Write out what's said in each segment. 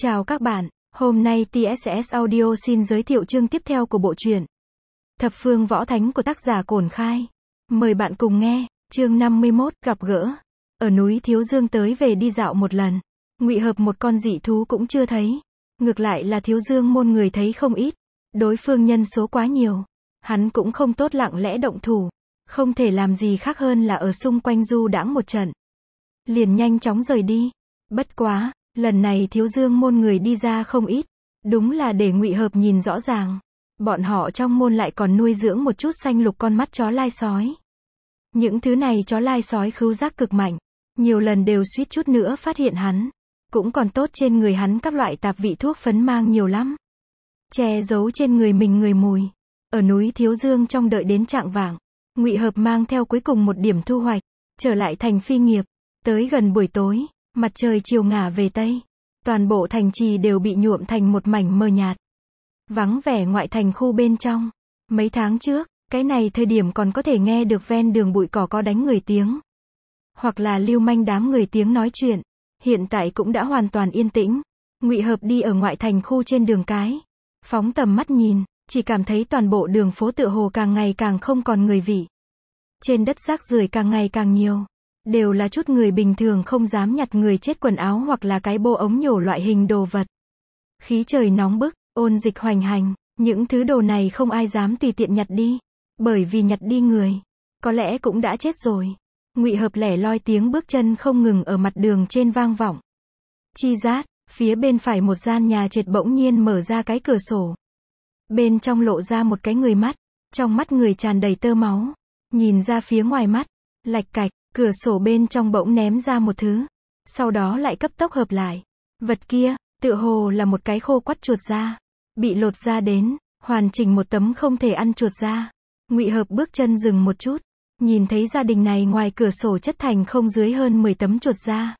Chào các bạn, hôm nay TSS Audio xin giới thiệu chương tiếp theo của bộ truyện Thập phương võ thánh của tác giả Cổn Khai. Mời bạn cùng nghe, chương 51, gặp gỡ. Ở núi Thiếu Dương tới về đi dạo một lần, ngụy hợp một con dị thú cũng chưa thấy. Ngược lại là Thiếu Dương môn người thấy không ít, đối phương nhân số quá nhiều. Hắn cũng không tốt lặng lẽ động thủ, không thể làm gì khác hơn là ở xung quanh du đãng một trận. Liền nhanh chóng rời đi. Bất quá, Lần này thiếu dương môn người đi ra không ít. Đúng là để ngụy hợp nhìn rõ ràng. Bọn họ trong môn lại còn nuôi dưỡng một chút xanh lục con mắt chó lai sói. Những thứ này chó lai sói khứu giác cực mạnh. Nhiều lần đều suýt chút nữa phát hiện hắn. Cũng còn tốt trên người hắn các loại tạp vị thuốc phấn mang nhiều lắm. Che giấu trên người mình người mùi. Ở núi Thiếu Dương trong đợi đến trạng vàng. Ngụy Hợp mang theo cuối cùng một điểm thu hoạch. Trở lại thành phi nghiệp. Tới gần buổi tối. Mặt trời chiều ngả về Tây. Toàn bộ thành trì đều bị nhuộm thành một mảnh mờ nhạt. Vắng vẻ ngoại thành khu bên trong. Mấy tháng trước, cái này thời điểm còn có thể nghe được ven đường bụi cỏ có đánh người tiếng. Hoặc là lưu manh đám người tiếng nói chuyện. Hiện tại cũng đã hoàn toàn yên tĩnh. Ngụy Hợp đi ở ngoại thành khu trên đường cái. Phóng tầm mắt nhìn, chỉ cảm thấy toàn bộ đường phố tựa hồ càng ngày càng không còn người vị. Trên đất rác rưởi càng ngày càng nhiều. Đều là chút người bình thường không dám nhặt người chết quần áo hoặc là cái bô ống nhổ loại hình đồ vật. Khí trời nóng bức, ôn dịch hoành hành, những thứ đồ này không ai dám tùy tiện nhặt đi. Bởi vì nhặt đi người, có lẽ cũng đã chết rồi. Ngụy hợp lẻ loi tiếng bước chân không ngừng ở mặt đường trên vang vọng. Chi giác, phía bên phải một gian nhà trệt bỗng nhiên mở ra cái cửa sổ. Bên trong lộ ra một cái người mắt, trong mắt người tràn đầy tơ máu, nhìn ra phía ngoài mắt, lạch cạch, Cửa sổ bên trong bỗng ném ra một thứ. Sau đó lại cấp tốc hợp lại. Vật kia, tựa hồ là một cái khô quắt chuột da, Bị lột ra đến, hoàn chỉnh một tấm không thể ăn chuột da. ngụy hợp bước chân dừng một chút. Nhìn thấy gia đình này ngoài cửa sổ chất thành không dưới hơn 10 tấm chuột da.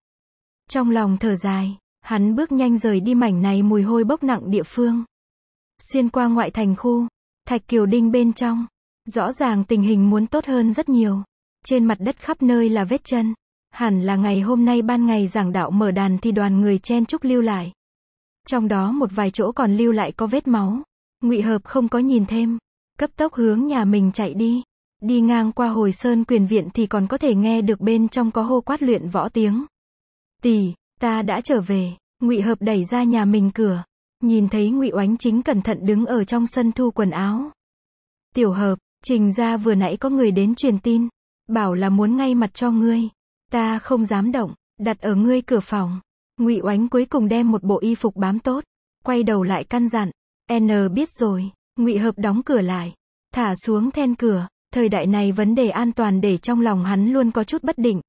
Trong lòng thở dài, hắn bước nhanh rời đi mảnh này mùi hôi bốc nặng địa phương. Xuyên qua ngoại thành khu, thạch kiều đinh bên trong. Rõ ràng tình hình muốn tốt hơn rất nhiều trên mặt đất khắp nơi là vết chân. Hẳn là ngày hôm nay ban ngày giảng đạo mở đàn thì đoàn người chen chúc lưu lại. Trong đó một vài chỗ còn lưu lại có vết máu. Ngụy Hợp không có nhìn thêm, cấp tốc hướng nhà mình chạy đi. Đi ngang qua hồi sơn quyền viện thì còn có thể nghe được bên trong có hô quát luyện võ tiếng. Tỷ, ta đã trở về. Ngụy Hợp đẩy ra nhà mình cửa, nhìn thấy Ngụy Oánh chính cẩn thận đứng ở trong sân thu quần áo. Tiểu Hợp, Trình gia vừa nãy có người đến truyền tin, bảo là muốn ngay mặt cho ngươi. Ta không dám động, đặt ở ngươi cửa phòng. Ngụy Oánh cuối cùng đem một bộ y phục bám tốt, quay đầu lại căn dặn, "N biết rồi." Ngụy Hợp đóng cửa lại, thả xuống then cửa, thời đại này vấn đề an toàn để trong lòng hắn luôn có chút bất định.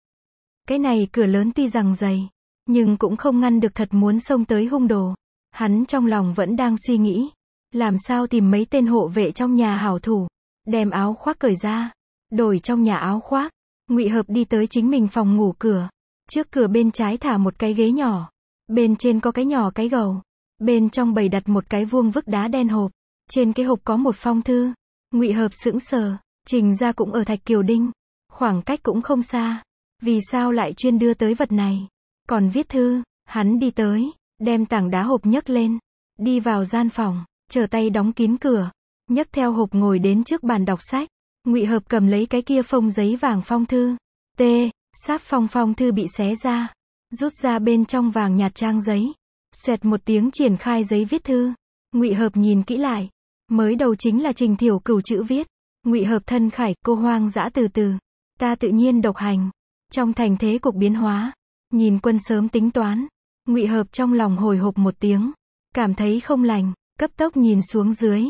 Cái này cửa lớn tuy rằng dày, nhưng cũng không ngăn được thật muốn xông tới hung đồ. Hắn trong lòng vẫn đang suy nghĩ, làm sao tìm mấy tên hộ vệ trong nhà hảo thủ, đem áo khoác cởi ra, đổi trong nhà áo khoác, Ngụy Hợp đi tới chính mình phòng ngủ cửa. Trước cửa bên trái thả một cái ghế nhỏ, bên trên có cái nhỏ cái gầu, bên trong bày đặt một cái vuông vức đá đen hộp, trên cái hộp có một phong thư. Ngụy Hợp sững sờ, Trình gia cũng ở Thạch Kiều Đinh, khoảng cách cũng không xa, vì sao lại chuyên đưa tới vật này? Còn viết thư, hắn đi tới, đem tảng đá hộp nhấc lên, đi vào gian phòng, chờ tay đóng kín cửa, nhấc theo hộp ngồi đến trước bàn đọc sách ngụy hợp cầm lấy cái kia phong giấy vàng phong thư t sáp phong phong thư bị xé ra rút ra bên trong vàng nhạt trang giấy xoẹt một tiếng triển khai giấy viết thư ngụy hợp nhìn kỹ lại mới đầu chính là trình thiểu cửu chữ viết ngụy hợp thân khải cô hoang dã từ từ ta tự nhiên độc hành trong thành thế cục biến hóa nhìn quân sớm tính toán ngụy hợp trong lòng hồi hộp một tiếng cảm thấy không lành cấp tốc nhìn xuống dưới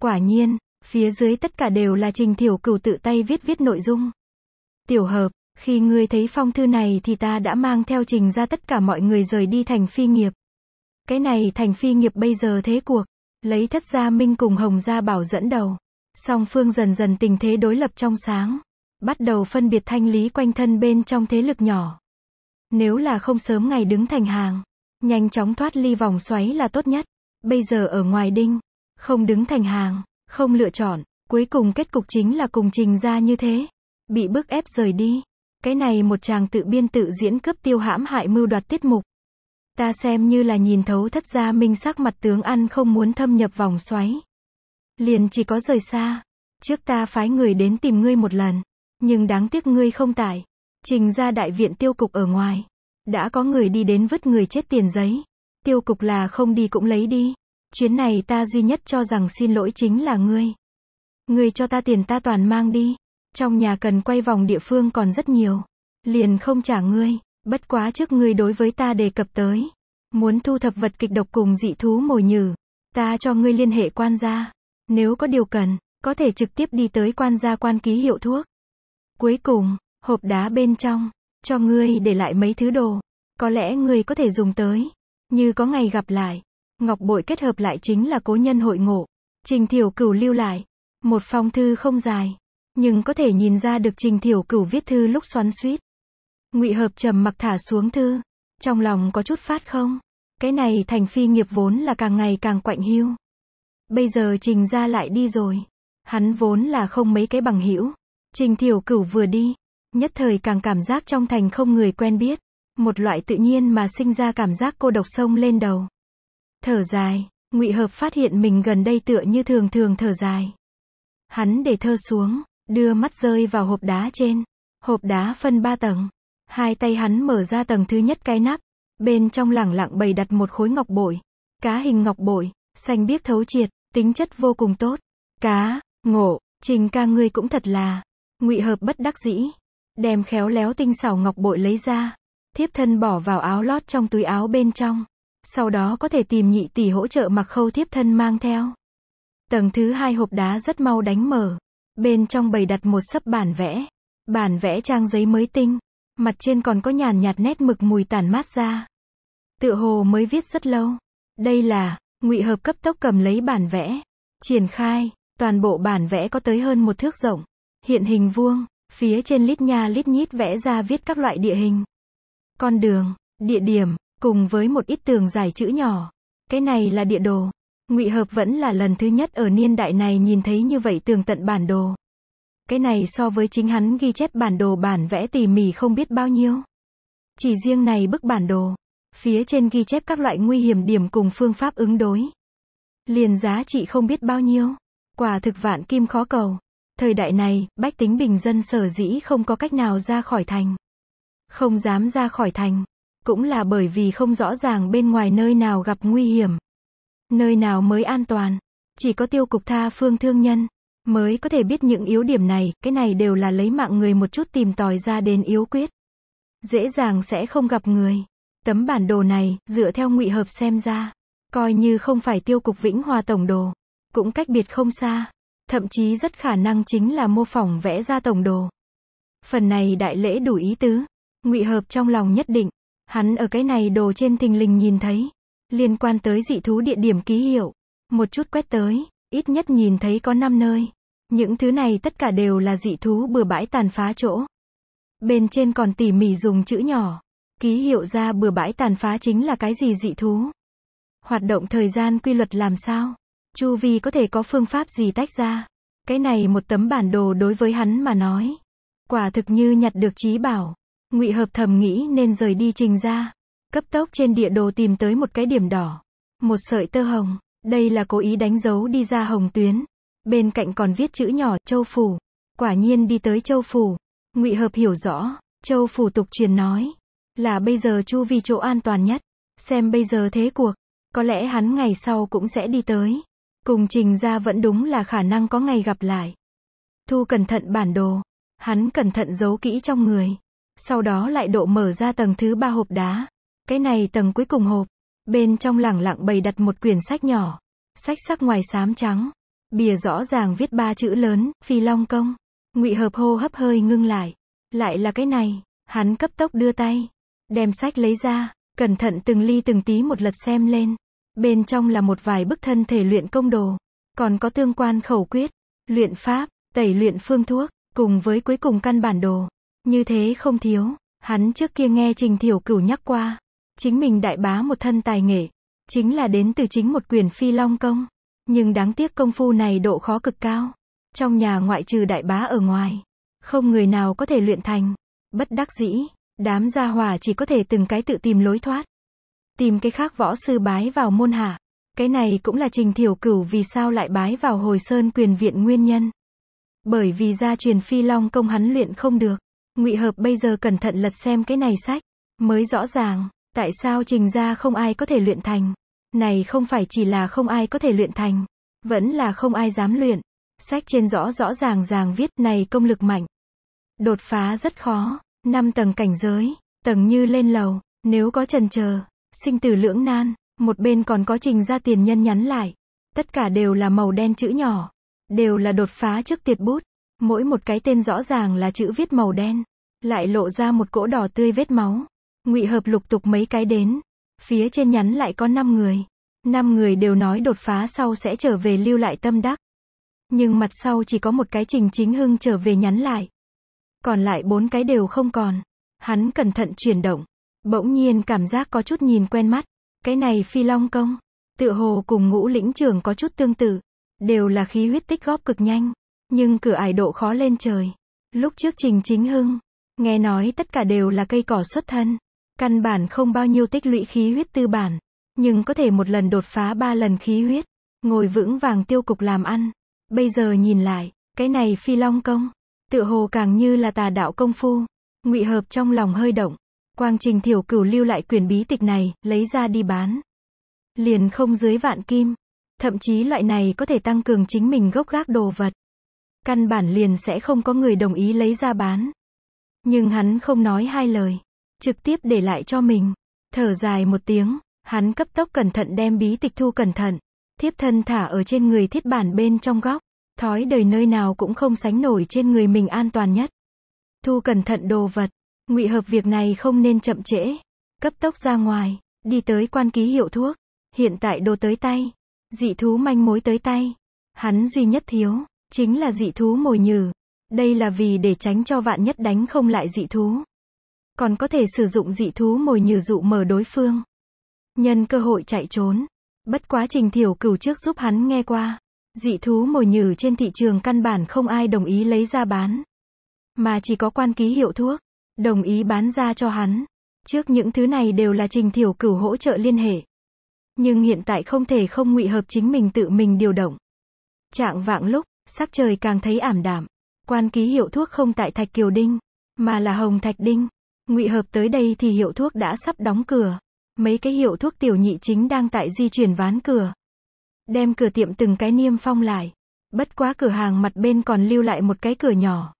quả nhiên Phía dưới tất cả đều là Trình Thiểu Cửu tự tay viết viết nội dung. Tiểu hợp, khi ngươi thấy phong thư này thì ta đã mang theo Trình ra tất cả mọi người rời đi thành phi nghiệp. Cái này thành phi nghiệp bây giờ thế cuộc, lấy thất gia Minh cùng Hồng gia Bảo dẫn đầu. Song phương dần dần tình thế đối lập trong sáng, bắt đầu phân biệt thanh lý quanh thân bên trong thế lực nhỏ. Nếu là không sớm ngày đứng thành hàng, nhanh chóng thoát ly vòng xoáy là tốt nhất. Bây giờ ở ngoài đinh, không đứng thành hàng, không lựa chọn, cuối cùng kết cục chính là cùng trình ra như thế. Bị bức ép rời đi. Cái này một chàng tự biên tự diễn cướp tiêu hãm hại mưu đoạt tiết mục. Ta xem như là nhìn thấu thất gia minh sắc mặt tướng ăn không muốn thâm nhập vòng xoáy. Liền chỉ có rời xa. Trước ta phái người đến tìm ngươi một lần. Nhưng đáng tiếc ngươi không tại. Trình ra đại viện tiêu cục ở ngoài. Đã có người đi đến vứt người chết tiền giấy. Tiêu cục là không đi cũng lấy đi. Chuyến này ta duy nhất cho rằng xin lỗi chính là ngươi. Ngươi cho ta tiền ta toàn mang đi. Trong nhà cần quay vòng địa phương còn rất nhiều. Liền không trả ngươi, bất quá trước ngươi đối với ta đề cập tới. Muốn thu thập vật kịch độc cùng dị thú mồi nhử. Ta cho ngươi liên hệ quan gia. Nếu có điều cần, có thể trực tiếp đi tới quan gia quan ký hiệu thuốc. Cuối cùng, hộp đá bên trong, cho ngươi để lại mấy thứ đồ. Có lẽ ngươi có thể dùng tới. Như có ngày gặp lại ngọc bội kết hợp lại chính là cố nhân hội ngộ. Trình Thiểu Cửu lưu lại một phong thư không dài, nhưng có thể nhìn ra được Trình Thiểu Cửu viết thư lúc xoắn xuýt. Ngụy Hợp trầm mặc thả xuống thư, trong lòng có chút phát không. Cái này thành phi nghiệp vốn là càng ngày càng quạnh hiu. Bây giờ Trình ra lại đi rồi. Hắn vốn là không mấy cái bằng hữu. Trình Thiểu Cửu vừa đi, nhất thời càng cảm giác trong thành không người quen biết, một loại tự nhiên mà sinh ra cảm giác cô độc sông lên đầu. Thở dài, Ngụy Hợp phát hiện mình gần đây tựa như thường thường thở dài. Hắn để thơ xuống, đưa mắt rơi vào hộp đá trên. Hộp đá phân ba tầng. Hai tay hắn mở ra tầng thứ nhất cái nắp. Bên trong lẳng lặng bày đặt một khối ngọc bội. Cá hình ngọc bội, xanh biếc thấu triệt, tính chất vô cùng tốt. Cá, ngộ, trình ca ngươi cũng thật là. Ngụy Hợp bất đắc dĩ. Đem khéo léo tinh xảo ngọc bội lấy ra. Thiếp thân bỏ vào áo lót trong túi áo bên trong. Sau đó có thể tìm nhị tỷ hỗ trợ mặc khâu thiếp thân mang theo. Tầng thứ hai hộp đá rất mau đánh mở. Bên trong bày đặt một sấp bản vẽ. Bản vẽ trang giấy mới tinh. Mặt trên còn có nhàn nhạt nét mực mùi tản mát ra. Tựa hồ mới viết rất lâu. Đây là, ngụy hợp cấp tốc cầm lấy bản vẽ. Triển khai, toàn bộ bản vẽ có tới hơn một thước rộng. Hiện hình vuông, phía trên lít nha lít nhít vẽ ra viết các loại địa hình. Con đường, địa điểm, cùng với một ít tường giải chữ nhỏ. Cái này là địa đồ. Ngụy Hợp vẫn là lần thứ nhất ở niên đại này nhìn thấy như vậy tường tận bản đồ. Cái này so với chính hắn ghi chép bản đồ bản vẽ tỉ mỉ không biết bao nhiêu. Chỉ riêng này bức bản đồ, phía trên ghi chép các loại nguy hiểm điểm cùng phương pháp ứng đối. Liền giá trị không biết bao nhiêu. Quả thực vạn kim khó cầu. Thời đại này, bách tính bình dân sở dĩ không có cách nào ra khỏi thành. Không dám ra khỏi thành, cũng là bởi vì không rõ ràng bên ngoài nơi nào gặp nguy hiểm. Nơi nào mới an toàn. Chỉ có tiêu cục tha phương thương nhân. Mới có thể biết những yếu điểm này, cái này đều là lấy mạng người một chút tìm tòi ra đến yếu quyết. Dễ dàng sẽ không gặp người. Tấm bản đồ này, dựa theo ngụy hợp xem ra. Coi như không phải tiêu cục vĩnh hòa tổng đồ. Cũng cách biệt không xa. Thậm chí rất khả năng chính là mô phỏng vẽ ra tổng đồ. Phần này đại lễ đủ ý tứ. Ngụy hợp trong lòng nhất định, Hắn ở cái này đồ trên tình lình nhìn thấy. Liên quan tới dị thú địa điểm ký hiệu. Một chút quét tới, ít nhất nhìn thấy có 5 nơi. Những thứ này tất cả đều là dị thú bừa bãi tàn phá chỗ. Bên trên còn tỉ mỉ dùng chữ nhỏ. Ký hiệu ra bừa bãi tàn phá chính là cái gì dị thú. Hoạt động thời gian quy luật làm sao? Chu Vi có thể có phương pháp gì tách ra? Cái này một tấm bản đồ đối với hắn mà nói. Quả thực như nhặt được trí bảo ngụy hợp thầm nghĩ nên rời đi trình ra cấp tốc trên địa đồ tìm tới một cái điểm đỏ một sợi tơ hồng đây là cố ý đánh dấu đi ra hồng tuyến bên cạnh còn viết chữ nhỏ châu phủ quả nhiên đi tới châu phủ ngụy hợp hiểu rõ châu phủ tục truyền nói là bây giờ chu vi chỗ an toàn nhất xem bây giờ thế cuộc có lẽ hắn ngày sau cũng sẽ đi tới cùng trình ra vẫn đúng là khả năng có ngày gặp lại thu cẩn thận bản đồ hắn cẩn thận giấu kỹ trong người sau đó lại độ mở ra tầng thứ ba hộp đá. Cái này tầng cuối cùng hộp. Bên trong lẳng lặng bày đặt một quyển sách nhỏ. Sách sắc ngoài xám trắng. Bìa rõ ràng viết ba chữ lớn, phi long công. ngụy hợp hô hấp hơi ngưng lại. Lại là cái này. Hắn cấp tốc đưa tay. Đem sách lấy ra. Cẩn thận từng ly từng tí một lật xem lên. Bên trong là một vài bức thân thể luyện công đồ. Còn có tương quan khẩu quyết. Luyện pháp, tẩy luyện phương thuốc. Cùng với cuối cùng căn bản đồ. Như thế không thiếu, hắn trước kia nghe Trình Thiểu Cửu nhắc qua, chính mình đại bá một thân tài nghệ, chính là đến từ chính một quyền phi long công. Nhưng đáng tiếc công phu này độ khó cực cao. Trong nhà ngoại trừ đại bá ở ngoài, không người nào có thể luyện thành. Bất đắc dĩ, đám gia hòa chỉ có thể từng cái tự tìm lối thoát. Tìm cái khác võ sư bái vào môn hạ. Cái này cũng là trình thiểu cửu vì sao lại bái vào hồi sơn quyền viện nguyên nhân. Bởi vì gia truyền phi long công hắn luyện không được. Ngụy Hợp bây giờ cẩn thận lật xem cái này sách, mới rõ ràng, tại sao trình ra không ai có thể luyện thành. Này không phải chỉ là không ai có thể luyện thành, vẫn là không ai dám luyện. Sách trên rõ rõ ràng ràng viết này công lực mạnh. Đột phá rất khó, năm tầng cảnh giới, tầng như lên lầu, nếu có trần chờ sinh tử lưỡng nan, một bên còn có trình ra tiền nhân nhắn lại. Tất cả đều là màu đen chữ nhỏ, đều là đột phá trước tiệt bút. Mỗi một cái tên rõ ràng là chữ viết màu đen, lại lộ ra một cỗ đỏ tươi vết máu. Ngụy Hợp lục tục mấy cái đến, phía trên nhắn lại có 5 người. 5 người đều nói đột phá sau sẽ trở về lưu lại tâm đắc. Nhưng mặt sau chỉ có một cái Trình Chính Hưng trở về nhắn lại. Còn lại bốn cái đều không còn. Hắn cẩn thận chuyển động, bỗng nhiên cảm giác có chút nhìn quen mắt. Cái này Phi Long công, tựa hồ cùng Ngũ lĩnh trưởng có chút tương tự, đều là khí huyết tích góp cực nhanh. Nhưng cửa ải độ khó lên trời. Lúc trước Trình Chính Hưng, nghe nói tất cả đều là cây cỏ xuất thân. Căn bản không bao nhiêu tích lũy khí huyết tư bản. Nhưng có thể một lần đột phá ba lần khí huyết. Ngồi vững vàng tiêu cục làm ăn. Bây giờ nhìn lại, cái này phi long công. tựa hồ càng như là tà đạo công phu. ngụy hợp trong lòng hơi động. Quang trình thiểu cửu lưu lại quyển bí tịch này, lấy ra đi bán. Liền không dưới vạn kim. Thậm chí loại này có thể tăng cường chính mình gốc gác đồ vật. Căn bản liền sẽ không có người đồng ý lấy ra bán. Nhưng hắn không nói hai lời. Trực tiếp để lại cho mình. Thở dài một tiếng, hắn cấp tốc cẩn thận đem bí tịch thu cẩn thận. Thiếp thân thả ở trên người thiết bản bên trong góc. Thói đời nơi nào cũng không sánh nổi trên người mình an toàn nhất. Thu cẩn thận đồ vật. ngụy hợp việc này không nên chậm trễ. Cấp tốc ra ngoài, đi tới quan ký hiệu thuốc. Hiện tại đồ tới tay. Dị thú manh mối tới tay. Hắn duy nhất thiếu. Chính là dị thú mồi nhử. Đây là vì để tránh cho vạn nhất đánh không lại dị thú. Còn có thể sử dụng dị thú mồi nhử dụ mở đối phương. Nhân cơ hội chạy trốn. Bất quá trình thiểu cửu trước giúp hắn nghe qua. Dị thú mồi nhử trên thị trường căn bản không ai đồng ý lấy ra bán. Mà chỉ có quan ký hiệu thuốc. Đồng ý bán ra cho hắn. Trước những thứ này đều là trình thiểu cửu hỗ trợ liên hệ. Nhưng hiện tại không thể không ngụy hợp chính mình tự mình điều động. Trạng vạng lúc, Sắc trời càng thấy ảm đạm. Quan ký hiệu thuốc không tại Thạch Kiều Đinh, mà là Hồng Thạch Đinh. Ngụy Hợp tới đây thì hiệu thuốc đã sắp đóng cửa. Mấy cái hiệu thuốc tiểu nhị chính đang tại di chuyển ván cửa. Đem cửa tiệm từng cái niêm phong lại. Bất quá cửa hàng mặt bên còn lưu lại một cái cửa nhỏ.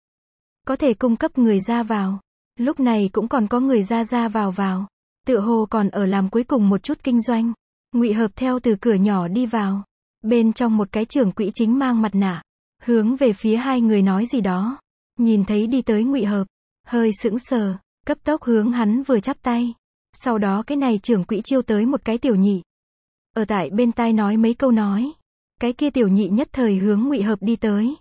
Có thể cung cấp người ra vào. Lúc này cũng còn có người ra ra vào vào. Tựa hồ còn ở làm cuối cùng một chút kinh doanh. Ngụy Hợp theo từ cửa nhỏ đi vào. Bên trong một cái trưởng quỹ chính mang mặt nạ hướng về phía hai người nói gì đó. Nhìn thấy đi tới ngụy hợp, hơi sững sờ, cấp tốc hướng hắn vừa chắp tay. Sau đó cái này trưởng quỹ chiêu tới một cái tiểu nhị. Ở tại bên tai nói mấy câu nói. Cái kia tiểu nhị nhất thời hướng ngụy hợp đi tới.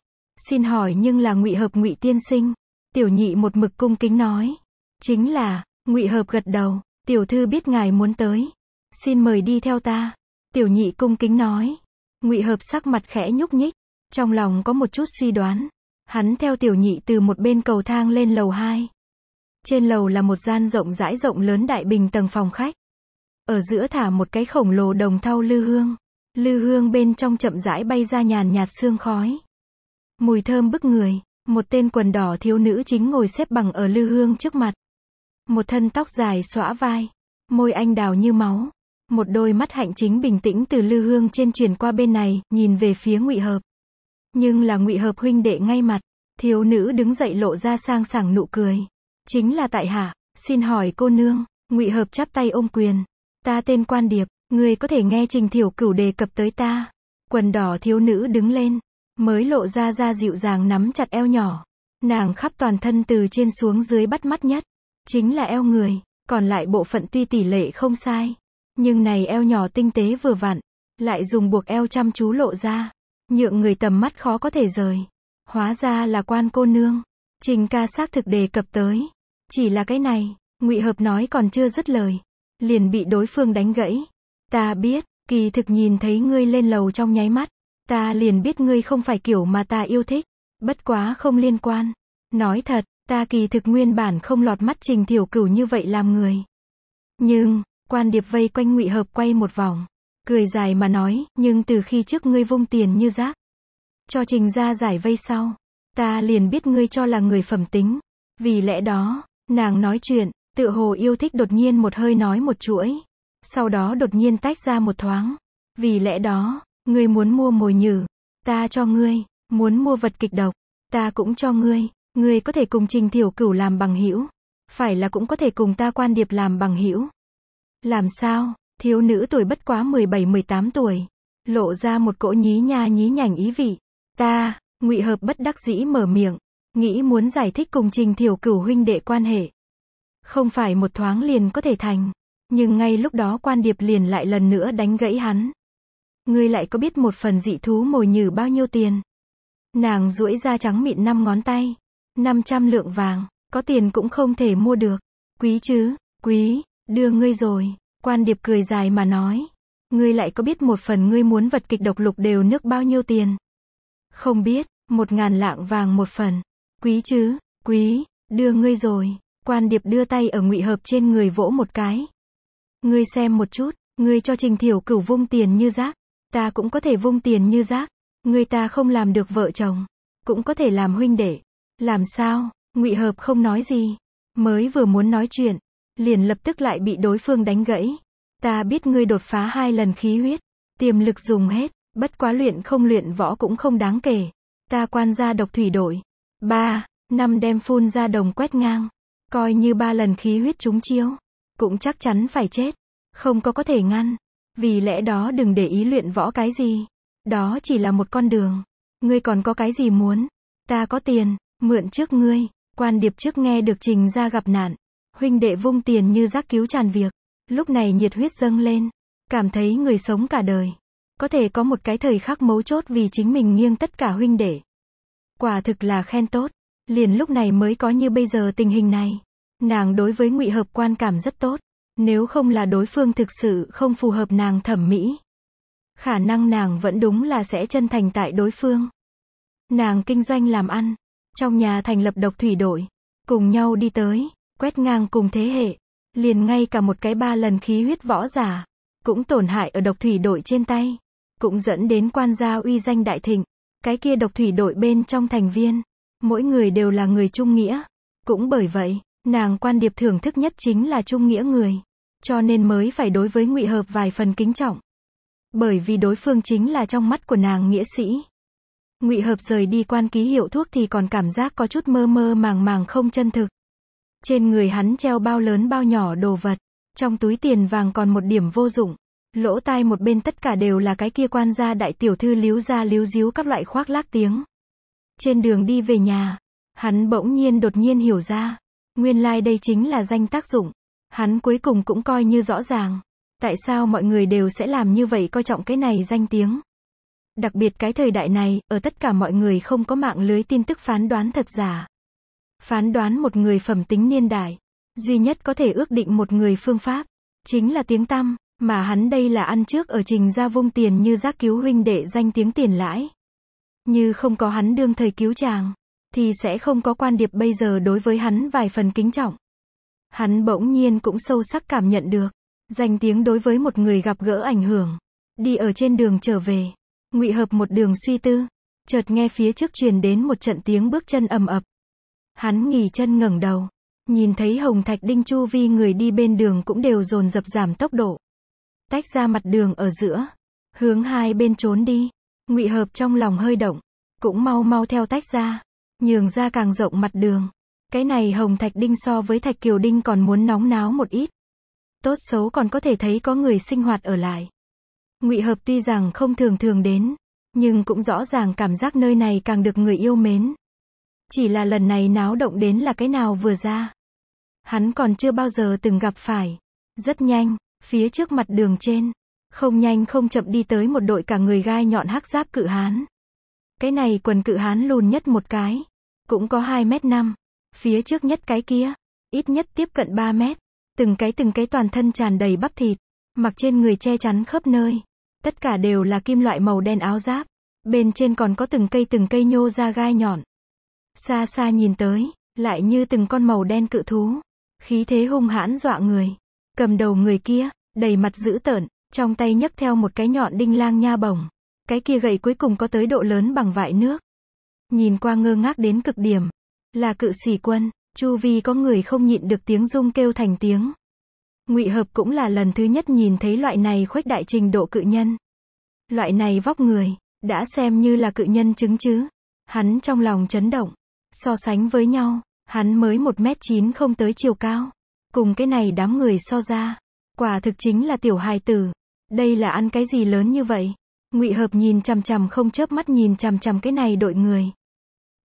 Xin hỏi nhưng là ngụy hợp ngụy tiên sinh. Tiểu nhị một mực cung kính nói. Chính là, ngụy hợp gật đầu, tiểu thư biết ngài muốn tới. Xin mời đi theo ta. Tiểu nhị cung kính nói. Ngụy hợp sắc mặt khẽ nhúc nhích, trong lòng có một chút suy đoán. Hắn theo tiểu nhị từ một bên cầu thang lên lầu 2. Trên lầu là một gian rộng rãi rộng lớn đại bình tầng phòng khách. Ở giữa thả một cái khổng lồ đồng thau lư hương. Lư hương bên trong chậm rãi bay ra nhàn nhạt sương khói. Mùi thơm bức người, một tên quần đỏ thiếu nữ chính ngồi xếp bằng ở lư hương trước mặt. Một thân tóc dài xõa vai, môi anh đào như máu. Một đôi mắt hạnh chính bình tĩnh từ lư hương trên truyền qua bên này, nhìn về phía ngụy hợp nhưng là ngụy hợp huynh đệ ngay mặt thiếu nữ đứng dậy lộ ra sang sảng nụ cười chính là tại hạ xin hỏi cô nương ngụy hợp chắp tay ôm quyền ta tên quan điệp người có thể nghe trình thiểu cửu đề cập tới ta quần đỏ thiếu nữ đứng lên mới lộ ra ra dịu dàng nắm chặt eo nhỏ nàng khắp toàn thân từ trên xuống dưới bắt mắt nhất chính là eo người còn lại bộ phận tuy tỷ lệ không sai nhưng này eo nhỏ tinh tế vừa vặn lại dùng buộc eo chăm chú lộ ra nhượng người tầm mắt khó có thể rời. Hóa ra là quan cô nương. Trình ca xác thực đề cập tới. Chỉ là cái này, ngụy Hợp nói còn chưa dứt lời. Liền bị đối phương đánh gãy. Ta biết, kỳ thực nhìn thấy ngươi lên lầu trong nháy mắt. Ta liền biết ngươi không phải kiểu mà ta yêu thích. Bất quá không liên quan. Nói thật, ta kỳ thực nguyên bản không lọt mắt trình tiểu cửu như vậy làm người. Nhưng, quan điệp vây quanh ngụy Hợp quay một vòng. Cười dài mà nói, nhưng từ khi trước ngươi vung tiền như rác. Cho trình ra giải vây sau. Ta liền biết ngươi cho là người phẩm tính. Vì lẽ đó, nàng nói chuyện, tự hồ yêu thích đột nhiên một hơi nói một chuỗi. Sau đó đột nhiên tách ra một thoáng. Vì lẽ đó, ngươi muốn mua mồi nhử. Ta cho ngươi, muốn mua vật kịch độc. Ta cũng cho ngươi, ngươi có thể cùng trình thiểu cửu làm bằng hữu Phải là cũng có thể cùng ta quan điệp làm bằng hữu Làm sao, Thiếu nữ tuổi bất quá 17-18 tuổi, lộ ra một cỗ nhí nha nhí nhảnh ý vị. Ta, ngụy hợp bất đắc dĩ mở miệng, nghĩ muốn giải thích cùng trình thiểu cửu huynh đệ quan hệ. Không phải một thoáng liền có thể thành, nhưng ngay lúc đó quan điệp liền lại lần nữa đánh gãy hắn. Ngươi lại có biết một phần dị thú mồi nhử bao nhiêu tiền? Nàng duỗi ra trắng mịn năm ngón tay, 500 lượng vàng, có tiền cũng không thể mua được. Quý chứ, quý, đưa ngươi rồi. Quan điệp cười dài mà nói. Ngươi lại có biết một phần ngươi muốn vật kịch độc lục đều nước bao nhiêu tiền? Không biết, một ngàn lạng vàng một phần. Quý chứ, quý, đưa ngươi rồi. Quan điệp đưa tay ở ngụy hợp trên người vỗ một cái. Ngươi xem một chút, ngươi cho trình thiểu cửu vung tiền như rác. Ta cũng có thể vung tiền như rác. Ngươi ta không làm được vợ chồng. Cũng có thể làm huynh đệ. Làm sao, ngụy hợp không nói gì. Mới vừa muốn nói chuyện, liền lập tức lại bị đối phương đánh gãy. Ta biết ngươi đột phá hai lần khí huyết, tiềm lực dùng hết, bất quá luyện không luyện võ cũng không đáng kể. Ta quan gia độc thủy đổi. ba năm đem phun ra đồng quét ngang. Coi như ba lần khí huyết trúng chiếu. Cũng chắc chắn phải chết. Không có có thể ngăn. Vì lẽ đó đừng để ý luyện võ cái gì. Đó chỉ là một con đường. Ngươi còn có cái gì muốn? Ta có tiền, mượn trước ngươi. Quan điệp trước nghe được trình ra gặp nạn. Huynh đệ vung tiền như rác cứu tràn việc. Lúc này nhiệt huyết dâng lên. Cảm thấy người sống cả đời. Có thể có một cái thời khắc mấu chốt vì chính mình nghiêng tất cả huynh đệ. Quả thực là khen tốt. Liền lúc này mới có như bây giờ tình hình này. Nàng đối với ngụy hợp quan cảm rất tốt. Nếu không là đối phương thực sự không phù hợp nàng thẩm mỹ. Khả năng nàng vẫn đúng là sẽ chân thành tại đối phương. Nàng kinh doanh làm ăn. Trong nhà thành lập độc thủy đội. Cùng nhau đi tới quét ngang cùng thế hệ. Liền ngay cả một cái ba lần khí huyết võ giả, cũng tổn hại ở độc thủy đội trên tay. Cũng dẫn đến quan gia uy danh đại thịnh, cái kia độc thủy đội bên trong thành viên. Mỗi người đều là người trung nghĩa. Cũng bởi vậy, nàng quan điệp thưởng thức nhất chính là trung nghĩa người. Cho nên mới phải đối với ngụy hợp vài phần kính trọng. Bởi vì đối phương chính là trong mắt của nàng nghĩa sĩ ngụy hợp rời đi quan ký hiệu thuốc thì còn cảm giác có chút mơ mơ màng màng không chân thực trên người hắn treo bao lớn bao nhỏ đồ vật. Trong túi tiền vàng còn một điểm vô dụng. Lỗ tai một bên tất cả đều là cái kia quan gia đại tiểu thư líu ra líu díu các loại khoác lác tiếng. Trên đường đi về nhà, hắn bỗng nhiên đột nhiên hiểu ra. Nguyên lai like đây chính là danh tác dụng. Hắn cuối cùng cũng coi như rõ ràng. Tại sao mọi người đều sẽ làm như vậy coi trọng cái này danh tiếng. Đặc biệt cái thời đại này, ở tất cả mọi người không có mạng lưới tin tức phán đoán thật giả. Phán đoán một người phẩm tính niên đại, duy nhất có thể ước định một người phương pháp, chính là tiếng tăm, mà hắn đây là ăn trước ở trình ra vung tiền như giác cứu huynh đệ danh tiếng tiền lãi. Như không có hắn đương thời cứu chàng, thì sẽ không có quan điệp bây giờ đối với hắn vài phần kính trọng. Hắn bỗng nhiên cũng sâu sắc cảm nhận được, danh tiếng đối với một người gặp gỡ ảnh hưởng. Đi ở trên đường trở về, ngụy hợp một đường suy tư, chợt nghe phía trước truyền đến một trận tiếng bước chân ầm ập. Hắn nghỉ chân ngẩng đầu, nhìn thấy Hồng Thạch Đinh chu vi người đi bên đường cũng đều dồn dập giảm tốc độ. Tách ra mặt đường ở giữa, hướng hai bên trốn đi. Ngụy Hợp trong lòng hơi động, cũng mau mau theo tách ra, nhường ra càng rộng mặt đường. Cái này Hồng Thạch Đinh so với Thạch Kiều Đinh còn muốn nóng náo một ít. Tốt xấu còn có thể thấy có người sinh hoạt ở lại. Ngụy Hợp tuy rằng không thường thường đến, nhưng cũng rõ ràng cảm giác nơi này càng được người yêu mến. Chỉ là lần này náo động đến là cái nào vừa ra. Hắn còn chưa bao giờ từng gặp phải. Rất nhanh, phía trước mặt đường trên. Không nhanh không chậm đi tới một đội cả người gai nhọn hắc giáp cự hán. Cái này quần cự hán lùn nhất một cái. Cũng có 2 mét 5. Phía trước nhất cái kia. Ít nhất tiếp cận 3 mét. Từng cái từng cái toàn thân tràn đầy bắp thịt. Mặc trên người che chắn khớp nơi. Tất cả đều là kim loại màu đen áo giáp. Bên trên còn có từng cây từng cây nhô ra gai nhọn. Xa xa nhìn tới, lại như từng con màu đen cự thú. Khí thế hung hãn dọa người. Cầm đầu người kia, đầy mặt dữ tợn, trong tay nhấc theo một cái nhọn đinh lang nha bổng. Cái kia gậy cuối cùng có tới độ lớn bằng vại nước. Nhìn qua ngơ ngác đến cực điểm. Là cự sĩ quân, chu vi có người không nhịn được tiếng rung kêu thành tiếng. Ngụy Hợp cũng là lần thứ nhất nhìn thấy loại này khuếch đại trình độ cự nhân. Loại này vóc người, đã xem như là cự nhân chứng chứ. Hắn trong lòng chấn động, So sánh với nhau, hắn mới 1m9 không tới chiều cao. Cùng cái này đám người so ra, quả thực chính là tiểu hài tử. Đây là ăn cái gì lớn như vậy? Ngụy Hợp nhìn chằm chằm không chớp mắt nhìn chằm chằm cái này đội người.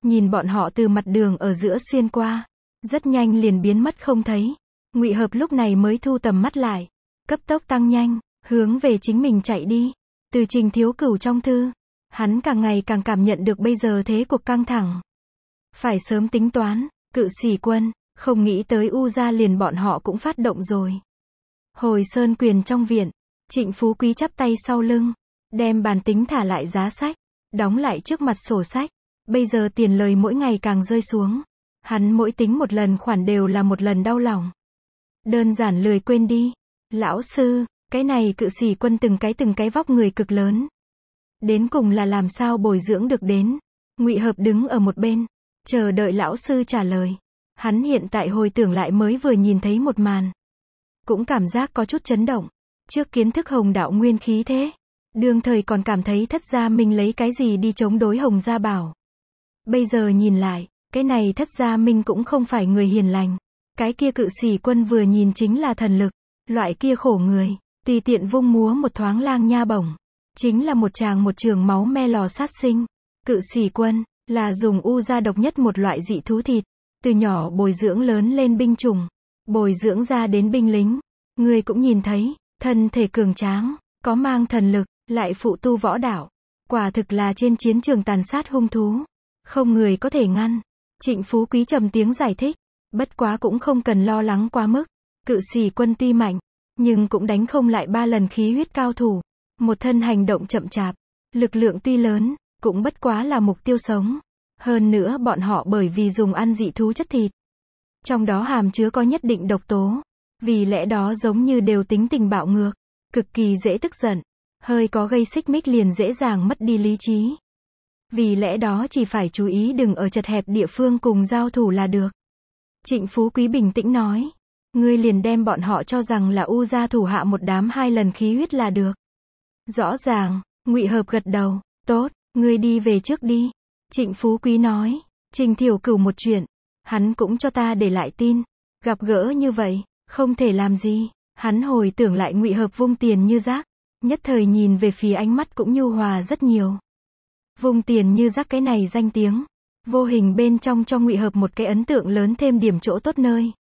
Nhìn bọn họ từ mặt đường ở giữa xuyên qua, rất nhanh liền biến mất không thấy. Ngụy Hợp lúc này mới thu tầm mắt lại, cấp tốc tăng nhanh, hướng về chính mình chạy đi. Từ Trình Thiếu Cửu trong thư, hắn càng ngày càng cảm nhận được bây giờ thế cuộc căng thẳng. Phải sớm tính toán, cự sỉ quân, không nghĩ tới U ra liền bọn họ cũng phát động rồi. Hồi Sơn Quyền trong viện, Trịnh Phú Quý chắp tay sau lưng, đem bàn tính thả lại giá sách, đóng lại trước mặt sổ sách. Bây giờ tiền lời mỗi ngày càng rơi xuống. Hắn mỗi tính một lần khoản đều là một lần đau lòng. Đơn giản lười quên đi. Lão sư, cái này cự sĩ quân từng cái từng cái vóc người cực lớn. Đến cùng là làm sao bồi dưỡng được đến. ngụy Hợp đứng ở một bên, chờ đợi lão sư trả lời. Hắn hiện tại hồi tưởng lại mới vừa nhìn thấy một màn. Cũng cảm giác có chút chấn động. Trước kiến thức hồng đạo nguyên khí thế. Đương thời còn cảm thấy thất gia minh lấy cái gì đi chống đối hồng gia bảo. Bây giờ nhìn lại, cái này thất gia minh cũng không phải người hiền lành. Cái kia cự sĩ quân vừa nhìn chính là thần lực. Loại kia khổ người, tùy tiện vung múa một thoáng lang nha bổng. Chính là một chàng một trường máu me lò sát sinh. Cự sĩ quân, là dùng u da độc nhất một loại dị thú thịt, từ nhỏ bồi dưỡng lớn lên binh chủng, bồi dưỡng ra đến binh lính. Người cũng nhìn thấy, thân thể cường tráng, có mang thần lực, lại phụ tu võ đạo. Quả thực là trên chiến trường tàn sát hung thú. Không người có thể ngăn. Trịnh Phú Quý trầm tiếng giải thích. Bất quá cũng không cần lo lắng quá mức. Cự sĩ quân tuy mạnh, nhưng cũng đánh không lại ba lần khí huyết cao thủ. Một thân hành động chậm chạp. Lực lượng tuy lớn, cũng bất quá là mục tiêu sống. Hơn nữa bọn họ bởi vì dùng ăn dị thú chất thịt. Trong đó hàm chứa có nhất định độc tố. Vì lẽ đó giống như đều tính tình bạo ngược, cực kỳ dễ tức giận, hơi có gây xích mích liền dễ dàng mất đi lý trí. Vì lẽ đó chỉ phải chú ý đừng ở chật hẹp địa phương cùng giao thủ là được. Trịnh Phú Quý bình tĩnh nói. Ngươi liền đem bọn họ cho rằng là u gia thủ hạ một đám hai lần khí huyết là được. Rõ ràng, ngụy Hợp gật đầu, tốt, Ngươi đi về trước đi. Trịnh Phú Quý nói. Trình Thiểu Cửu một chuyện. Hắn cũng cho ta để lại tin. Gặp gỡ như vậy, không thể làm gì. Hắn hồi tưởng lại ngụy hợp vung tiền như rác. Nhất thời nhìn về phía ánh mắt cũng nhu hòa rất nhiều. Vung tiền như rác cái này danh tiếng. Vô hình bên trong cho ngụy hợp một cái ấn tượng lớn thêm điểm chỗ tốt nơi.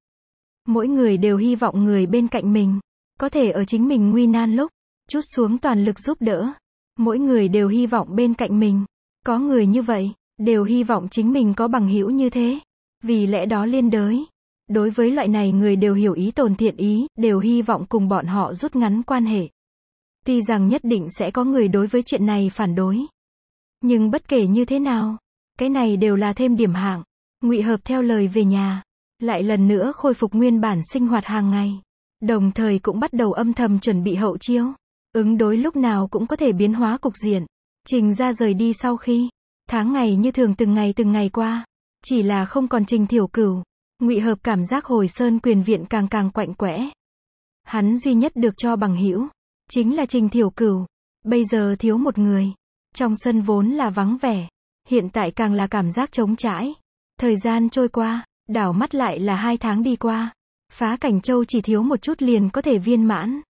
Mỗi người đều hy vọng người bên cạnh mình. Có thể ở chính mình nguy nan lúc. Chút xuống toàn lực giúp đỡ mỗi người đều hy vọng bên cạnh mình có người như vậy đều hy vọng chính mình có bằng hữu như thế vì lẽ đó liên đới đối với loại này người đều hiểu ý tồn thiện ý đều hy vọng cùng bọn họ rút ngắn quan hệ tuy rằng nhất định sẽ có người đối với chuyện này phản đối nhưng bất kể như thế nào cái này đều là thêm điểm hạng ngụy hợp theo lời về nhà lại lần nữa khôi phục nguyên bản sinh hoạt hàng ngày đồng thời cũng bắt đầu âm thầm chuẩn bị hậu chiếu Ứng đối lúc nào cũng có thể biến hóa cục diện. Trình ra rời đi sau khi. Tháng ngày như thường từng ngày từng ngày qua. Chỉ là không còn trình thiểu cửu. ngụy hợp cảm giác hồi sơn quyền viện càng càng quạnh quẽ. Hắn duy nhất được cho bằng hữu Chính là trình thiểu cửu. Bây giờ thiếu một người. Trong sân vốn là vắng vẻ. Hiện tại càng là cảm giác trống trãi. Thời gian trôi qua, đảo mắt lại là hai tháng đi qua. Phá cảnh châu chỉ thiếu một chút liền có thể viên mãn.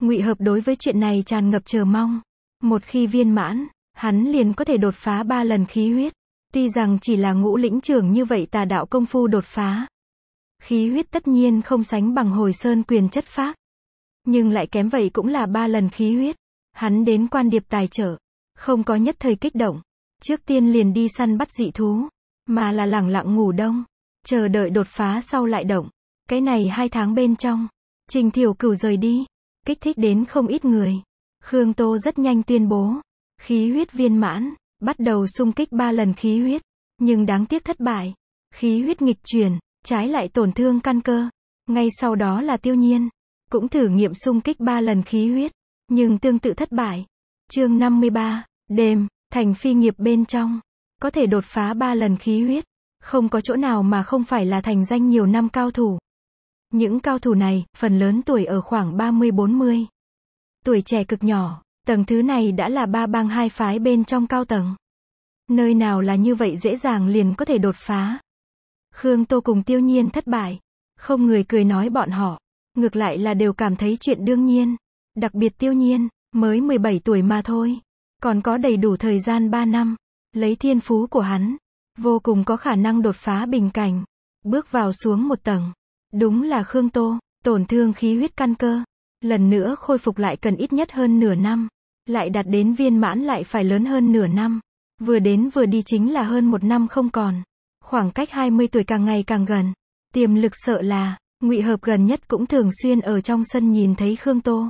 Ngụy Hợp đối với chuyện này tràn ngập chờ mong. Một khi viên mãn, hắn liền có thể đột phá ba lần khí huyết. Tuy rằng chỉ là ngũ lĩnh trưởng như vậy tà đạo công phu đột phá. Khí huyết tất nhiên không sánh bằng hồi sơn quyền chất phác. Nhưng lại kém vậy cũng là ba lần khí huyết. Hắn đến quan điệp tài trợ. Không có nhất thời kích động. Trước tiên liền đi săn bắt dị thú. Mà là lẳng lặng ngủ đông. Chờ đợi đột phá sau lại động. Cái này hai tháng bên trong. Trình Thiểu Cửu rời đi kích thích đến không ít người. Khương Tô rất nhanh tuyên bố, khí huyết viên mãn, bắt đầu xung kích ba lần khí huyết, nhưng đáng tiếc thất bại. Khí huyết nghịch chuyển, trái lại tổn thương căn cơ. Ngay sau đó là tiêu nhiên, cũng thử nghiệm xung kích ba lần khí huyết, nhưng tương tự thất bại. Chương 53, đêm, thành phi nghiệp bên trong, có thể đột phá ba lần khí huyết, không có chỗ nào mà không phải là thành danh nhiều năm cao thủ. Những cao thủ này, phần lớn tuổi ở khoảng 30-40. Tuổi trẻ cực nhỏ, tầng thứ này đã là ba bang hai phái bên trong cao tầng. Nơi nào là như vậy dễ dàng liền có thể đột phá. Khương Tô cùng tiêu nhiên thất bại. Không người cười nói bọn họ. Ngược lại là đều cảm thấy chuyện đương nhiên. Đặc biệt tiêu nhiên, mới 17 tuổi mà thôi. Còn có đầy đủ thời gian 3 năm. Lấy thiên phú của hắn. Vô cùng có khả năng đột phá bình cảnh. Bước vào xuống một tầng. Đúng là Khương Tô, tổn thương khí huyết căn cơ. Lần nữa khôi phục lại cần ít nhất hơn nửa năm. Lại đạt đến viên mãn lại phải lớn hơn nửa năm. Vừa đến vừa đi chính là hơn một năm không còn. Khoảng cách 20 tuổi càng ngày càng gần. Tiềm lực sợ là, ngụy hợp gần nhất cũng thường xuyên ở trong sân nhìn thấy Khương Tô.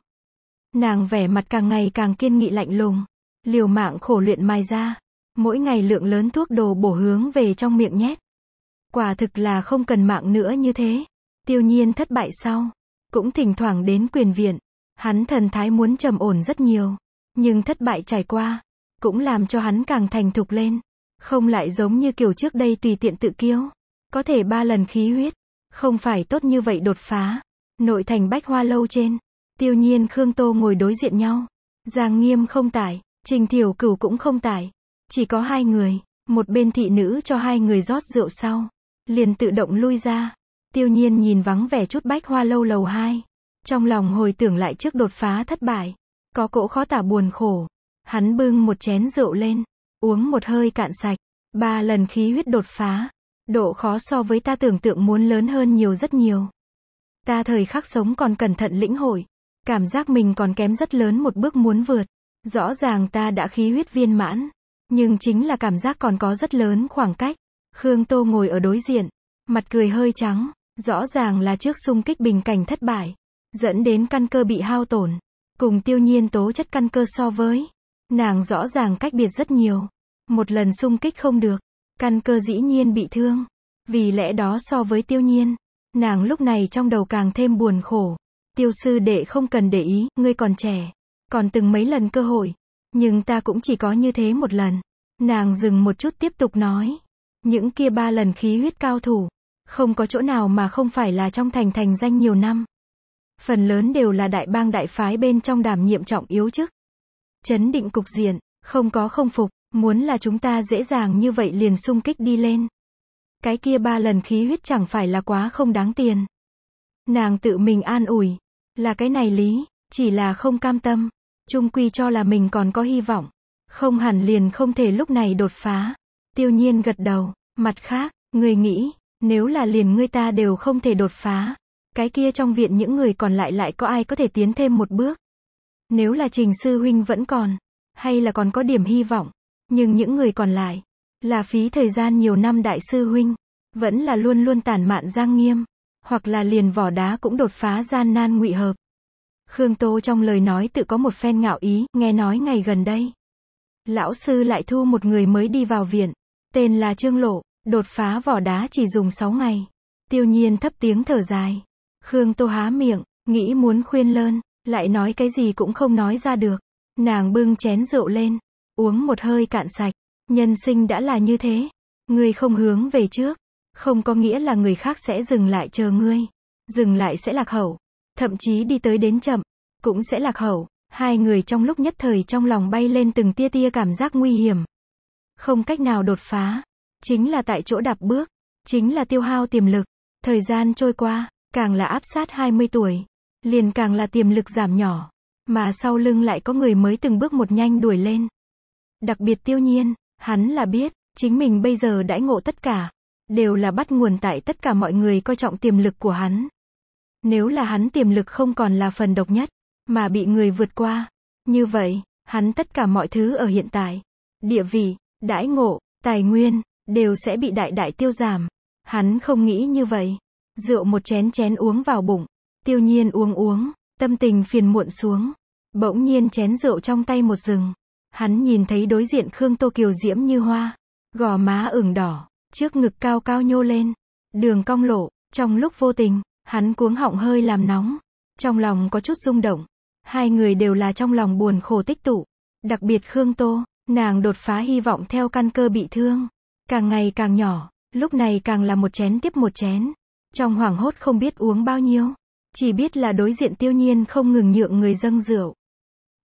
Nàng vẻ mặt càng ngày càng kiên nghị lạnh lùng. Liều mạng khổ luyện mài ra. Mỗi ngày lượng lớn thuốc đồ bổ hướng về trong miệng nhét. Quả thực là không cần mạng nữa như thế. Tiêu nhiên thất bại sau, cũng thỉnh thoảng đến quyền viện. Hắn thần thái muốn trầm ổn rất nhiều, nhưng thất bại trải qua, cũng làm cho hắn càng thành thục lên. Không lại giống như kiểu trước đây tùy tiện tự kiêu. Có thể ba lần khí huyết, không phải tốt như vậy đột phá. Nội thành bách hoa lâu trên, tiêu nhiên Khương Tô ngồi đối diện nhau. Giang nghiêm không tải, trình thiểu cửu cũng không tải. Chỉ có hai người, một bên thị nữ cho hai người rót rượu sau. Liền tự động lui ra. Tiêu nhiên nhìn vắng vẻ chút bách hoa lâu lầu hai. Trong lòng hồi tưởng lại trước đột phá thất bại. Có cỗ khó tả buồn khổ. Hắn bưng một chén rượu lên. Uống một hơi cạn sạch. Ba lần khí huyết đột phá. Độ khó so với ta tưởng tượng muốn lớn hơn nhiều rất nhiều. Ta thời khắc sống còn cẩn thận lĩnh hội. Cảm giác mình còn kém rất lớn một bước muốn vượt. Rõ ràng ta đã khí huyết viên mãn. Nhưng chính là cảm giác còn có rất lớn khoảng cách. Khương Tô ngồi ở đối diện. Mặt cười hơi trắng. Rõ ràng là trước xung kích bình cảnh thất bại, dẫn đến căn cơ bị hao tổn. Cùng tiêu nhiên tố chất căn cơ so với, nàng rõ ràng cách biệt rất nhiều. Một lần xung kích không được, căn cơ dĩ nhiên bị thương. Vì lẽ đó so với tiêu nhiên, nàng lúc này trong đầu càng thêm buồn khổ. Tiêu sư đệ không cần để ý, ngươi còn trẻ, còn từng mấy lần cơ hội, nhưng ta cũng chỉ có như thế một lần. Nàng dừng một chút tiếp tục nói. Những kia ba lần khí huyết cao thủ, không có chỗ nào mà không phải là trong thành thành danh nhiều năm. Phần lớn đều là đại bang đại phái bên trong đảm nhiệm trọng yếu chức. Chấn định cục diện, không có không phục, muốn là chúng ta dễ dàng như vậy liền sung kích đi lên. Cái kia ba lần khí huyết chẳng phải là quá không đáng tiền. Nàng tự mình an ủi, là cái này lý, chỉ là không cam tâm, chung quy cho là mình còn có hy vọng, không hẳn liền không thể lúc này đột phá. Tiêu nhiên gật đầu, mặt khác, người nghĩ, nếu là liền ngươi ta đều không thể đột phá, cái kia trong viện những người còn lại lại có ai có thể tiến thêm một bước. Nếu là trình sư huynh vẫn còn, hay là còn có điểm hy vọng, nhưng những người còn lại, là phí thời gian nhiều năm đại sư huynh, vẫn là luôn luôn tàn mạn giang nghiêm, hoặc là liền vỏ đá cũng đột phá gian nan ngụy hợp. Khương Tô trong lời nói tự có một phen ngạo ý, nghe nói ngày gần đây. Lão sư lại thu một người mới đi vào viện, tên là Trương Lộ. Đột phá vỏ đá chỉ dùng 6 ngày. Tiêu nhiên thấp tiếng thở dài. Khương Tô há miệng, nghĩ muốn khuyên lơn, lại nói cái gì cũng không nói ra được. Nàng bưng chén rượu lên, uống một hơi cạn sạch. Nhân sinh đã là như thế. Ngươi không hướng về trước, không có nghĩa là người khác sẽ dừng lại chờ ngươi. Dừng lại sẽ lạc hậu, thậm chí đi tới đến chậm, cũng sẽ lạc hậu. Hai người trong lúc nhất thời trong lòng bay lên từng tia tia cảm giác nguy hiểm. Không cách nào đột phá. Chính là tại chỗ đạp bước, chính là tiêu hao tiềm lực. Thời gian trôi qua, càng là áp sát 20 tuổi, liền càng là tiềm lực giảm nhỏ, mà sau lưng lại có người mới từng bước một nhanh đuổi lên. Đặc biệt tiêu nhiên, hắn là biết, chính mình bây giờ đãi ngộ tất cả, đều là bắt nguồn tại tất cả mọi người coi trọng tiềm lực của hắn. Nếu là hắn tiềm lực không còn là phần độc nhất, mà bị người vượt qua, như vậy, hắn tất cả mọi thứ ở hiện tại, địa vị, đãi ngộ, tài nguyên, đều sẽ bị đại đại tiêu giảm. Hắn không nghĩ như vậy. Rượu một chén chén uống vào bụng. Tiêu nhiên uống uống, tâm tình phiền muộn xuống. Bỗng nhiên chén rượu trong tay một rừng. Hắn nhìn thấy đối diện Khương Tô Kiều diễm như hoa. Gò má ửng đỏ, trước ngực cao cao nhô lên. Đường cong lộ, trong lúc vô tình, hắn cuống họng hơi làm nóng. Trong lòng có chút rung động. Hai người đều là trong lòng buồn khổ tích tụ. Đặc biệt Khương Tô, nàng đột phá hy vọng theo căn cơ bị thương. Càng ngày càng nhỏ, lúc này càng là một chén tiếp một chén. Trong hoảng hốt không biết uống bao nhiêu. Chỉ biết là đối diện tiêu nhiên không ngừng nhượng người dâng rượu.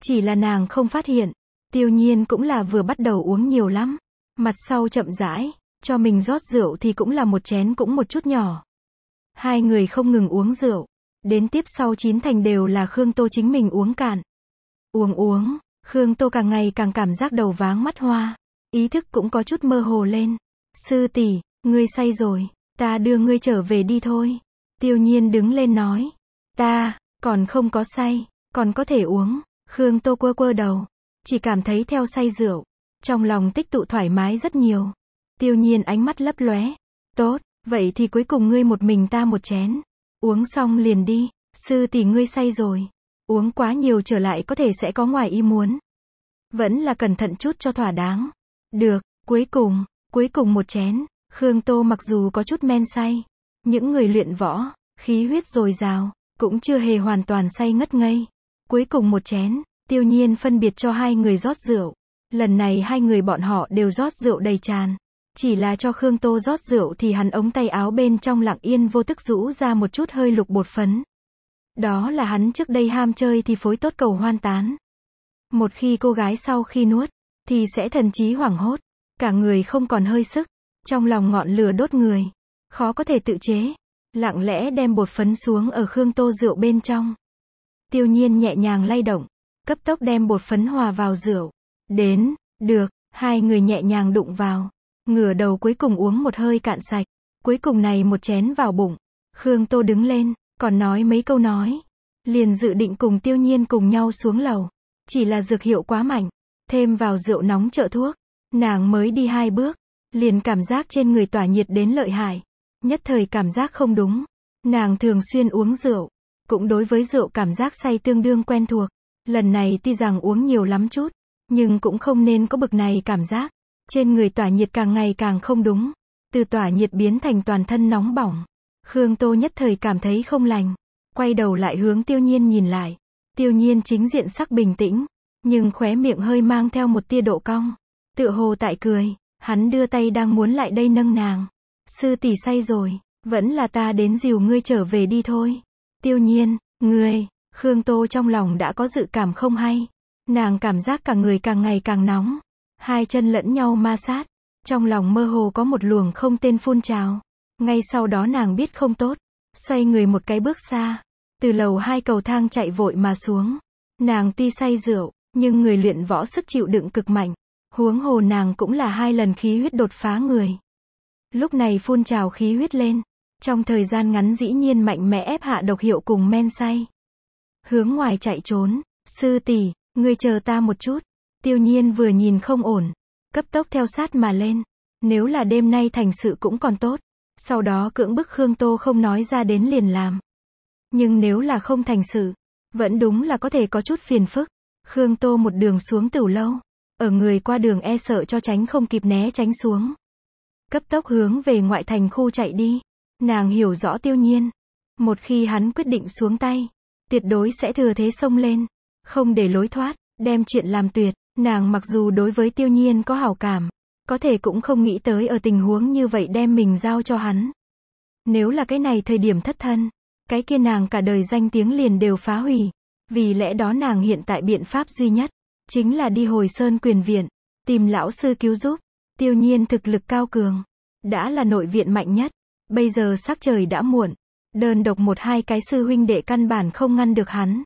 Chỉ là nàng không phát hiện. Tiêu nhiên cũng là vừa bắt đầu uống nhiều lắm. Mặt sau chậm rãi, cho mình rót rượu thì cũng là một chén cũng một chút nhỏ. Hai người không ngừng uống rượu. Đến tiếp sau chín thành đều là Khương Tô chính mình uống cạn. Uống uống, Khương Tô càng ngày càng cảm giác đầu váng mắt hoa ý thức cũng có chút mơ hồ lên. Sư tỷ, ngươi say rồi, ta đưa ngươi trở về đi thôi. Tiêu nhiên đứng lên nói. Ta, còn không có say, còn có thể uống. Khương Tô quơ quơ đầu, chỉ cảm thấy theo say rượu. Trong lòng tích tụ thoải mái rất nhiều. Tiêu nhiên ánh mắt lấp lóe. Tốt, vậy thì cuối cùng ngươi một mình ta một chén. Uống xong liền đi, sư tỷ ngươi say rồi. Uống quá nhiều trở lại có thể sẽ có ngoài ý muốn. Vẫn là cẩn thận chút cho thỏa đáng. Được, cuối cùng, cuối cùng một chén, Khương Tô mặc dù có chút men say, những người luyện võ, khí huyết dồi dào, cũng chưa hề hoàn toàn say ngất ngây. Cuối cùng một chén, tiêu nhiên phân biệt cho hai người rót rượu. Lần này hai người bọn họ đều rót rượu đầy tràn. Chỉ là cho Khương Tô rót rượu thì hắn ống tay áo bên trong lặng yên vô tức rũ ra một chút hơi lục bột phấn. Đó là hắn trước đây ham chơi thì phối tốt cầu hoan tán. Một khi cô gái sau khi nuốt, thì sẽ thần trí hoảng hốt, cả người không còn hơi sức, trong lòng ngọn lửa đốt người, khó có thể tự chế, lặng lẽ đem bột phấn xuống ở khương tô rượu bên trong. Tiêu nhiên nhẹ nhàng lay động, cấp tốc đem bột phấn hòa vào rượu. Đến, được, hai người nhẹ nhàng đụng vào, ngửa đầu cuối cùng uống một hơi cạn sạch, cuối cùng này một chén vào bụng. Khương Tô đứng lên, còn nói mấy câu nói, liền dự định cùng tiêu nhiên cùng nhau xuống lầu. Chỉ là dược hiệu quá mạnh, thêm vào rượu nóng trợ thuốc. Nàng mới đi hai bước, liền cảm giác trên người tỏa nhiệt đến lợi hại. Nhất thời cảm giác không đúng. Nàng thường xuyên uống rượu, cũng đối với rượu cảm giác say tương đương quen thuộc. Lần này tuy rằng uống nhiều lắm chút, nhưng cũng không nên có bực này cảm giác. Trên người tỏa nhiệt càng ngày càng không đúng. Từ tỏa nhiệt biến thành toàn thân nóng bỏng. Khương Tô nhất thời cảm thấy không lành. Quay đầu lại hướng tiêu nhiên nhìn lại. Tiêu nhiên chính diện sắc bình tĩnh nhưng khóe miệng hơi mang theo một tia độ cong. Tựa hồ tại cười, hắn đưa tay đang muốn lại đây nâng nàng. Sư tỷ say rồi, vẫn là ta đến dìu ngươi trở về đi thôi. Tiêu nhiên, ngươi, Khương Tô trong lòng đã có dự cảm không hay. Nàng cảm giác cả người càng ngày càng nóng. Hai chân lẫn nhau ma sát. Trong lòng mơ hồ có một luồng không tên phun trào. Ngay sau đó nàng biết không tốt. Xoay người một cái bước xa. Từ lầu hai cầu thang chạy vội mà xuống. Nàng ti say rượu, nhưng người luyện võ sức chịu đựng cực mạnh, huống hồ nàng cũng là hai lần khí huyết đột phá người. Lúc này phun trào khí huyết lên, trong thời gian ngắn dĩ nhiên mạnh mẽ ép hạ độc hiệu cùng men say. Hướng ngoài chạy trốn, sư tỷ, ngươi chờ ta một chút. Tiêu nhiên vừa nhìn không ổn, cấp tốc theo sát mà lên. Nếu là đêm nay thành sự cũng còn tốt. Sau đó cưỡng bức Khương Tô không nói ra đến liền làm. Nhưng nếu là không thành sự, vẫn đúng là có thể có chút phiền phức. Khương Tô một đường xuống tiểu lâu. Ở người qua đường e sợ cho tránh không kịp né tránh xuống. Cấp tốc hướng về ngoại thành khu chạy đi. Nàng hiểu rõ tiêu nhiên. Một khi hắn quyết định xuống tay, tuyệt đối sẽ thừa thế xông lên. Không để lối thoát, đem chuyện làm tuyệt. Nàng mặc dù đối với tiêu nhiên có hảo cảm, có thể cũng không nghĩ tới ở tình huống như vậy đem mình giao cho hắn. Nếu là cái này thời điểm thất thân, cái kia nàng cả đời danh tiếng liền đều phá hủy. Vì lẽ đó nàng hiện tại biện pháp duy nhất, chính là đi hồi sơn quyền viện, tìm lão sư cứu giúp. Tiêu nhiên thực lực cao cường, đã là nội viện mạnh nhất, bây giờ sắc trời đã muộn, đơn độc một hai cái sư huynh đệ căn bản không ngăn được hắn.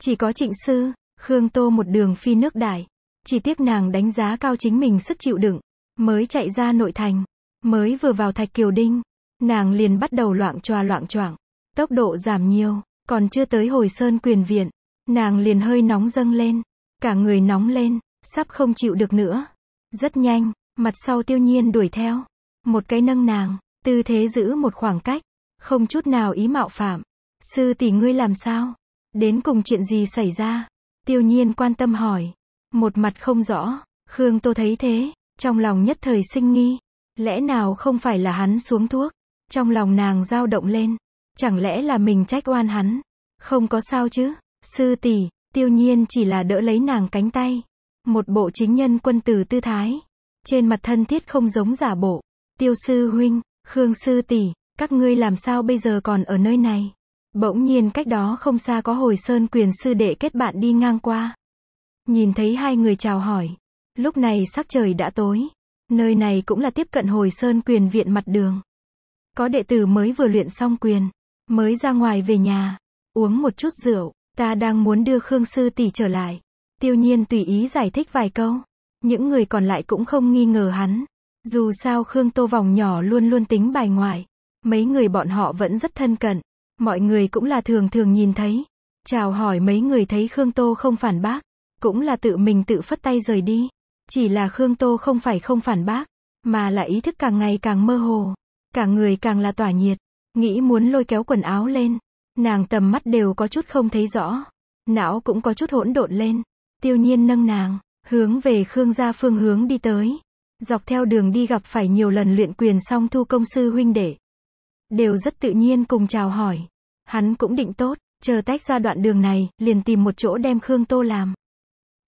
Chỉ có trịnh sư, Khương Tô một đường phi nước đại chỉ tiếc nàng đánh giá cao chính mình sức chịu đựng, mới chạy ra nội thành, mới vừa vào thạch kiều đinh, nàng liền bắt đầu loạn choa loạn choạng, tốc độ giảm nhiều. Còn chưa tới hồi sơn quyền viện, nàng liền hơi nóng dâng lên, cả người nóng lên, sắp không chịu được nữa. Rất nhanh, mặt sau tiêu nhiên đuổi theo. Một cái nâng nàng, tư thế giữ một khoảng cách, không chút nào ý mạo phạm. Sư tỷ ngươi làm sao? Đến cùng chuyện gì xảy ra? Tiêu nhiên quan tâm hỏi. Một mặt không rõ, Khương Tô thấy thế, trong lòng nhất thời sinh nghi. Lẽ nào không phải là hắn xuống thuốc? Trong lòng nàng dao động lên, Chẳng lẽ là mình trách oan hắn? Không có sao chứ. Sư tỷ, tiêu nhiên chỉ là đỡ lấy nàng cánh tay. Một bộ chính nhân quân tử tư thái. Trên mặt thân thiết không giống giả bộ. Tiêu sư huynh, Khương sư tỷ, các ngươi làm sao bây giờ còn ở nơi này? Bỗng nhiên cách đó không xa có hồi sơn quyền sư đệ kết bạn đi ngang qua. Nhìn thấy hai người chào hỏi. Lúc này sắc trời đã tối. Nơi này cũng là tiếp cận hồi sơn quyền viện mặt đường. Có đệ tử mới vừa luyện xong quyền, Mới ra ngoài về nhà, uống một chút rượu, ta đang muốn đưa Khương Sư Tỷ trở lại. Tiêu nhiên tùy ý giải thích vài câu. Những người còn lại cũng không nghi ngờ hắn. Dù sao Khương Tô Vòng nhỏ luôn luôn tính bài ngoại. Mấy người bọn họ vẫn rất thân cận. Mọi người cũng là thường thường nhìn thấy. Chào hỏi mấy người thấy Khương Tô không phản bác. Cũng là tự mình tự phất tay rời đi. Chỉ là Khương Tô không phải không phản bác. Mà là ý thức càng ngày càng mơ hồ. Cả người càng là tỏa nhiệt. Nghĩ muốn lôi kéo quần áo lên. Nàng tầm mắt đều có chút không thấy rõ. Não cũng có chút hỗn độn lên. Tiêu nhiên nâng nàng, hướng về Khương gia phương hướng đi tới. Dọc theo đường đi gặp phải nhiều lần luyện quyền song thu công sư huynh đệ. Đều rất tự nhiên cùng chào hỏi. Hắn cũng định tốt, chờ tách ra đoạn đường này, liền tìm một chỗ đem Khương Tô làm.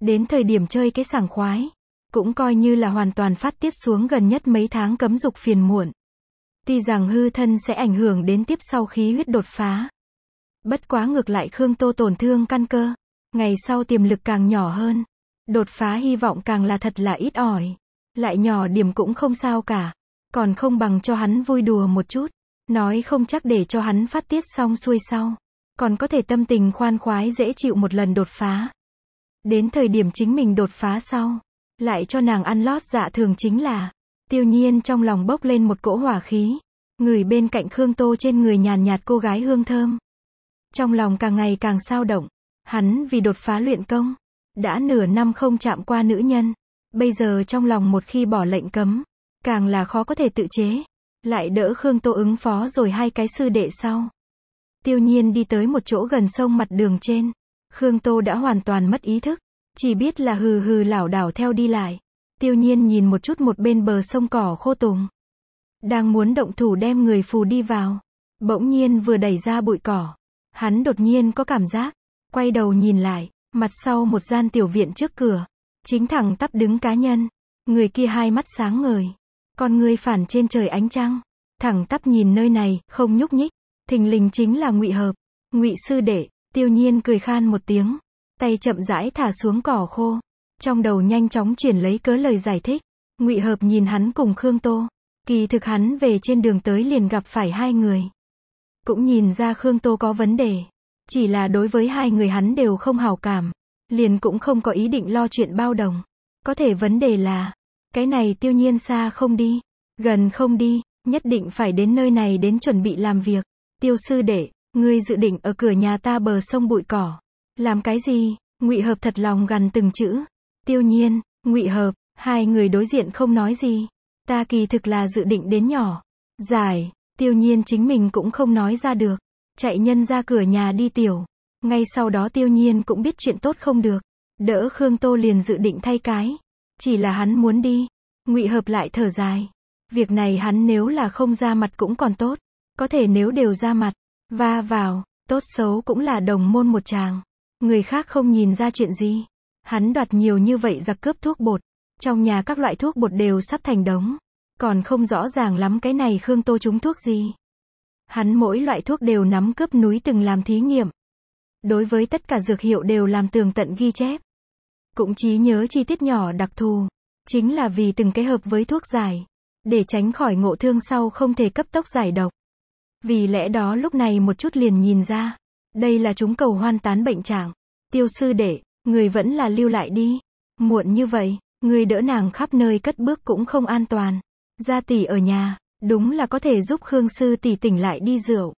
Đến thời điểm chơi cái sảng khoái, cũng coi như là hoàn toàn phát tiết xuống gần nhất mấy tháng cấm dục phiền muộn. Tuy rằng hư thân sẽ ảnh hưởng đến tiếp sau khí huyết đột phá. Bất quá ngược lại Khương Tô tổn thương căn cơ. Ngày sau tiềm lực càng nhỏ hơn. Đột phá hy vọng càng là thật là ít ỏi. Lại nhỏ điểm cũng không sao cả. Còn không bằng cho hắn vui đùa một chút. Nói không chắc để cho hắn phát tiết xong xuôi sau. Còn có thể tâm tình khoan khoái dễ chịu một lần đột phá. Đến thời điểm chính mình đột phá sau. Lại cho nàng ăn lót dạ thường chính là. Tiêu nhiên trong lòng bốc lên một cỗ hỏa khí. Người bên cạnh Khương Tô trên người nhàn nhạt cô gái hương thơm. Trong lòng càng ngày càng sao động. Hắn vì đột phá luyện công. Đã nửa năm không chạm qua nữ nhân. Bây giờ trong lòng một khi bỏ lệnh cấm. Càng là khó có thể tự chế. Lại đỡ Khương Tô ứng phó rồi hai cái sư đệ sau. Tiêu nhiên đi tới một chỗ gần sông mặt đường trên. Khương Tô đã hoàn toàn mất ý thức. Chỉ biết là hừ hừ lảo đảo theo đi lại. Tiêu nhiên nhìn một chút một bên bờ sông cỏ khô tùng. Đang muốn động thủ đem người phù đi vào. Bỗng nhiên vừa đẩy ra bụi cỏ. Hắn đột nhiên có cảm giác. Quay đầu nhìn lại, mặt sau một gian tiểu viện trước cửa. Chính thẳng tắp đứng cá nhân. Người kia hai mắt sáng ngời. Con người phản trên trời ánh trăng. Thẳng tắp nhìn nơi này, không nhúc nhích. Thình lình chính là ngụy hợp. ngụy sư đệ, tiêu nhiên cười khan một tiếng. Tay chậm rãi thả xuống cỏ khô. Trong đầu nhanh chóng chuyển lấy cớ lời giải thích. Ngụy Hợp nhìn hắn cùng Khương Tô. Kỳ thực hắn về trên đường tới liền gặp phải hai người. Cũng nhìn ra Khương Tô có vấn đề. Chỉ là đối với hai người hắn đều không hào cảm. Liền cũng không có ý định lo chuyện bao đồng. Có thể vấn đề là, cái này tiêu nhiên xa không đi, gần không đi, nhất định phải đến nơi này đến chuẩn bị làm việc. Tiêu sư đệ, ngươi dự định ở cửa nhà ta bờ sông bụi cỏ. Làm cái gì? Ngụy Hợp thật lòng gần từng chữ. Tiêu Nhiên, Ngụy Hợp, hai người đối diện không nói gì. Ta kỳ thực là dự định đến nhỏ. Giải, Tiêu Nhiên chính mình cũng không nói ra được. Chạy nhân ra cửa nhà đi tiểu. Ngay sau đó Tiêu Nhiên cũng biết chuyện tốt không được. Đỡ Khương Tô liền dự định thay cái. Chỉ là hắn muốn đi. Ngụy Hợp lại thở dài. Việc này hắn nếu là không ra mặt cũng còn tốt. Có thể nếu đều ra mặt. Va vào, tốt xấu cũng là đồng môn một chàng. Người khác không nhìn ra chuyện gì. Hắn đoạt nhiều như vậy giặc cướp thuốc bột. Trong nhà các loại thuốc bột đều sắp thành đống. Còn không rõ ràng lắm cái này Khương Tô trúng thuốc gì. Hắn mỗi loại thuốc đều nắm cướp núi từng làm thí nghiệm. Đối với tất cả dược hiệu đều làm tường tận ghi chép. Cũng trí nhớ chi tiết nhỏ đặc thù. Chính là vì từng cái hợp với thuốc giải. Để tránh khỏi ngộ thương sau không thể cấp tốc giải độc. Vì lẽ đó lúc này một chút liền nhìn ra. Đây là chúng cầu hoan tán bệnh trạng. Tiêu sư đệ, người vẫn là lưu lại đi. Muộn như vậy, người đỡ nàng khắp nơi cất bước cũng không an toàn. Gia tỷ ở nhà, đúng là có thể giúp Khương sư tỷ tỉnh lại đi rượu.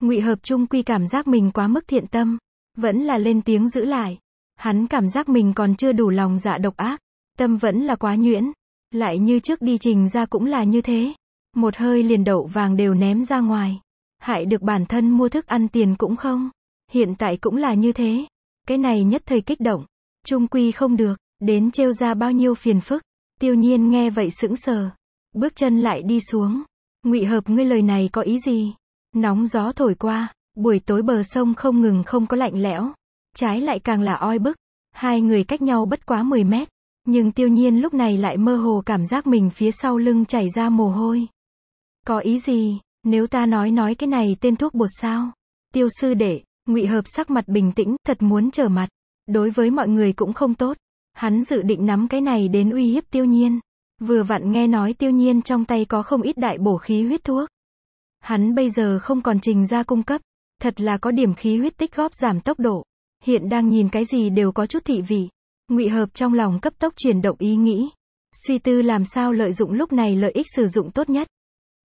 Ngụy Hợp Trung quy cảm giác mình quá mức thiện tâm, vẫn là lên tiếng giữ lại. Hắn cảm giác mình còn chưa đủ lòng dạ độc ác, tâm vẫn là quá nhuyễn, lại như trước đi trình ra cũng là như thế. Một hơi liền đậu vàng đều ném ra ngoài, hại được bản thân mua thức ăn tiền cũng không, hiện tại cũng là như thế cái này nhất thời kích động. Trung quy không được, đến trêu ra bao nhiêu phiền phức. Tiêu nhiên nghe vậy sững sờ. Bước chân lại đi xuống. ngụy hợp ngươi lời này có ý gì? Nóng gió thổi qua, buổi tối bờ sông không ngừng không có lạnh lẽo. Trái lại càng là oi bức. Hai người cách nhau bất quá 10 mét. Nhưng tiêu nhiên lúc này lại mơ hồ cảm giác mình phía sau lưng chảy ra mồ hôi. Có ý gì, nếu ta nói nói cái này tên thuốc bột sao? Tiêu sư đệ, Ngụy Hợp sắc mặt bình tĩnh, thật muốn trở mặt. Đối với mọi người cũng không tốt. Hắn dự định nắm cái này đến uy hiếp tiêu nhiên. Vừa vặn nghe nói tiêu nhiên trong tay có không ít đại bổ khí huyết thuốc. Hắn bây giờ không còn trình ra cung cấp. Thật là có điểm khí huyết tích góp giảm tốc độ. Hiện đang nhìn cái gì đều có chút thị vị. Ngụy Hợp trong lòng cấp tốc chuyển động ý nghĩ. Suy tư làm sao lợi dụng lúc này lợi ích sử dụng tốt nhất.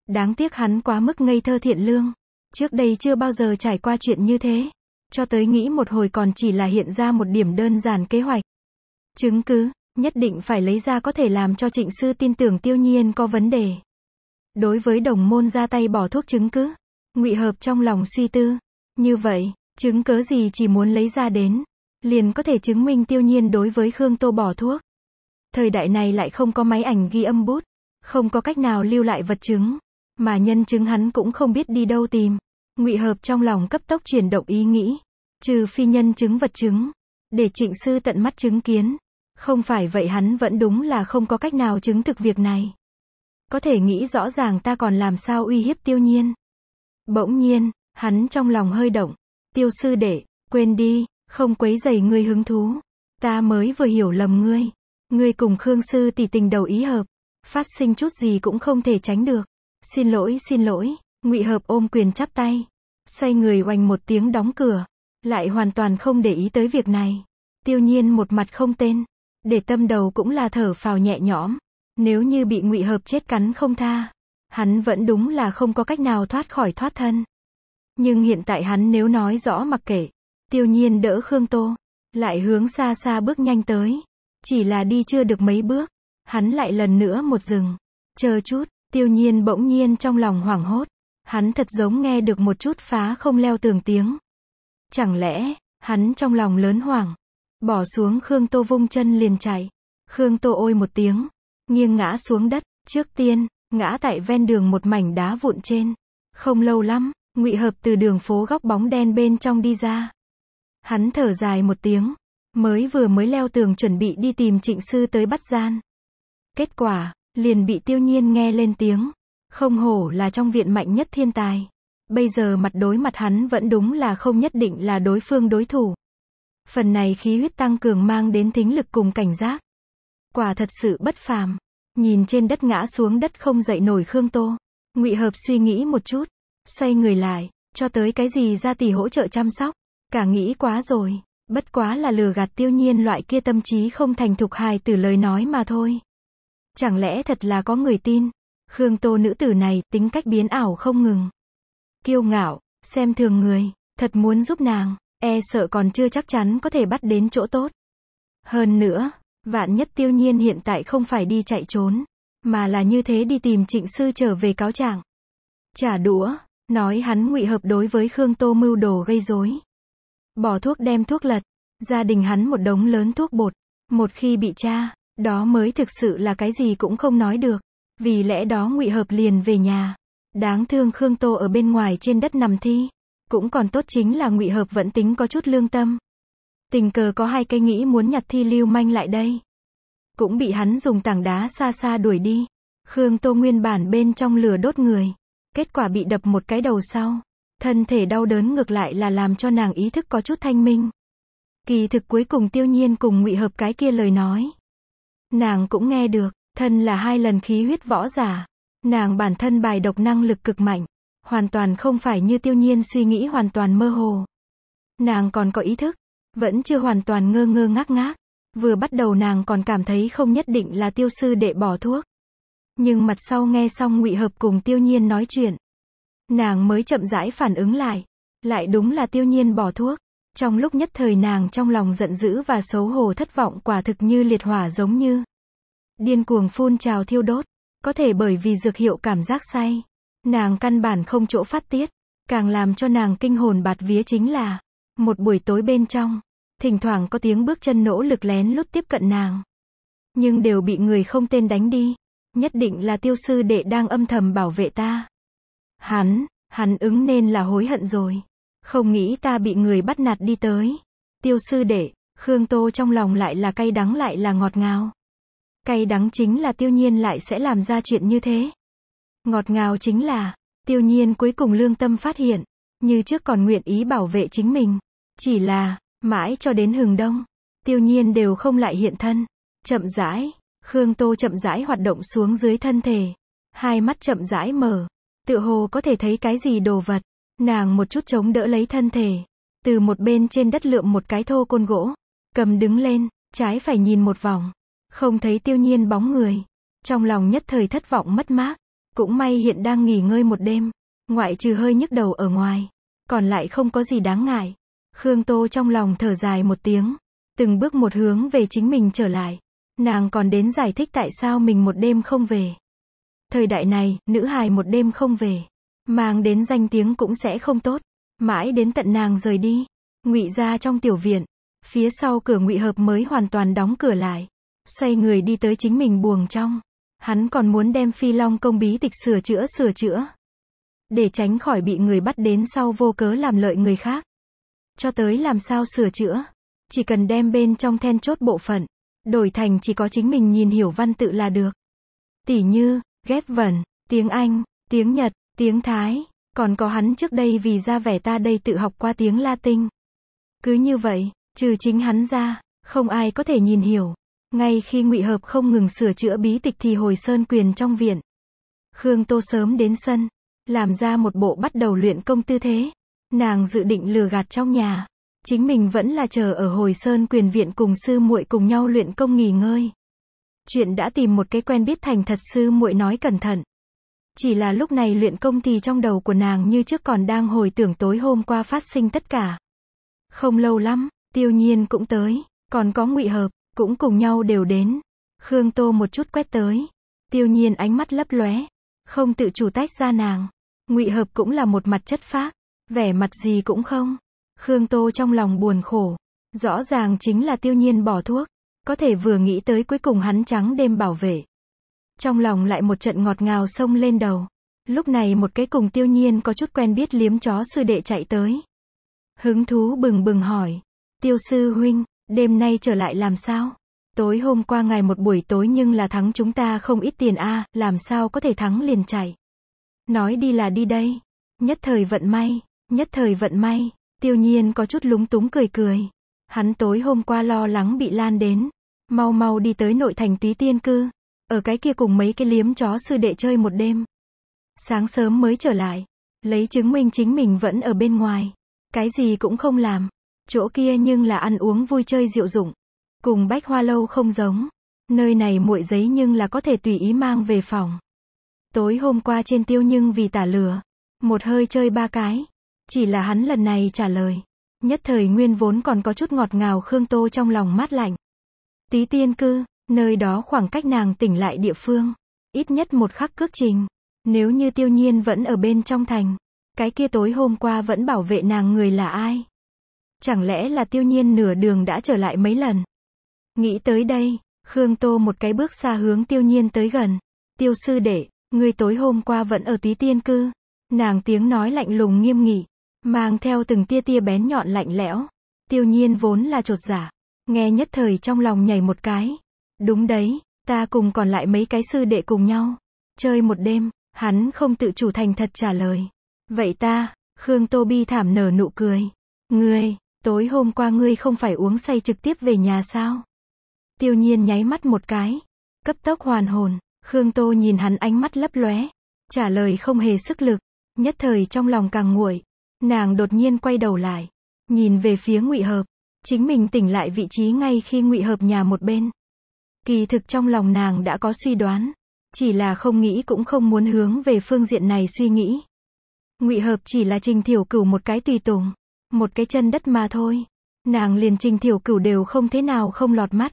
Đáng tiếc hắn quá mức ngây thơ thiện lương. Trước đây chưa bao giờ trải qua chuyện như thế. Cho tới nghĩ một hồi còn chỉ là hiện ra một điểm đơn giản kế hoạch. Chứng cứ, nhất định phải lấy ra có thể làm cho trịnh sư tin tưởng tiêu nhiên có vấn đề. Đối với đồng môn ra tay bỏ thuốc chứng cứ, ngụy hợp trong lòng suy tư. Như vậy, chứng cứ gì chỉ muốn lấy ra đến, liền có thể chứng minh tiêu nhiên đối với Khương Tô bỏ thuốc. Thời đại này lại không có máy ảnh ghi âm bút, không có cách nào lưu lại vật chứng, mà nhân chứng hắn cũng không biết đi đâu tìm. Ngụy Hợp trong lòng cấp tốc chuyển động ý nghĩ, trừ phi nhân chứng vật chứng, để Trịnh sư tận mắt chứng kiến, không phải vậy hắn vẫn đúng là không có cách nào chứng thực việc này. Có thể nghĩ rõ ràng ta còn làm sao uy hiếp tiêu nhiên. Bỗng nhiên, hắn trong lòng hơi động, tiêu sư đệ, quên đi, không quấy dày ngươi hứng thú. Ta mới vừa hiểu lầm ngươi. Ngươi cùng Khương sư tỉ tình đầu ý hợp, phát sinh chút gì cũng không thể tránh được. Xin lỗi xin lỗi, Ngụy Hợp ôm quyền chắp tay, xoay người oanh một tiếng đóng cửa, lại hoàn toàn không để ý tới việc này. Tiêu Nhiên một mặt không tên, để tâm đầu cũng là thở phào nhẹ nhõm, nếu như bị Ngụy Hợp chết cắn không tha, hắn vẫn đúng là không có cách nào thoát khỏi thoát thân. Nhưng hiện tại hắn nếu nói rõ mặc kệ, Tiêu Nhiên đỡ Khương Tô, lại hướng xa xa bước nhanh tới, chỉ là đi chưa được mấy bước, hắn lại lần nữa một dừng. Chờ chút, Tiêu Nhiên bỗng nhiên trong lòng hoảng hốt, hắn thật giống nghe được một chút phá không leo tường tiếng. Chẳng lẽ, hắn trong lòng lớn hoảng, bỏ xuống Khương Tô vung chân liền chạy. Khương Tô ôi một tiếng, nghiêng ngã xuống đất, trước tiên, ngã tại ven đường một mảnh đá vụn trên. Không lâu lắm, ngụy hợp từ đường phố góc bóng đen bên trong đi ra. Hắn thở dài một tiếng, mới vừa mới leo tường chuẩn bị đi tìm trịnh sư tới bắt gian. Kết quả, liền bị tiêu nhiên nghe lên tiếng. Không hổ là trong viện mạnh nhất thiên tài. Bây giờ mặt đối mặt hắn vẫn đúng là không nhất định là đối phương đối thủ. Phần này khí huyết tăng cường mang đến tính lực cùng cảnh giác. Quả thật sự bất phàm. Nhìn trên đất ngã xuống đất không dậy nổi Khương Tô. ngụy Hợp suy nghĩ một chút. Xoay người lại. Cho tới cái gì ra tỷ hỗ trợ chăm sóc. Cả nghĩ quá rồi. Bất quá là lừa gạt tiêu nhiên loại kia tâm trí không thành thục hài từ lời nói mà thôi. Chẳng lẽ thật là có người tin? Khương Tô nữ tử này, tính cách biến ảo không ngừng. Kiêu ngạo, xem thường người, thật muốn giúp nàng, e sợ còn chưa chắc chắn có thể bắt đến chỗ tốt. Hơn nữa, vạn nhất tiêu nhiên hiện tại không phải đi chạy trốn, mà là như thế đi tìm trịnh sư trở về cáo trạng. Trả đũa, nói hắn ngụy hợp đối với Khương Tô mưu đồ gây rối. Bỏ thuốc đem thuốc lật, gia đình hắn một đống lớn thuốc bột, một khi bị tra, đó mới thực sự là cái gì cũng không nói được. Vì lẽ đó ngụy hợp liền về nhà. Đáng thương Khương Tô ở bên ngoài trên đất nằm thi. Cũng còn tốt chính là ngụy hợp vẫn tính có chút lương tâm. Tình cờ có hai cây nghĩ muốn nhặt thi lưu manh lại đây. Cũng bị hắn dùng tảng đá xa xa đuổi đi. Khương Tô nguyên bản bên trong lửa đốt người. Kết quả bị đập một cái đầu sau. Thân thể đau đớn ngược lại là làm cho nàng ý thức có chút thanh minh. Kỳ thực cuối cùng tiêu nhiên cùng ngụy hợp cái kia lời nói. Nàng cũng nghe được. Thân là hai lần khí huyết võ giả. Nàng bản thân bài độc năng lực cực mạnh. Hoàn toàn không phải như tiêu nhiên suy nghĩ hoàn toàn mơ hồ. Nàng còn có ý thức. Vẫn chưa hoàn toàn ngơ ngơ ngác ngác. Vừa bắt đầu nàng còn cảm thấy không nhất định là tiêu sư đệ bỏ thuốc. Nhưng mặt sau nghe xong ngụy hợp cùng tiêu nhiên nói chuyện. Nàng mới chậm rãi phản ứng lại. Lại đúng là tiêu nhiên bỏ thuốc. Trong lúc nhất thời nàng trong lòng giận dữ và xấu hổ thất vọng quả thực như liệt hỏa giống như. Điên cuồng phun trào thiêu đốt, có thể bởi vì dược hiệu cảm giác say, nàng căn bản không chỗ phát tiết, càng làm cho nàng kinh hồn bạt vía chính là, một buổi tối bên trong, thỉnh thoảng có tiếng bước chân nỗ lực lén lút tiếp cận nàng, nhưng đều bị người không tên đánh đi, nhất định là tiêu sư đệ đang âm thầm bảo vệ ta. Hắn, hắn ứng nên là hối hận rồi, không nghĩ ta bị người bắt nạt đi tới. Tiêu sư đệ, Khương Tô trong lòng lại là cay đắng lại là ngọt ngào. Cay đắng chính là tiêu nhiên lại sẽ làm ra chuyện như thế. Ngọt ngào chính là, tiêu nhiên cuối cùng lương tâm phát hiện, như trước còn nguyện ý bảo vệ chính mình. Chỉ là, mãi cho đến hừng đông, tiêu nhiên đều không lại hiện thân. Chậm rãi, Khương Tô chậm rãi hoạt động xuống dưới thân thể. Hai mắt chậm rãi mở, tựa hồ có thể thấy cái gì đồ vật. Nàng một chút chống đỡ lấy thân thể, từ một bên trên đất lượm một cái thô côn gỗ, cầm đứng lên, trái phải nhìn một vòng, không thấy tiêu nhiên bóng người. Trong lòng nhất thời thất vọng mất mát. Cũng may hiện đang nghỉ ngơi một đêm. Ngoại trừ hơi nhức đầu ở ngoài. Còn lại không có gì đáng ngại. Khương Tô trong lòng thở dài một tiếng. Từng bước một hướng về chính mình trở lại. Nàng còn đến giải thích tại sao mình một đêm không về. Thời đại này, nữ hài một đêm không về. Mang đến danh tiếng cũng sẽ không tốt. Mãi đến tận nàng rời đi. Ngụy ra trong tiểu viện. Phía sau cửa ngụy hợp mới hoàn toàn đóng cửa lại xoay người đi tới chính mình buồng trong. Hắn còn muốn đem phi long công bí tịch sửa chữa sửa chữa. Để tránh khỏi bị người bắt đến sau vô cớ làm lợi người khác. Cho tới làm sao sửa chữa. Chỉ cần đem bên trong then chốt bộ phận. Đổi thành chỉ có chính mình nhìn hiểu văn tự là được. Tỉ như, ghép vần, tiếng Anh, tiếng Nhật, tiếng Thái. Còn có hắn trước đây vì ra vẻ ta đây tự học qua tiếng Latin. Cứ như vậy, trừ chính hắn ra, không ai có thể nhìn hiểu. Ngay khi ngụy Hợp không ngừng sửa chữa bí tịch thì hồi sơn quyền trong viện. Khương Tô sớm đến sân, làm ra một bộ bắt đầu luyện công tư thế. Nàng dự định lừa gạt trong nhà. Chính mình vẫn là chờ ở hồi sơn quyền viện cùng sư muội cùng nhau luyện công nghỉ ngơi. Chuyện đã tìm một cái quen biết thành thật sư muội nói cẩn thận. Chỉ là lúc này luyện công thì trong đầu của nàng như trước còn đang hồi tưởng tối hôm qua phát sinh tất cả. Không lâu lắm, tiêu nhiên cũng tới, còn có ngụy hợp. Cũng cùng nhau đều đến. Khương Tô một chút quét tới. Tiêu nhiên ánh mắt lấp lóe, không tự chủ tách ra nàng. Ngụy Hợp cũng là một mặt chất phác, vẻ mặt gì cũng không. Khương Tô trong lòng buồn khổ, rõ ràng chính là tiêu nhiên bỏ thuốc, có thể vừa nghĩ tới cuối cùng hắn trắng đêm bảo vệ. Trong lòng lại một trận ngọt ngào sông lên đầu. Lúc này một cái cùng tiêu nhiên có chút quen biết liếm chó sư đệ chạy tới. Hứng thú bừng bừng hỏi. Tiêu sư huynh, Đêm nay trở lại làm sao? Tối hôm qua ngày một buổi tối nhưng là thắng chúng ta không ít tiền a, làm sao có thể thắng liền chạy Nói đi là đi đây. Nhất thời vận may, nhất thời vận may. Tiêu nhiên có chút lúng túng cười cười. Hắn tối hôm qua lo lắng bị lan đến. Mau mau đi tới nội thành túy tiên cư. Ở cái kia cùng mấy cái liếm chó sư đệ chơi một đêm. Sáng sớm mới trở lại. Lấy chứng minh chính mình vẫn ở bên ngoài. Cái gì cũng không làm chỗ kia nhưng là ăn uống vui chơi rượu dụng. Cùng bách hoa lâu không giống, nơi này muội giấy nhưng là có thể tùy ý mang về phòng. Tối hôm qua trên tiêu nhưng vì tả lửa, một hơi chơi ba cái, chỉ là hắn lần này trả lời. Nhất thời nguyên vốn còn có chút ngọt ngào Khương Tô trong lòng mát lạnh. Tí tiên cư, nơi đó khoảng cách nàng tỉnh lại địa phương, ít nhất một khắc cước trình. Nếu như tiêu nhiên vẫn ở bên trong thành, cái kia tối hôm qua vẫn bảo vệ nàng người là ai? Chẳng lẽ là tiêu nhiên nửa đường đã trở lại mấy lần? Nghĩ tới đây, Khương Tô một cái bước xa hướng tiêu nhiên tới gần. Tiêu sư đệ, người tối hôm qua vẫn ở tí tiên cư. Nàng tiếng nói lạnh lùng nghiêm nghị, mang theo từng tia tia bén nhọn lạnh lẽo. Tiêu nhiên vốn là trột giả, dạ, nghe nhất thời trong lòng nhảy một cái. Đúng đấy, ta cùng còn lại mấy cái sư đệ cùng nhau. Chơi một đêm, hắn không tự chủ thành thật trả lời. Vậy ta, Khương Tô Bi thảm nở nụ cười. Ngươi, Tối hôm qua ngươi không phải uống say trực tiếp về nhà sao? Tiêu nhiên nháy mắt một cái. Cấp tốc hoàn hồn, Khương Tô nhìn hắn ánh mắt lấp lóe. Trả lời không hề sức lực, nhất thời trong lòng càng nguội. Nàng đột nhiên quay đầu lại, nhìn về phía ngụy Hợp. Chính mình tỉnh lại vị trí ngay khi ngụy Hợp nhà một bên. Kỳ thực trong lòng nàng đã có suy đoán, chỉ là không nghĩ cũng không muốn hướng về phương diện này suy nghĩ. Ngụy Hợp chỉ là Trình Thiểu Cửu một cái tùy tùng. Một cái chân đất mà thôi. Nàng liền trình thiểu cửu đều không thế nào không lọt mắt.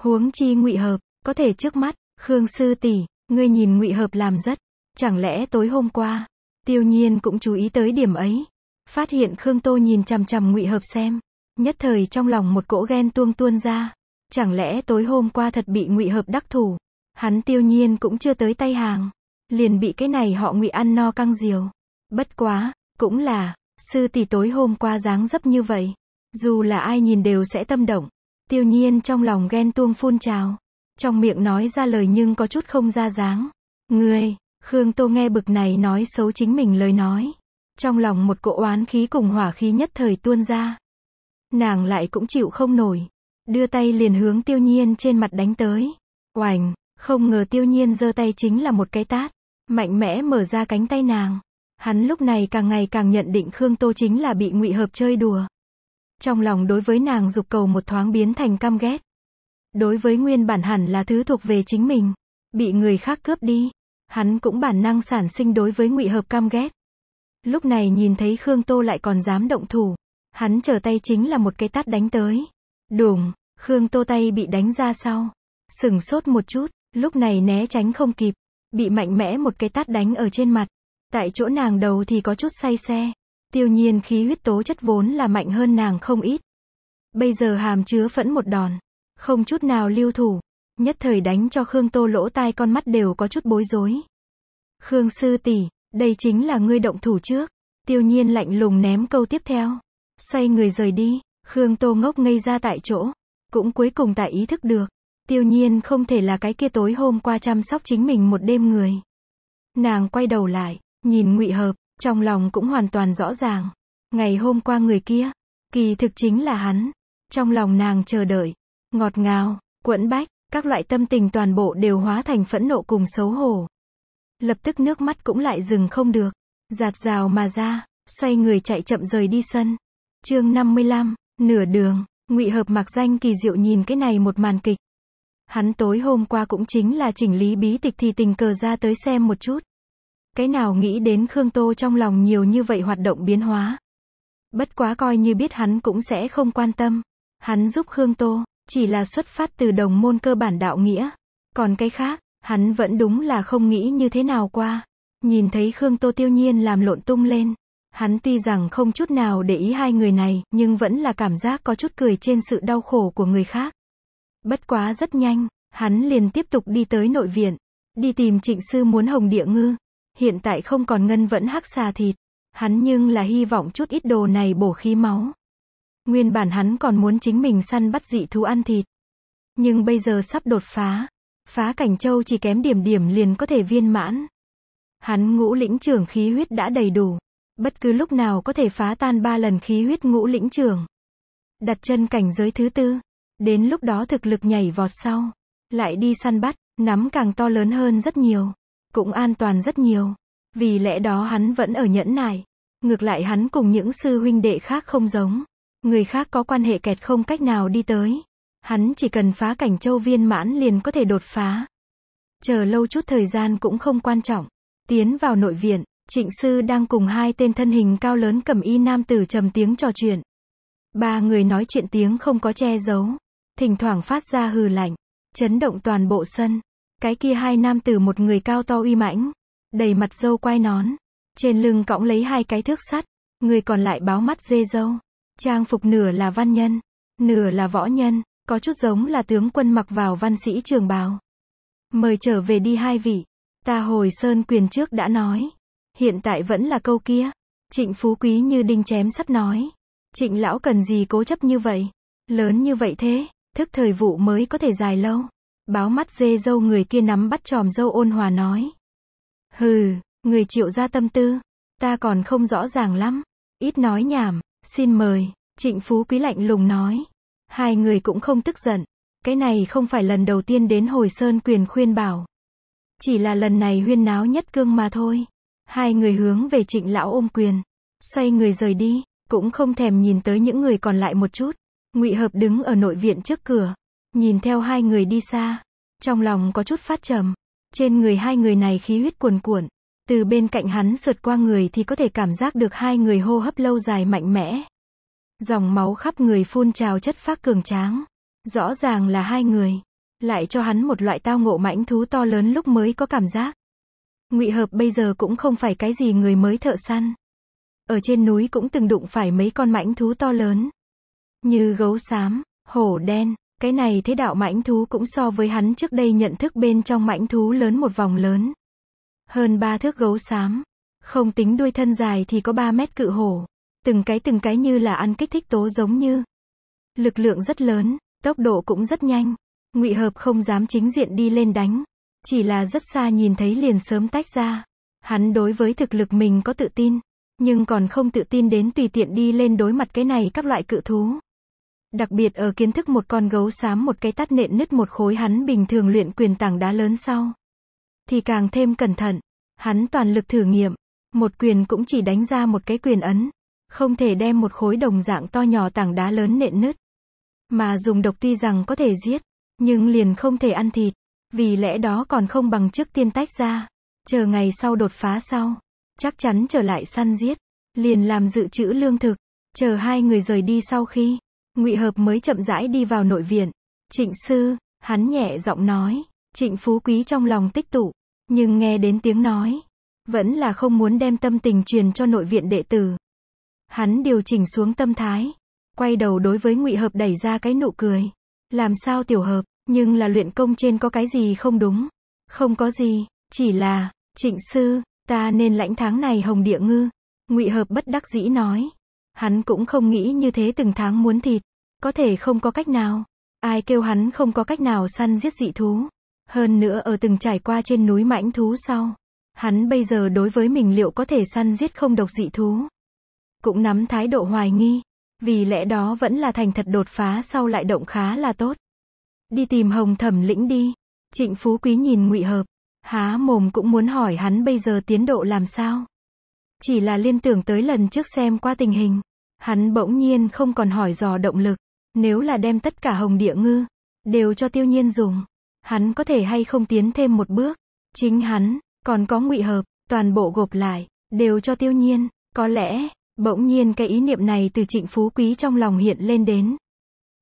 Huống chi ngụy hợp, có thể trước mắt, Khương Sư tỷ ngươi nhìn ngụy hợp làm rất. Chẳng lẽ tối hôm qua, tiêu nhiên cũng chú ý tới điểm ấy. Phát hiện Khương Tô nhìn chằm chằm ngụy hợp xem. Nhất thời trong lòng một cỗ ghen tuông tuôn ra. Chẳng lẽ tối hôm qua thật bị ngụy hợp đắc thủ. Hắn tiêu nhiên cũng chưa tới tay hàng. Liền bị cái này họ ngụy ăn no căng diều. Bất quá, cũng là, Sư tỷ tối hôm qua dáng dấp như vậy. Dù là ai nhìn đều sẽ tâm động. Tiêu nhiên trong lòng ghen tuông phun trào. Trong miệng nói ra lời nhưng có chút không ra dáng. Ngươi, Khương Tô nghe bực này nói xấu chính mình lời nói. Trong lòng một cỗ oán khí cùng hỏa khí nhất thời tuôn ra. Nàng lại cũng chịu không nổi. Đưa tay liền hướng tiêu nhiên trên mặt đánh tới. Oành, không ngờ tiêu nhiên giơ tay chính là một cái tát. Mạnh mẽ mở ra cánh tay nàng. Hắn lúc này càng ngày càng nhận định Khương Tô chính là bị ngụy hợp chơi đùa. Trong lòng đối với nàng dục cầu một thoáng biến thành căm ghét. Đối với nguyên bản hẳn là thứ thuộc về chính mình, bị người khác cướp đi, hắn cũng bản năng sản sinh đối với ngụy hợp căm ghét. Lúc này nhìn thấy Khương Tô lại còn dám động thủ, hắn trở tay chính là một cái tát đánh tới. Đùng, Khương Tô tay bị đánh ra sau, sừng sốt một chút, lúc này né tránh không kịp, bị mạnh mẽ một cái tát đánh ở trên mặt, Tại chỗ nàng đầu thì có chút say xe. Tiêu nhiên khí huyết tố chất vốn là mạnh hơn nàng không ít. Bây giờ hàm chứa phẫn một đòn. Không chút nào lưu thủ. Nhất thời đánh cho Khương Tô lỗ tai con mắt đều có chút bối rối. Khương sư tỷ, đây chính là ngươi động thủ trước. Tiêu nhiên lạnh lùng ném câu tiếp theo. Xoay người rời đi, Khương Tô ngốc ngây ra tại chỗ. Cũng cuối cùng tại ý thức được. Tiêu nhiên không thể là cái kia tối hôm qua chăm sóc chính mình một đêm người. Nàng quay đầu lại, Nhìn ngụy hợp, trong lòng cũng hoàn toàn rõ ràng. Ngày hôm qua người kia, kỳ thực chính là hắn. Trong lòng nàng chờ đợi, ngọt ngào, quẫn bách, các loại tâm tình toàn bộ đều hóa thành phẫn nộ cùng xấu hổ. Lập tức nước mắt cũng lại dừng không được, giạt rào mà ra, xoay người chạy chậm rời đi sân. Chương 55, nửa đường, Ngụy Hợp mặc danh kỳ diệu nhìn cái này một màn kịch. Hắn tối hôm qua cũng chính là chỉnh lý bí tịch thì tình cờ ra tới xem một chút. Cái nào nghĩ đến Khương Tô trong lòng nhiều như vậy hoạt động biến hóa. Bất quá coi như biết hắn cũng sẽ không quan tâm. Hắn giúp Khương Tô, chỉ là xuất phát từ đồng môn cơ bản đạo nghĩa. Còn cái khác, hắn vẫn đúng là không nghĩ như thế nào qua. Nhìn thấy Khương Tô tiêu nhiên làm lộn tung lên. Hắn tuy rằng không chút nào để ý hai người này, nhưng vẫn là cảm giác có chút cười trên sự đau khổ của người khác. Bất quá rất nhanh, hắn liền tiếp tục đi tới nội viện, đi tìm trịnh sư muốn hồng địa ngư. Hiện tại không còn ngân vẫn hắc xà thịt. Hắn nhưng là hy vọng chút ít đồ này bổ khí máu. Nguyên bản hắn còn muốn chính mình săn bắt dị thú ăn thịt. Nhưng bây giờ sắp đột phá. Phá cảnh châu chỉ kém điểm điểm liền có thể viên mãn. Hắn ngũ lĩnh trưởng khí huyết đã đầy đủ. Bất cứ lúc nào có thể phá tan ba lần khí huyết ngũ lĩnh trưởng. Đặt chân cảnh giới thứ tư. Đến lúc đó thực lực nhảy vọt sau. Lại đi săn bắt, nắm càng to lớn hơn rất nhiều cũng an toàn rất nhiều. Vì lẽ đó hắn vẫn ở nhẫn nại. Ngược lại hắn cùng những sư huynh đệ khác không giống. Người khác có quan hệ kẹt không cách nào đi tới. Hắn chỉ cần phá cảnh châu viên mãn liền có thể đột phá. Chờ lâu chút thời gian cũng không quan trọng. Tiến vào nội viện, trịnh sư đang cùng hai tên thân hình cao lớn cầm y nam tử trầm tiếng trò chuyện. Ba người nói chuyện tiếng không có che giấu. Thỉnh thoảng phát ra hừ lạnh. Chấn động toàn bộ sân. Cái kia hai nam tử một người cao to uy mãnh, đầy mặt dâu quai nón, trên lưng cõng lấy hai cái thước sắt, người còn lại báo mắt dê dâu. Trang phục nửa là văn nhân, nửa là võ nhân, có chút giống là tướng quân mặc vào văn sĩ trường bào. Mời trở về đi hai vị, ta hồi sơn quyền trước đã nói, hiện tại vẫn là câu kia. Trịnh phú quý như đinh chém sắt nói, trịnh lão cần gì cố chấp như vậy, lớn như vậy thế, thức thời vụ mới có thể dài lâu. Báo mắt dê dâu người kia nắm bắt tròm dâu ôn hòa nói. Hừ, người triệu ra tâm tư. Ta còn không rõ ràng lắm. Ít nói nhảm, xin mời. Trịnh Phú Quý lạnh lùng nói. Hai người cũng không tức giận. Cái này không phải lần đầu tiên đến hồi sơn quyền khuyên bảo. Chỉ là lần này huyên náo nhất cương mà thôi. Hai người hướng về trịnh lão ôm quyền. Xoay người rời đi, cũng không thèm nhìn tới những người còn lại một chút. ngụy Hợp đứng ở nội viện trước cửa, Nhìn theo hai người đi xa, trong lòng có chút phát trầm. Trên người hai người này khí huyết cuồn cuộn, từ bên cạnh hắn sượt qua người thì có thể cảm giác được hai người hô hấp lâu dài mạnh mẽ. Dòng máu khắp người phun trào chất phát cường tráng. Rõ ràng là hai người. Lại cho hắn một loại tao ngộ mãnh thú to lớn lúc mới có cảm giác. ngụy hợp bây giờ cũng không phải cái gì người mới thợ săn. Ở trên núi cũng từng đụng phải mấy con mãnh thú to lớn. Như gấu xám, hổ đen, cái này thế đạo mãnh thú cũng so với hắn trước đây nhận thức bên trong mãnh thú lớn một vòng lớn. Hơn ba thước gấu xám. Không tính đuôi thân dài thì có ba mét cự hổ. Từng cái từng cái như là ăn kích thích tố giống như. Lực lượng rất lớn, tốc độ cũng rất nhanh. ngụy Hợp không dám chính diện đi lên đánh. Chỉ là rất xa nhìn thấy liền sớm tách ra. Hắn đối với thực lực mình có tự tin. Nhưng còn không tự tin đến tùy tiện đi lên đối mặt cái này các loại cự thú. Đặc biệt ở kiến thức một con gấu xám một cái tát nện nứt một khối hắn bình thường luyện quyền tảng đá lớn sau. Thì càng thêm cẩn thận. Hắn toàn lực thử nghiệm. Một quyền cũng chỉ đánh ra một cái quyền ấn. Không thể đem một khối đồng dạng to nhỏ tảng đá lớn nện nứt. Mà dùng độc tuy rằng có thể giết, nhưng liền không thể ăn thịt. Vì lẽ đó còn không bằng trước tiên tách ra. Chờ ngày sau đột phá sau. Chắc chắn trở lại săn giết. Liền làm dự trữ lương thực. Chờ hai người rời đi sau khi ngụy hợp mới chậm rãi đi vào nội viện trịnh sư hắn nhẹ giọng nói trịnh phú quý trong lòng tích tụ nhưng nghe đến tiếng nói vẫn là không muốn đem tâm tình truyền cho nội viện đệ tử hắn điều chỉnh xuống tâm thái quay đầu đối với ngụy hợp đẩy ra cái nụ cười làm sao tiểu hợp nhưng là luyện công trên có cái gì không đúng không có gì chỉ là trịnh sư ta nên lãnh tháng này hồng địa ngư ngụy hợp bất đắc dĩ nói hắn cũng không nghĩ như thế từng tháng muốn thịt có thể không có cách nào. Ai kêu hắn không có cách nào săn giết dị thú. Hơn nữa ở từng trải qua trên núi mãnh thú sau. Hắn bây giờ đối với mình liệu có thể săn giết không độc dị thú. Cũng nắm thái độ hoài nghi. Vì lẽ đó vẫn là thành thật đột phá sau lại động khá là tốt. Đi tìm hồng thẩm lĩnh đi. Trịnh Phú Quý nhìn ngụy Hợp. Há mồm cũng muốn hỏi hắn bây giờ tiến độ làm sao. Chỉ là liên tưởng tới lần trước xem qua tình hình. Hắn bỗng nhiên không còn hỏi dò động lực. Nếu là đem tất cả hồng địa ngư, đều cho tiêu nhiên dùng, hắn có thể hay không tiến thêm một bước. Chính hắn, còn có ngụy hợp, toàn bộ gộp lại, đều cho tiêu nhiên, có lẽ, bỗng nhiên cái ý niệm này từ trịnh phú quý trong lòng hiện lên đến.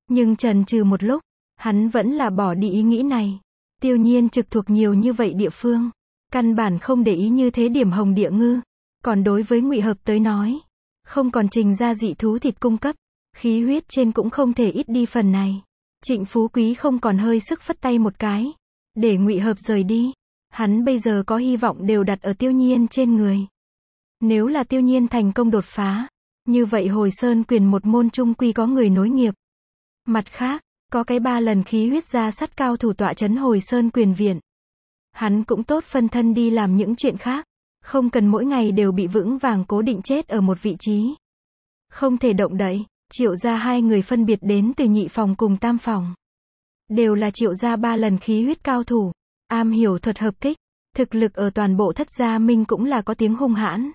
Nhưng trần trừ một lúc, hắn vẫn là bỏ đi ý nghĩ này. Tiêu nhiên trực thuộc nhiều như vậy địa phương, căn bản không để ý như thế điểm hồng địa ngư. Còn đối với ngụy hợp tới nói, không còn trình ra dị thú thịt cung cấp, khí huyết trên cũng không thể ít đi phần này. Trịnh Phú Quý không còn hơi sức phất tay một cái, để ngụy hợp rời đi. Hắn bây giờ có hy vọng đều đặt ở tiêu nhiên trên người. Nếu là tiêu nhiên thành công đột phá, như vậy hồi sơn quyền một môn trung quy có người nối nghiệp. Mặt khác, có cái ba lần khí huyết ra sắt cao thủ tọa chấn hồi sơn quyền viện. Hắn cũng tốt phân thân đi làm những chuyện khác, không cần mỗi ngày đều bị vững vàng cố định chết ở một vị trí. Không thể động đậy. Triệu gia hai người phân biệt đến từ nhị phòng cùng tam phòng. Đều là triệu gia ba lần khí huyết cao thủ, am hiểu thuật hợp kích, thực lực ở toàn bộ thất gia minh cũng là có tiếng hung hãn.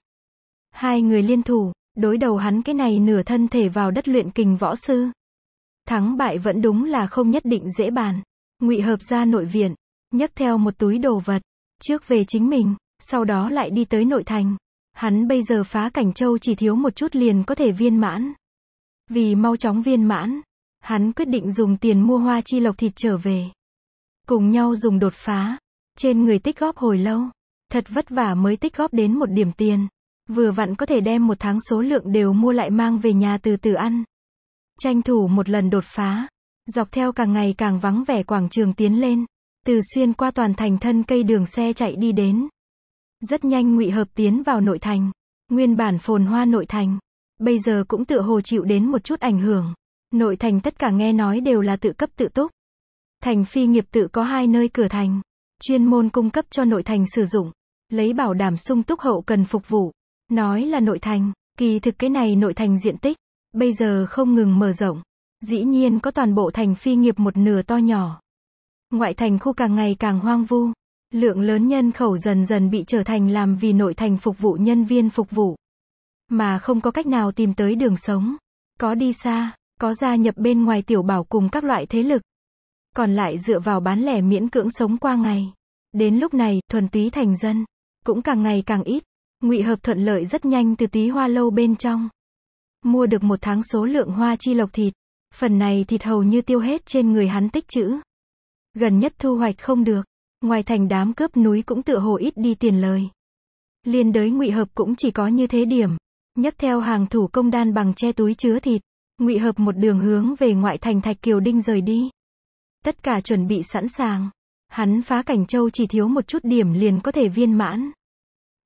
Hai người liên thủ, đối đầu hắn cái này nửa thân thể vào đất luyện kình võ sư. Thắng bại vẫn đúng là không nhất định dễ bàn. Ngụy hợp ra nội viện, nhấc theo một túi đồ vật, trước về chính mình, sau đó lại đi tới nội thành. Hắn bây giờ phá cảnh châu chỉ thiếu một chút liền có thể viên mãn. Vì mau chóng viên mãn, hắn quyết định dùng tiền mua hoa chi lộc thịt trở về. Cùng nhau dùng đột phá. Trên người tích góp hồi lâu, thật vất vả mới tích góp đến một điểm tiền. Vừa vặn có thể đem một tháng số lượng đều mua lại mang về nhà từ từ ăn. Tranh thủ một lần đột phá. Dọc theo càng ngày càng vắng vẻ quảng trường tiến lên. Từ xuyên qua toàn thành thân cây đường xe chạy đi đến. Rất nhanh ngụy hợp tiến vào nội thành. Nguyên bản phồn hoa nội thành. Bây giờ cũng tự hồ chịu đến một chút ảnh hưởng. Nội thành tất cả nghe nói đều là tự cấp tự túc. Thành phi nghiệp tự có hai nơi cửa thành, chuyên môn cung cấp cho nội thành sử dụng, lấy bảo đảm sung túc hậu cần phục vụ. Nói là nội thành, kỳ thực cái này nội thành diện tích, bây giờ không ngừng mở rộng. Dĩ nhiên có toàn bộ thành phi nghiệp một nửa to nhỏ. Ngoại thành khu càng ngày càng hoang vu, lượng lớn nhân khẩu dần dần bị trở thành làm vì nội thành phục vụ nhân viên phục vụ mà không có cách nào tìm tới đường sống. Có đi xa, có gia nhập bên ngoài tiểu bảo cùng các loại thế lực. Còn lại dựa vào bán lẻ miễn cưỡng sống qua ngày. Đến lúc này, thuần túy thành dân, cũng càng ngày càng ít. Ngụy hợp thuận lợi rất nhanh từ tí hoa lâu bên trong. Mua được một tháng số lượng hoa chi lộc thịt. Phần này thịt hầu như tiêu hết trên người hắn tích chữ. Gần nhất thu hoạch không được. Ngoài thành đám cướp núi cũng tựa hồ ít đi tiền lời. Liên đới ngụy hợp cũng chỉ có như thế điểm nhấc theo hàng thủ công đan bằng che túi chứa thịt, ngụy hợp một đường hướng về ngoại thành Thạch Kiều Đinh rời đi. Tất cả chuẩn bị sẵn sàng. Hắn phá cảnh châu chỉ thiếu một chút điểm liền có thể viên mãn.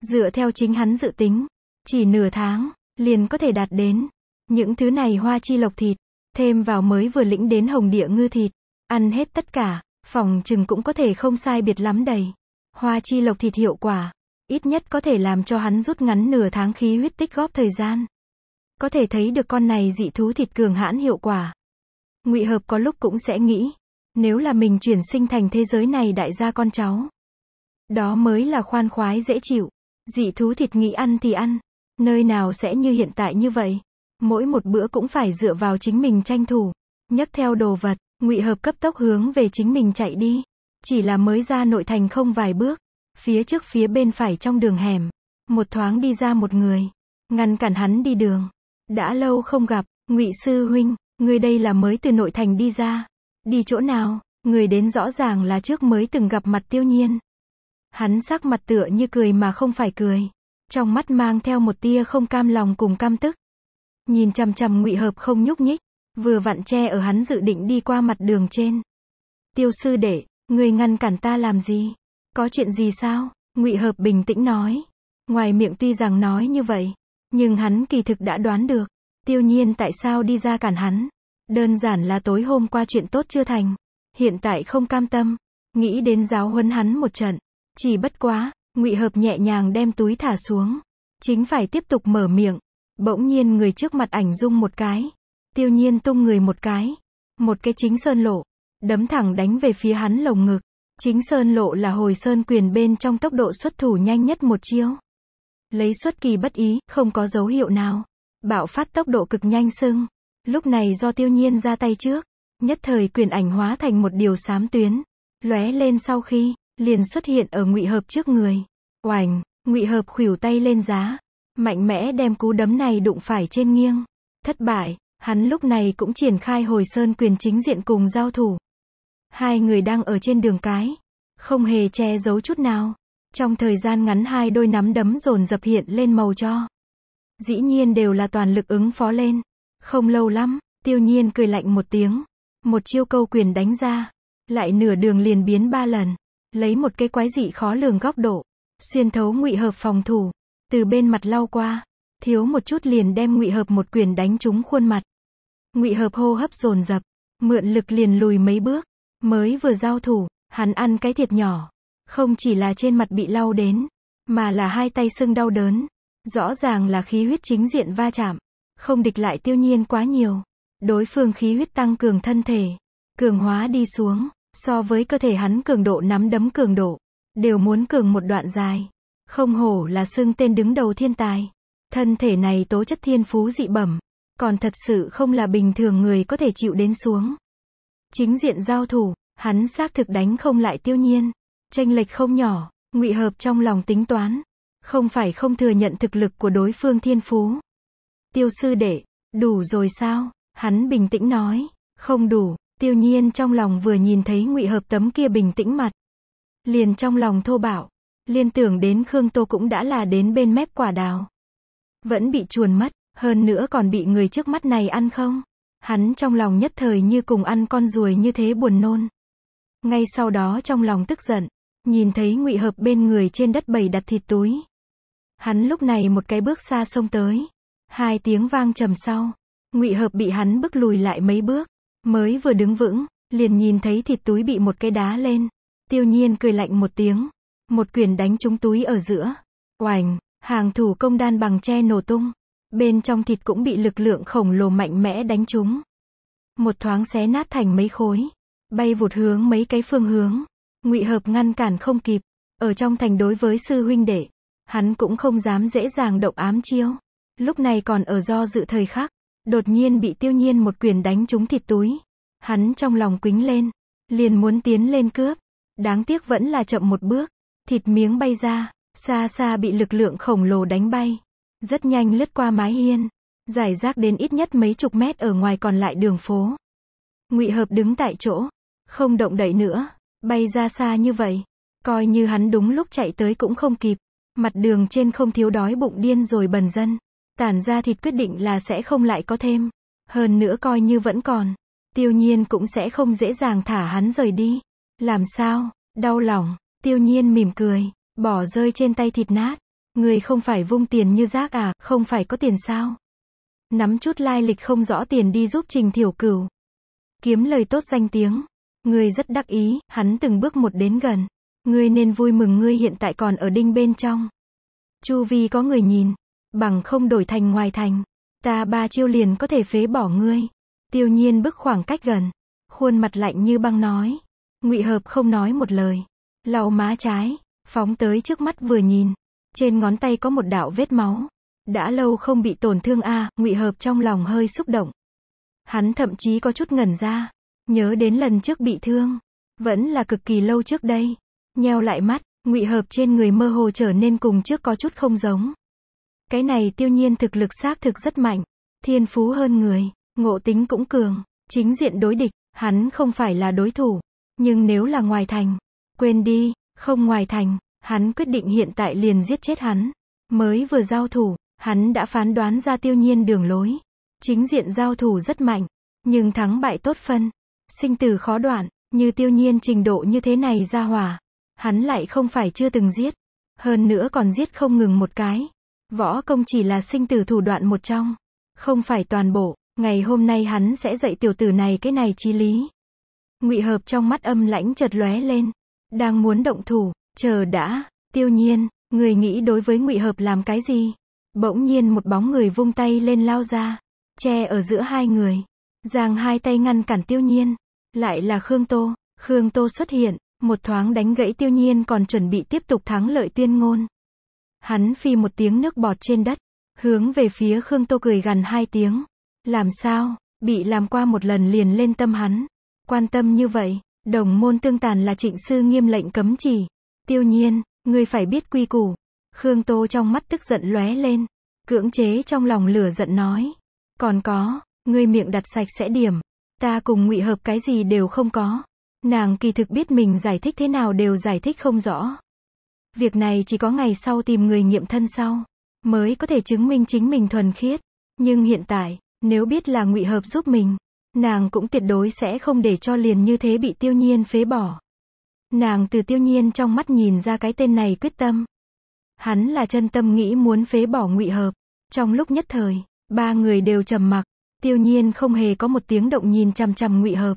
Dựa theo chính hắn dự tính, chỉ nửa tháng, liền có thể đạt đến. Những thứ này hoa chi lộc thịt, thêm vào mới vừa lĩnh đến hồng địa ngư thịt, ăn hết tất cả, phòng chừng cũng có thể không sai biệt lắm đầy. Hoa chi lộc thịt hiệu quả, ít nhất có thể làm cho hắn rút ngắn nửa tháng khí huyết tích góp thời gian. Có thể thấy được con này dị thú thịt cường hãn hiệu quả. Ngụy Hợp có lúc cũng sẽ nghĩ, nếu là mình chuyển sinh thành thế giới này đại gia con cháu. Đó mới là khoan khoái dễ chịu, dị thú thịt nghĩ ăn thì ăn, nơi nào sẽ như hiện tại như vậy. Mỗi một bữa cũng phải dựa vào chính mình tranh thủ, nhấc theo đồ vật, Ngụy Hợp cấp tốc hướng về chính mình chạy đi. Chỉ là mới ra nội thành không vài bước, Phía trước phía bên phải trong đường hẻm, một thoáng đi ra một người, ngăn cản hắn đi đường. Đã lâu không gặp, Ngụy sư huynh, người đây là mới từ nội thành đi ra. Đi chỗ nào? Người đến rõ ràng là trước mới từng gặp mặt Tiêu Nhiên. Hắn sắc mặt tựa như cười mà không phải cười, trong mắt mang theo một tia không cam lòng cùng cam tức. Nhìn chằm chằm Ngụy Hợp không nhúc nhích, vừa vặn che ở hắn dự định đi qua mặt đường trên. Tiêu sư đệ, người ngăn cản ta làm gì? Có chuyện gì sao? Ngụy Hợp bình tĩnh nói. Ngoài miệng tuy rằng nói như vậy, nhưng hắn kỳ thực đã đoán được. Tiêu nhiên tại sao đi ra cản hắn. Đơn giản là tối hôm qua chuyện tốt chưa thành. Hiện tại không cam tâm. Nghĩ đến giáo huấn hắn một trận. Chỉ bất quá, Ngụy Hợp nhẹ nhàng đem túi thả xuống. Chính phải tiếp tục mở miệng. Bỗng nhiên người trước mặt ảnh rung một cái. Tiêu nhiên tung người một cái. Một cái chính sơn lộ. Đấm thẳng đánh về phía hắn lồng ngực. Chính Sơn Lộ là hồi Sơn quyền bên trong tốc độ xuất thủ nhanh nhất một chiêu. Lấy xuất kỳ bất ý, không có dấu hiệu nào. Bạo phát tốc độ cực nhanh sưng. Lúc này do tiêu nhiên ra tay trước. Nhất thời quyền ảnh hóa thành một điều sám tuyến. lóe lên sau khi, liền xuất hiện ở ngụy hợp trước người. Oành, ngụy hợp khuỷu tay lên giá. Mạnh mẽ đem cú đấm này đụng phải trên nghiêng. Thất bại, hắn lúc này cũng triển khai hồi sơn quyền chính diện cùng giao thủ. Hai người đang ở trên đường cái. Không hề che giấu chút nào. Trong thời gian ngắn hai đôi nắm đấm dồn dập hiện lên màu cho. Dĩ nhiên đều là toàn lực ứng phó lên. Không lâu lắm, tiêu nhiên cười lạnh một tiếng. Một chiêu câu quyền đánh ra. Lại nửa đường liền biến ba lần. Lấy một cái quái dị khó lường góc độ. Xuyên thấu ngụy hợp phòng thủ. Từ bên mặt lau qua. Thiếu một chút liền đem ngụy hợp một quyền đánh trúng khuôn mặt. Ngụy hợp hô hấp dồn dập. Mượn lực liền lùi mấy bước. Mới vừa giao thủ, hắn ăn cái thiệt nhỏ. Không chỉ là trên mặt bị lau đến, mà là hai tay sưng đau đớn. Rõ ràng là khí huyết chính diện va chạm. Không địch lại tiêu nhiên quá nhiều. Đối phương khí huyết tăng cường thân thể. Cường hóa đi xuống, so với cơ thể hắn cường độ nắm đấm cường độ. Đều muốn cường một đoạn dài. Không hổ là xưng tên đứng đầu thiên tài. Thân thể này tố chất thiên phú dị bẩm. Còn thật sự không là bình thường người có thể chịu đến xuống. Chính diện giao thủ, hắn xác thực đánh không lại tiêu nhiên. Tranh lệch không nhỏ, ngụy hợp trong lòng tính toán. Không phải không thừa nhận thực lực của đối phương thiên phú. Tiêu sư đệ, đủ rồi sao? Hắn bình tĩnh nói, không đủ. Tiêu nhiên trong lòng vừa nhìn thấy ngụy hợp tấm kia bình tĩnh mặt. Liền trong lòng thô bạo, liên tưởng đến Khương Tô cũng đã là đến bên mép quả đào. Vẫn bị chuồn mất, hơn nữa còn bị người trước mắt này ăn không? Hắn trong lòng nhất thời như cùng ăn con ruồi như thế buồn nôn. Ngay sau đó trong lòng tức giận, nhìn thấy ngụy hợp bên người trên đất bầy đặt thịt túi. Hắn lúc này một cái bước xa xông tới. Hai tiếng vang trầm sau, ngụy hợp bị hắn bước lùi lại mấy bước, mới vừa đứng vững, liền nhìn thấy thịt túi bị một cái đá lên. Tiêu nhiên cười lạnh một tiếng, một quyền đánh trúng túi ở giữa. Oành, hàng thủ công đan bằng tre nổ tung. Bên trong thịt cũng bị lực lượng khổng lồ mạnh mẽ đánh trúng. Một thoáng xé nát thành mấy khối, bay vụt hướng mấy cái phương hướng. Ngụy Hợp ngăn cản không kịp, ở trong thành đối với sư huynh đệ, hắn cũng không dám dễ dàng động ám chiêu. Lúc này còn ở do dự thời khắc, đột nhiên bị Tiêu Nhiên một quyền đánh trúng thịt túi. Hắn trong lòng quính lên, liền muốn tiến lên cướp, đáng tiếc vẫn là chậm một bước, thịt miếng bay ra, xa xa bị lực lượng khổng lồ đánh bay. Rất nhanh lướt qua mái hiên, giải rác đến ít nhất mấy chục mét ở ngoài còn lại đường phố. Ngụy Hợp đứng tại chỗ, không động đậy nữa, bay ra xa như vậy, coi như hắn đúng lúc chạy tới cũng không kịp. Mặt đường trên không thiếu đói bụng điên rồi bần dân, tản ra thịt quyết định là sẽ không lại có thêm, hơn nữa coi như vẫn còn, Tiêu Nhiên cũng sẽ không dễ dàng thả hắn rời đi. Làm sao? Đau lòng, Tiêu Nhiên mỉm cười, bỏ rơi trên tay thịt nát, Người không phải vung tiền như rác à, không phải có tiền sao? Nắm chút lai lịch không rõ tiền đi giúp trình thiểu cửu. Kiếm lời tốt danh tiếng. Người rất đắc ý, hắn từng bước một đến gần. người nên vui mừng ngươi hiện tại còn ở đinh bên trong. Chu vi có người nhìn. Bằng không đổi thành ngoài thành. Ta ba chiêu liền có thể phế bỏ ngươi. Tiêu nhiên bước khoảng cách gần. Khuôn mặt lạnh như băng nói. ngụy hợp không nói một lời. Lau má trái. Phóng tới trước mắt vừa nhìn. Trên ngón tay có một đạo vết máu. Đã lâu không bị tổn thương a, Ngụy Hợp trong lòng hơi xúc động. Hắn thậm chí có chút ngẩn ra, nhớ đến lần trước bị thương, vẫn là cực kỳ lâu trước đây. Nheo lại mắt, Ngụy Hợp trên người mơ hồ trở nên cùng trước có chút không giống. Cái này tiêu nhiên thực lực xác thực rất mạnh, thiên phú hơn người, ngộ tính cũng cường, chính diện đối địch, hắn không phải là đối thủ, nhưng nếu là ngoài thành, quên đi, không ngoài thành, Hắn quyết định hiện tại liền giết chết hắn. Mới vừa giao thủ, hắn đã phán đoán ra tiêu nhiên đường lối. Chính diện giao thủ rất mạnh, nhưng thắng bại tốt phân. Sinh tử khó đoạn, như tiêu nhiên trình độ như thế này ra hòa. Hắn lại không phải chưa từng giết. Hơn nữa còn giết không ngừng một cái. Võ công chỉ là sinh tử thủ đoạn một trong. Không phải toàn bộ, ngày hôm nay hắn sẽ dạy tiểu tử này cái này chi lý. Ngụy hợp trong mắt âm lãnh chợt lóe lên. Đang muốn động thủ, Chờ đã, tiêu nhiên, người nghĩ đối với ngụy hợp làm cái gì? Bỗng nhiên một bóng người vung tay lên lao ra, che ở giữa hai người. Giang hai tay ngăn cản tiêu nhiên, lại là Khương Tô, Khương Tô xuất hiện, một thoáng đánh gãy tiêu nhiên còn chuẩn bị tiếp tục thắng lợi tuyên ngôn. Hắn phi một tiếng nước bọt trên đất, hướng về phía Khương Tô cười gần hai tiếng. Làm sao, bị làm qua một lần liền lên tâm hắn. Quan tâm như vậy, đồng môn tương tàn là trịnh sư nghiêm lệnh cấm chỉ. Tiêu nhiên, ngươi phải biết quy củ. Khương Tô trong mắt tức giận lóe lên. Cưỡng chế trong lòng lửa giận nói. Còn có, ngươi miệng đặt sạch sẽ điểm. Ta cùng ngụy hợp cái gì đều không có. Nàng kỳ thực biết mình giải thích thế nào đều giải thích không rõ. Việc này chỉ có ngày sau tìm người nghiệm thân sau. Mới có thể chứng minh chính mình thuần khiết. Nhưng hiện tại, nếu biết là ngụy hợp giúp mình, nàng cũng tuyệt đối sẽ không để cho liền như thế bị tiêu nhiên phế bỏ. Nàng từ tiêu nhiên trong mắt nhìn ra cái tên này quyết tâm. Hắn là chân tâm nghĩ muốn phế bỏ ngụy hợp. Trong lúc nhất thời, ba người đều trầm mặc, tiêu nhiên không hề có một tiếng động nhìn chằm chằm ngụy hợp.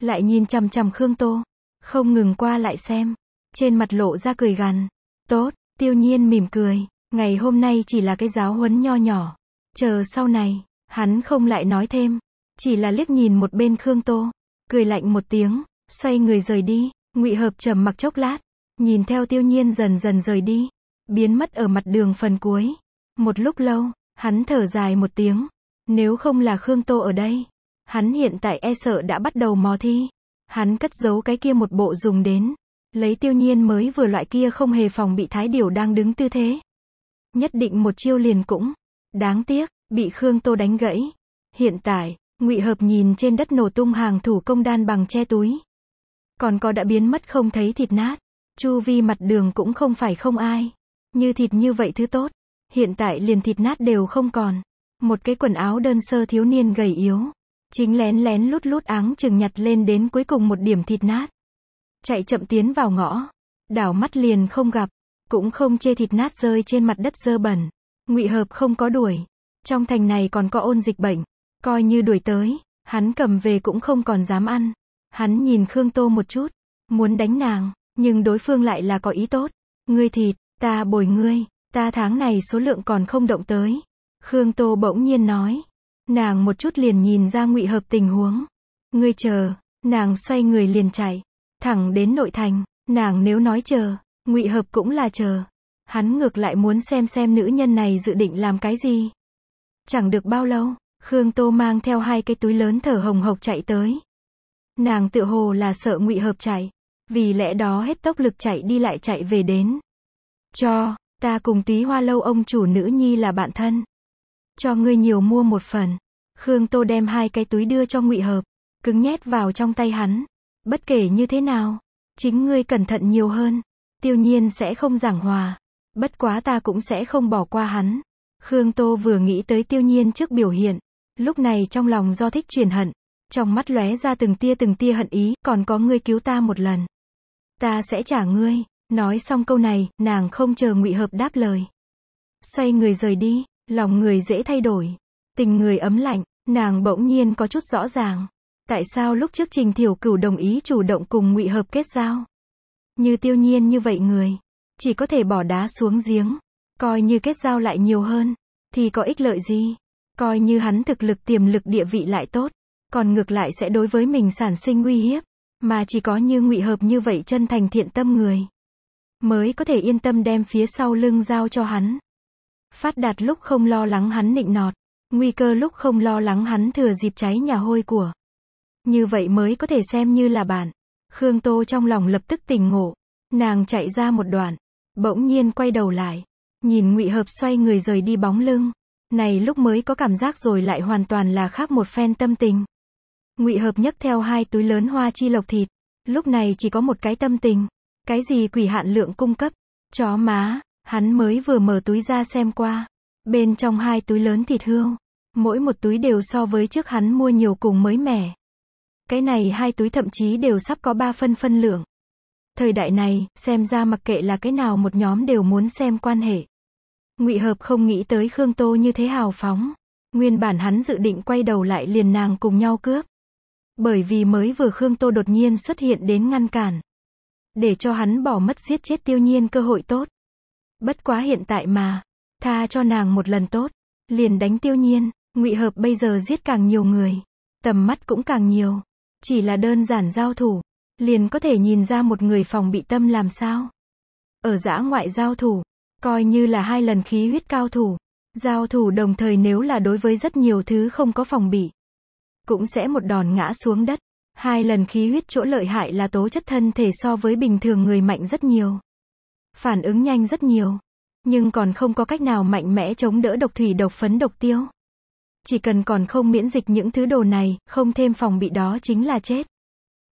Lại nhìn chằm chằm Khương Tô, không ngừng qua lại xem, trên mặt lộ ra cười gằn. Tốt, tiêu nhiên mỉm cười, ngày hôm nay chỉ là cái giáo huấn nho nhỏ. Chờ sau này, hắn không lại nói thêm, chỉ là liếc nhìn một bên Khương Tô, cười lạnh một tiếng, xoay người rời đi ngụy hợp trầm mặc chốc lát nhìn theo tiêu nhiên dần dần rời đi biến mất ở mặt đường phần cuối một lúc lâu hắn thở dài một tiếng nếu không là khương tô ở đây hắn hiện tại e sợ đã bắt đầu mò thi hắn cất giấu cái kia một bộ dùng đến lấy tiêu nhiên mới vừa loại kia không hề phòng bị thái Điểu đang đứng tư thế nhất định một chiêu liền cũng đáng tiếc bị khương tô đánh gãy hiện tại ngụy hợp nhìn trên đất nổ tung hàng thủ công đan bằng che túi còn có đã biến mất không thấy thịt nát. Chu vi mặt đường cũng không phải không ai. Như thịt như vậy thứ tốt. Hiện tại liền thịt nát đều không còn. Một cái quần áo đơn sơ thiếu niên gầy yếu. Chính lén lén lút lút áng chừng nhặt lên đến cuối cùng một điểm thịt nát. Chạy chậm tiến vào ngõ. Đảo mắt liền không gặp. Cũng không chê thịt nát rơi trên mặt đất dơ bẩn. ngụy hợp không có đuổi. Trong thành này còn có ôn dịch bệnh. Coi như đuổi tới. Hắn cầm về cũng không còn dám ăn. Hắn nhìn Khương Tô một chút, muốn đánh nàng, nhưng đối phương lại là có ý tốt. Ngươi thịt, ta bồi ngươi, ta tháng này số lượng còn không động tới. Khương Tô bỗng nhiên nói. Nàng một chút liền nhìn ra ngụy hợp tình huống. Ngươi chờ, nàng xoay người liền chạy, thẳng đến nội thành, nàng nếu nói chờ, ngụy hợp cũng là chờ. Hắn ngược lại muốn xem xem nữ nhân này dự định làm cái gì. Chẳng được bao lâu, Khương Tô mang theo hai cái túi lớn thở hồng hộc chạy tới. Nàng tựa hồ là sợ ngụy hợp chạy. Vì lẽ đó hết tốc lực chạy đi lại chạy về đến. Cho, ta cùng tí hoa lâu ông chủ nữ nhi là bạn thân. Cho ngươi nhiều mua một phần. Khương Tô đem hai cái túi đưa cho ngụy hợp. Cứng nhét vào trong tay hắn. Bất kể như thế nào. Chính ngươi cẩn thận nhiều hơn. Tiêu nhiên sẽ không giảng hòa. Bất quá ta cũng sẽ không bỏ qua hắn. Khương Tô vừa nghĩ tới tiêu nhiên trước biểu hiện. Lúc này trong lòng do thích truyền hận. Trong mắt lóe ra từng tia từng tia hận ý, còn có ngươi cứu ta một lần. Ta sẽ trả ngươi. Nói xong câu này, nàng không chờ ngụy Hợp đáp lời. Xoay người rời đi, lòng người dễ thay đổi. Tình người ấm lạnh, nàng bỗng nhiên có chút rõ ràng. Tại sao lúc trước Trình Thiểu Cửu đồng ý chủ động cùng ngụy Hợp kết giao? Như tiêu nhiên như vậy người, chỉ có thể bỏ đá xuống giếng. Coi như kết giao lại nhiều hơn, thì có ích lợi gì? Coi như hắn thực lực tiềm lực địa vị lại tốt, còn ngược lại sẽ đối với mình sản sinh uy hiếp, mà chỉ có như ngụy hợp như vậy chân thành thiện tâm người, mới có thể yên tâm đem phía sau lưng giao cho hắn. Phát đạt lúc không lo lắng hắn nịnh nọt, nguy cơ lúc không lo lắng hắn thừa dịp cháy nhà hôi của. Như vậy mới có thể xem như là bạn. Khương Tô trong lòng lập tức tỉnh ngộ, nàng chạy ra một đoạn, bỗng nhiên quay đầu lại, nhìn Ngụy Hợp xoay người rời đi bóng lưng, này lúc mới có cảm giác rồi lại hoàn toàn là khác một phen tâm tình ngụy hợp nhấc theo hai túi lớn hoa chi lộc thịt lúc này chỉ có một cái tâm tình cái gì quỷ hạn lượng cung cấp chó má hắn mới vừa mở túi ra xem qua bên trong hai túi lớn thịt hương, mỗi một túi đều so với trước hắn mua nhiều cùng mới mẻ cái này hai túi thậm chí đều sắp có ba phân phân lượng thời đại này xem ra mặc kệ là cái nào một nhóm đều muốn xem quan hệ ngụy hợp không nghĩ tới khương tô như thế hào phóng nguyên bản hắn dự định quay đầu lại liền nàng cùng nhau cướp bởi vì mới vừa Khương Tô đột nhiên xuất hiện đến ngăn cản. Để cho hắn bỏ mất giết chết tiêu nhiên cơ hội tốt. Bất quá hiện tại mà. Tha cho nàng một lần tốt. Liền đánh tiêu nhiên. ngụy hợp bây giờ giết càng nhiều người. Tầm mắt cũng càng nhiều. Chỉ là đơn giản giao thủ. Liền có thể nhìn ra một người phòng bị tâm làm sao. Ở giã ngoại giao thủ. Coi như là hai lần khí huyết cao thủ. Giao thủ đồng thời nếu là đối với rất nhiều thứ không có phòng bị cũng sẽ một đòn ngã xuống đất. Hai lần khí huyết chỗ lợi hại là tố chất thân thể so với bình thường người mạnh rất nhiều. Phản ứng nhanh rất nhiều. Nhưng còn không có cách nào mạnh mẽ chống đỡ độc thủy độc phấn độc tiêu. Chỉ cần còn không miễn dịch những thứ đồ này, không thêm phòng bị đó chính là chết.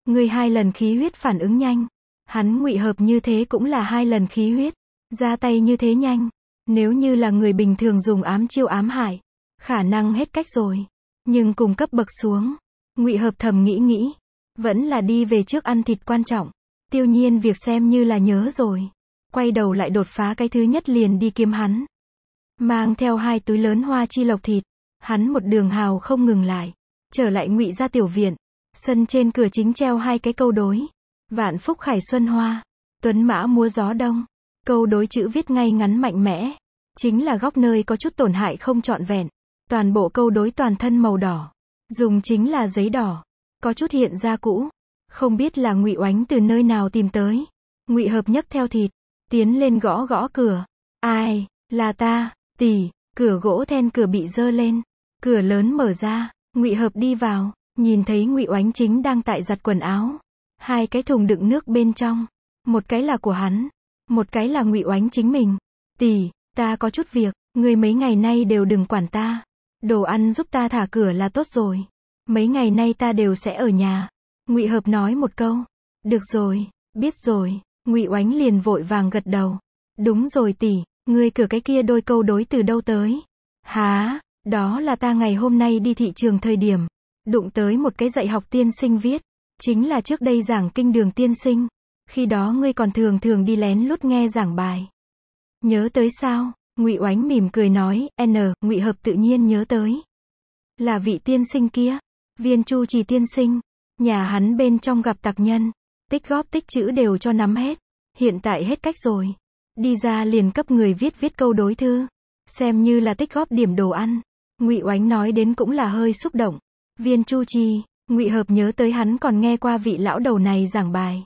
Người hai lần khí huyết phản ứng nhanh. Hắn ngụy hợp như thế cũng là hai lần khí huyết. Ra tay như thế nhanh. Nếu như là người bình thường dùng ám chiêu ám hại, khả năng hết cách rồi nhưng cùng cấp bậc xuống ngụy hợp thầm nghĩ nghĩ vẫn là đi về trước ăn thịt quan trọng tiêu nhiên việc xem như là nhớ rồi quay đầu lại đột phá cái thứ nhất liền đi kiếm hắn mang theo hai túi lớn hoa chi lộc thịt hắn một đường hào không ngừng lại trở lại ngụy ra tiểu viện sân trên cửa chính treo hai cái câu đối vạn phúc khải xuân hoa tuấn mã múa gió đông câu đối chữ viết ngay ngắn mạnh mẽ chính là góc nơi có chút tổn hại không trọn vẹn Toàn bộ câu đối toàn thân màu đỏ. Dùng chính là giấy đỏ. Có chút hiện ra cũ. Không biết là ngụy oánh từ nơi nào tìm tới. ngụy hợp nhấc theo thịt. Tiến lên gõ gõ cửa. Ai, là ta, tỷ, cửa gỗ then cửa bị dơ lên. Cửa lớn mở ra, ngụy hợp đi vào, nhìn thấy ngụy oánh chính đang tại giặt quần áo. Hai cái thùng đựng nước bên trong. Một cái là của hắn, một cái là ngụy oánh chính mình. Tỷ, ta có chút việc, người mấy ngày nay đều đừng quản ta. Đồ ăn giúp ta thả cửa là tốt rồi. Mấy ngày nay ta đều sẽ ở nhà. Ngụy Hợp nói một câu. Được rồi, biết rồi. Ngụy Oánh liền vội vàng gật đầu. Đúng rồi tỷ, ngươi cửa cái kia đôi câu đối từ đâu tới? Há, đó là ta ngày hôm nay đi thị trường thời điểm. Đụng tới một cái dạy học tiên sinh viết. Chính là trước đây giảng kinh đường tiên sinh. Khi đó ngươi còn thường thường đi lén lút nghe giảng bài. Nhớ tới sao? Ngụy Oánh mỉm cười nói, "N, Ngụy Hợp tự nhiên nhớ tới. Là vị tiên sinh kia, Viên Chu Trì tiên sinh, nhà hắn bên trong gặp tặc nhân, tích góp tích chữ đều cho nắm hết, hiện tại hết cách rồi. Đi ra liền cấp người viết viết câu đối thư, xem như là tích góp điểm đồ ăn." Ngụy Oánh nói đến cũng là hơi xúc động. Viên Chu Trì, Ngụy Hợp nhớ tới hắn còn nghe qua vị lão đầu này giảng bài.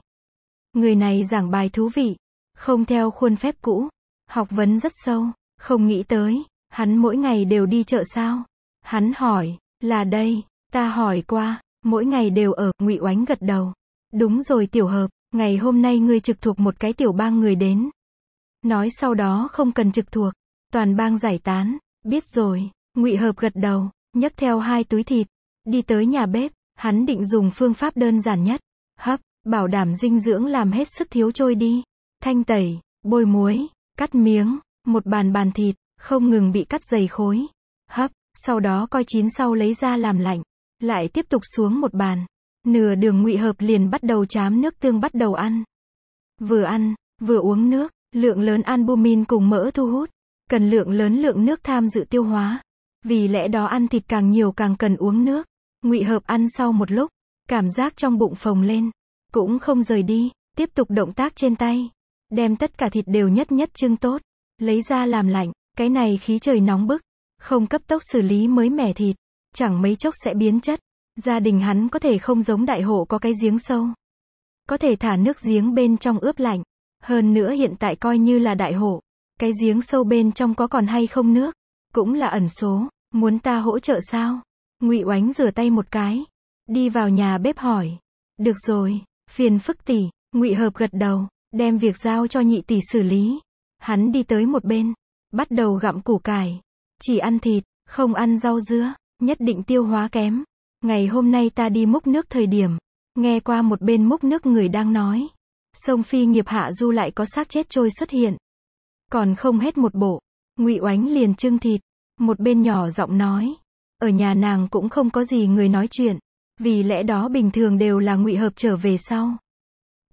Người này giảng bài thú vị, không theo khuôn phép cũ, học vấn rất sâu. Không nghĩ tới, hắn mỗi ngày đều đi chợ sao? Hắn hỏi, là đây, ta hỏi qua, mỗi ngày đều ở, ngụy Oánh gật đầu. Đúng rồi tiểu hợp, ngày hôm nay ngươi trực thuộc một cái tiểu bang người đến. Nói sau đó không cần trực thuộc, toàn bang giải tán, biết rồi, ngụy Hợp gật đầu, nhấc theo hai túi thịt, đi tới nhà bếp, hắn định dùng phương pháp đơn giản nhất, hấp, bảo đảm dinh dưỡng làm hết sức thiếu trôi đi, thanh tẩy, bôi muối, cắt miếng, một bàn bàn thịt, không ngừng bị cắt dày khối. Hấp, sau đó coi chín sau lấy ra làm lạnh. Lại tiếp tục xuống một bàn. Nửa đường ngụy hợp liền bắt đầu chám nước tương bắt đầu ăn. Vừa ăn, vừa uống nước, lượng lớn albumin cùng mỡ thu hút. Cần lượng lớn lượng nước tham dự tiêu hóa. Vì lẽ đó ăn thịt càng nhiều càng cần uống nước. Ngụy hợp ăn sau một lúc, cảm giác trong bụng phồng lên. Cũng không rời đi, tiếp tục động tác trên tay. Đem tất cả thịt đều nhất nhất trưng tốt lấy ra làm lạnh, cái này khí trời nóng bức, không cấp tốc xử lý mới mẻ thịt, chẳng mấy chốc sẽ biến chất. Gia đình hắn có thể không giống đại hộ có cái giếng sâu. Có thể thả nước giếng bên trong ướp lạnh. Hơn nữa hiện tại coi như là đại hộ. Cái giếng sâu bên trong có còn hay không nước? Cũng là ẩn số. Muốn ta hỗ trợ sao? ngụy oánh rửa tay một cái. Đi vào nhà bếp hỏi. Được rồi, phiền phức tỷ. ngụy hợp gật đầu, đem việc giao cho nhị tỷ xử lý. Hắn đi tới một bên, bắt đầu gặm củ cải, chỉ ăn thịt, không ăn rau dưa, nhất định tiêu hóa kém. Ngày hôm nay ta đi múc nước thời điểm, nghe qua một bên múc nước người đang nói. Sông Phi nghiệp hạ du lại có xác chết trôi xuất hiện. Còn không hết một bộ, ngụy Oánh liền trưng thịt, một bên nhỏ giọng nói. Ở nhà nàng cũng không có gì người nói chuyện, vì lẽ đó bình thường đều là ngụy Hợp trở về sau.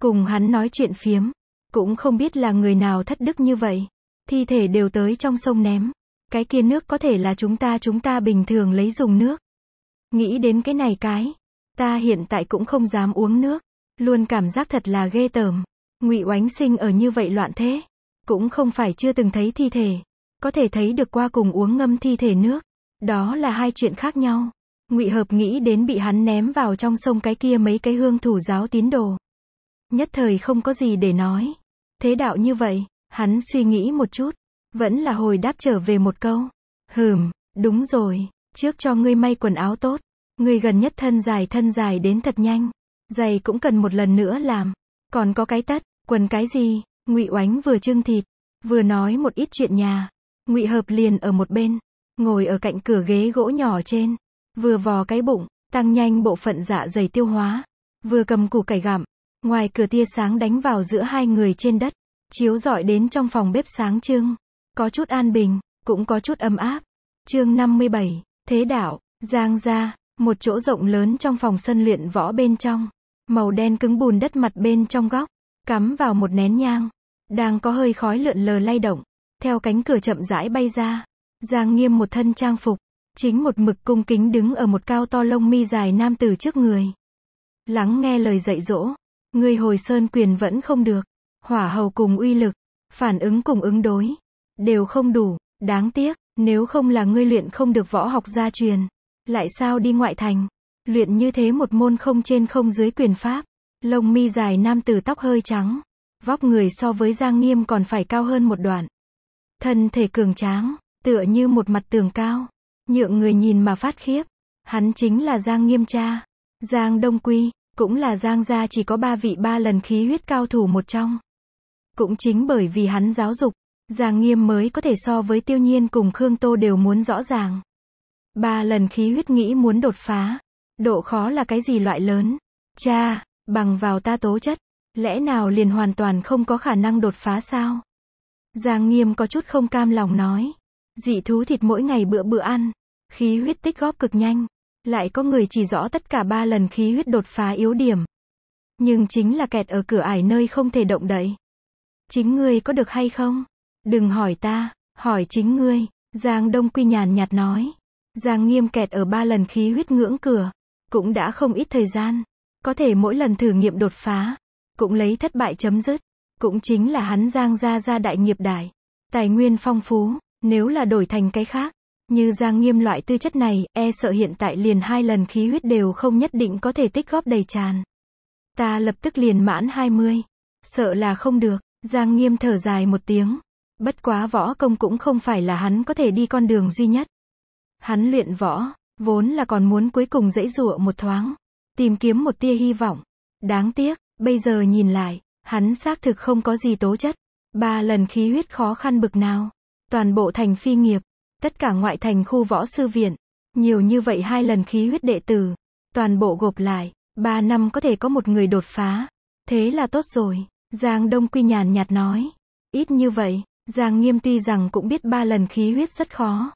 Cùng hắn nói chuyện phiếm, cũng không biết là người nào thất đức như vậy. Thi thể đều tới trong sông ném. Cái kia nước có thể là chúng ta chúng ta bình thường lấy dùng nước. Nghĩ đến cái này cái. Ta hiện tại cũng không dám uống nước. Luôn cảm giác thật là ghê tởm. ngụy oánh sinh ở như vậy loạn thế. Cũng không phải chưa từng thấy thi thể. Có thể thấy được qua cùng uống ngâm thi thể nước. Đó là hai chuyện khác nhau. Ngụy Hợp nghĩ đến bị hắn ném vào trong sông cái kia mấy cái hương thủ giáo tín đồ. Nhất thời không có gì để nói. Thế đạo như vậy, hắn suy nghĩ một chút, vẫn là hồi đáp trở về một câu. Hừm, đúng rồi, trước cho ngươi may quần áo tốt. Ngươi gần nhất thân dài thân dài đến thật nhanh. Giày cũng cần một lần nữa làm. Còn có cái tất, quần cái gì? Ngụy Oánh vừa trưng thịt, vừa nói một ít chuyện nhà. Ngụy Hợp liền ở một bên, ngồi ở cạnh cửa ghế gỗ nhỏ trên, vừa vò cái bụng, tăng nhanh bộ phận dạ dày tiêu hóa, vừa cầm củ cải gặm, Ngoài cửa tia sáng đánh vào giữa hai người trên đất, chiếu rọi đến trong phòng bếp sáng trưng, có chút an bình, cũng có chút ấm áp. Chương 57, Thế đạo Giang gia, một chỗ rộng lớn trong phòng sân luyện võ bên trong, màu đen cứng bùn đất mặt bên trong góc, cắm vào một nén nhang, đang có hơi khói lượn lờ lay động, theo cánh cửa chậm rãi bay ra. Giang Nghiêm một thân trang phục, chính một mực cung kính đứng ở một cao to lông mi dài nam tử trước người. Lắng nghe lời dạy dỗ, Người hồi sơn quyền vẫn không được. Hỏa hầu cùng uy lực, phản ứng cùng ứng đối, đều không đủ, đáng tiếc, nếu không là ngươi luyện không được võ học gia truyền, lại sao đi ngoại thành, luyện như thế một môn không trên không dưới quyền pháp, lông mi dài nam tử tóc hơi trắng, vóc người so với Giang Nghiêm còn phải cao hơn một đoạn. Thân thể cường tráng, tựa như một mặt tường cao, nhượng người nhìn mà phát khiếp, hắn chính là Giang Nghiêm cha, Giang Đông Quy, cũng là Giang gia chỉ có ba vị ba lần khí huyết cao thủ một trong. Cũng chính bởi vì hắn giáo dục, Giang Nghiêm mới có thể so với Tiêu Nhiên cùng Khương Tô đều muốn rõ ràng. Ba lần khí huyết nghĩ muốn đột phá. Độ khó là cái gì loại lớn? Cha, bằng vào ta tố chất, lẽ nào liền hoàn toàn không có khả năng đột phá sao? Giang Nghiêm có chút không cam lòng nói. Dị thú thịt mỗi ngày bữa bữa ăn, khí huyết tích góp cực nhanh, lại có người chỉ rõ tất cả ba lần khí huyết đột phá yếu điểm. Nhưng chính là kẹt ở cửa ải nơi không thể động đậy. Chính ngươi có được hay không? Đừng hỏi ta, hỏi chính ngươi, Giang Đông Quy nhàn nhạt nói. Giang nghiêm kẹt ở ba lần khí huyết ngưỡng cửa, cũng đã không ít thời gian. Có thể mỗi lần thử nghiệm đột phá, cũng lấy thất bại chấm dứt. Cũng chính là hắn Giang ra ra đại nghiệp đại, tài nguyên phong phú, nếu là đổi thành cái khác, như Giang Nghiêm loại tư chất này, e sợ hiện tại liền hai lần khí huyết đều không nhất định có thể tích góp đầy tràn. Ta lập tức liền mãn 20. Sợ là không được, Giang Nghiêm thở dài một tiếng. Bất quá võ công cũng không phải là hắn có thể đi con đường duy nhất. Hắn luyện võ, vốn là còn muốn cuối cùng dãy dụa một thoáng, tìm kiếm một tia hy vọng. Đáng tiếc, bây giờ nhìn lại, hắn xác thực không có gì tố chất. Ba lần khí huyết khó khăn bực nào. Toàn bộ thành phi nghiệp, tất cả ngoại thành khu võ sư viện. Nhiều như vậy hai lần khí huyết đệ tử, toàn bộ gộp lại, ba năm có thể có một người đột phá. Thế là tốt rồi, Giang Đông Quy nhàn nhạt nói. Ít như vậy, Giang Nghiêm tuy rằng cũng biết ba lần khí huyết rất khó.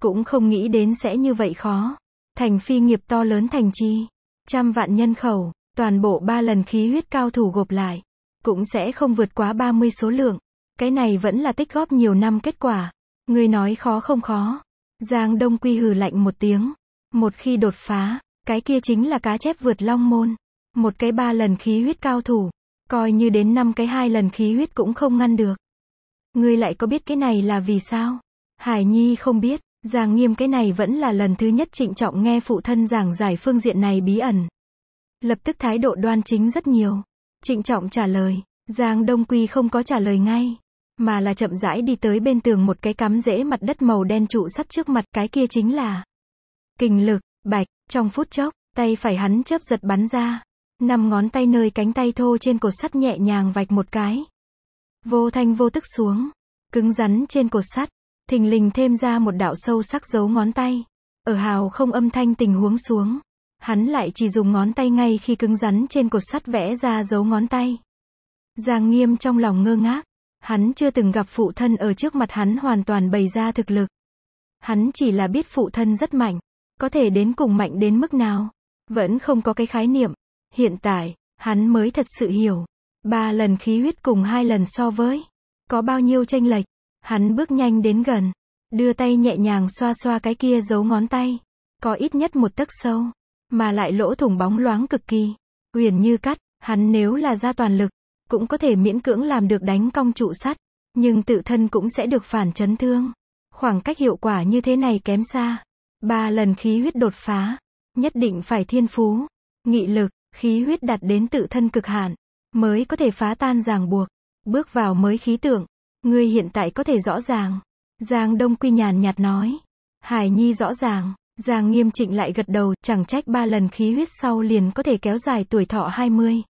Cũng không nghĩ đến sẽ như vậy khó. Thành phi nghiệp to lớn thành chi. Trăm vạn nhân khẩu, toàn bộ ba lần khí huyết cao thủ gộp lại. Cũng sẽ không vượt quá 30 số lượng. Cái này vẫn là tích góp nhiều năm kết quả. Ngươi nói khó không khó. Giang Đông Quy hừ lạnh một tiếng. Một khi đột phá, cái kia chính là cá chép vượt long môn. Một cái ba lần khí huyết cao thủ. Coi như đến năm cái hai lần khí huyết cũng không ngăn được. Ngươi lại có biết cái này là vì sao? Hải Nhi không biết, Giang Nghiêm cái này vẫn là lần thứ nhất trịnh trọng nghe phụ thân giảng giải phương diện này bí ẩn. Lập tức thái độ đoan chính rất nhiều. Trịnh trọng trả lời, Giang Đông Quy không có trả lời ngay mà là chậm rãi đi tới bên tường một cái cắm rễ mặt đất màu đen trụ sắt trước mặt cái kia chính là kình lực, bạch, trong phút chốc, tay phải hắn chớp giật bắn ra, năm ngón tay nơi cánh tay thô trên cột sắt nhẹ nhàng vạch một cái, vô thanh vô tức xuống, cứng rắn trên cột sắt, thình lình thêm ra một đạo sâu sắc dấu ngón tay, ở hào không âm thanh tình huống xuống, hắn lại chỉ dùng ngón tay ngay khi cứng rắn trên cột sắt vẽ ra dấu ngón tay. Giang Nghiêm trong lòng ngơ ngác, Hắn chưa từng gặp phụ thân ở trước mặt hắn hoàn toàn bày ra thực lực. Hắn chỉ là biết phụ thân rất mạnh, có thể đến cùng mạnh đến mức nào, vẫn không có cái khái niệm. Hiện tại, hắn mới thật sự hiểu, ba lần khí huyết cùng hai lần so với, có bao nhiêu tranh lệch. Hắn bước nhanh đến gần, đưa tay nhẹ nhàng xoa xoa cái kia giấu ngón tay, có ít nhất một tấc sâu, mà lại lỗ thủng bóng loáng cực kỳ, huyền như cắt, hắn nếu là ra toàn lực, cũng có thể miễn cưỡng làm được đánh cong trụ sắt, nhưng tự thân cũng sẽ được phản chấn thương. Khoảng cách hiệu quả như thế này kém xa. Ba lần khí huyết đột phá, nhất định phải thiên phú, nghị lực, khí huyết đạt đến tự thân cực hạn, mới có thể phá tan ràng buộc, bước vào mới khí tượng. người hiện tại có thể rõ ràng. Giang Đông Quy nhàn nhạt nói. Hải Nhi rõ ràng. Giang Nghiêm Trịnh lại gật đầu, chẳng trách ba lần khí huyết sau liền có thể kéo dài tuổi thọ 20.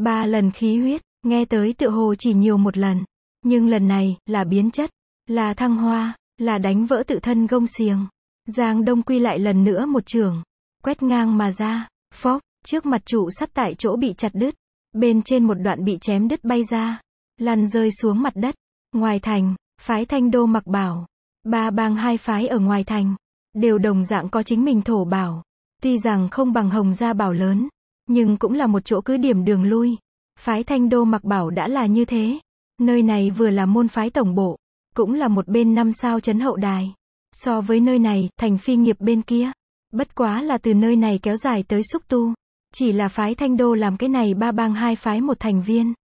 Ba lần khí huyết, nghe tới tựa hồ chỉ nhiều một lần. Nhưng lần này, là biến chất, là thăng hoa, là đánh vỡ tự thân gông xiềng. Giang Đông Quy lại lần nữa một trường, quét ngang mà ra, phóc, trước mặt trụ sắt tại chỗ bị chặt đứt, bên trên một đoạn bị chém đứt bay ra, lăn rơi xuống mặt đất. Ngoài thành, phái thanh đô mặc bảo, ba bang hai phái ở ngoài thành, đều đồng dạng có chính mình thổ bảo, tuy rằng không bằng hồng gia bảo lớn, nhưng cũng là một chỗ cứ điểm đường lui. Phái Thanh Đô mặc bảo đã là như thế. Nơi này vừa là môn phái tổng bộ, cũng là một bên năm sao chấn hậu đài. So với nơi này, thành phi nghiệp bên kia. Bất quá là từ nơi này kéo dài tới xúc tu. Chỉ là phái Thanh Đô làm cái này ba bang hai phái một thành viên.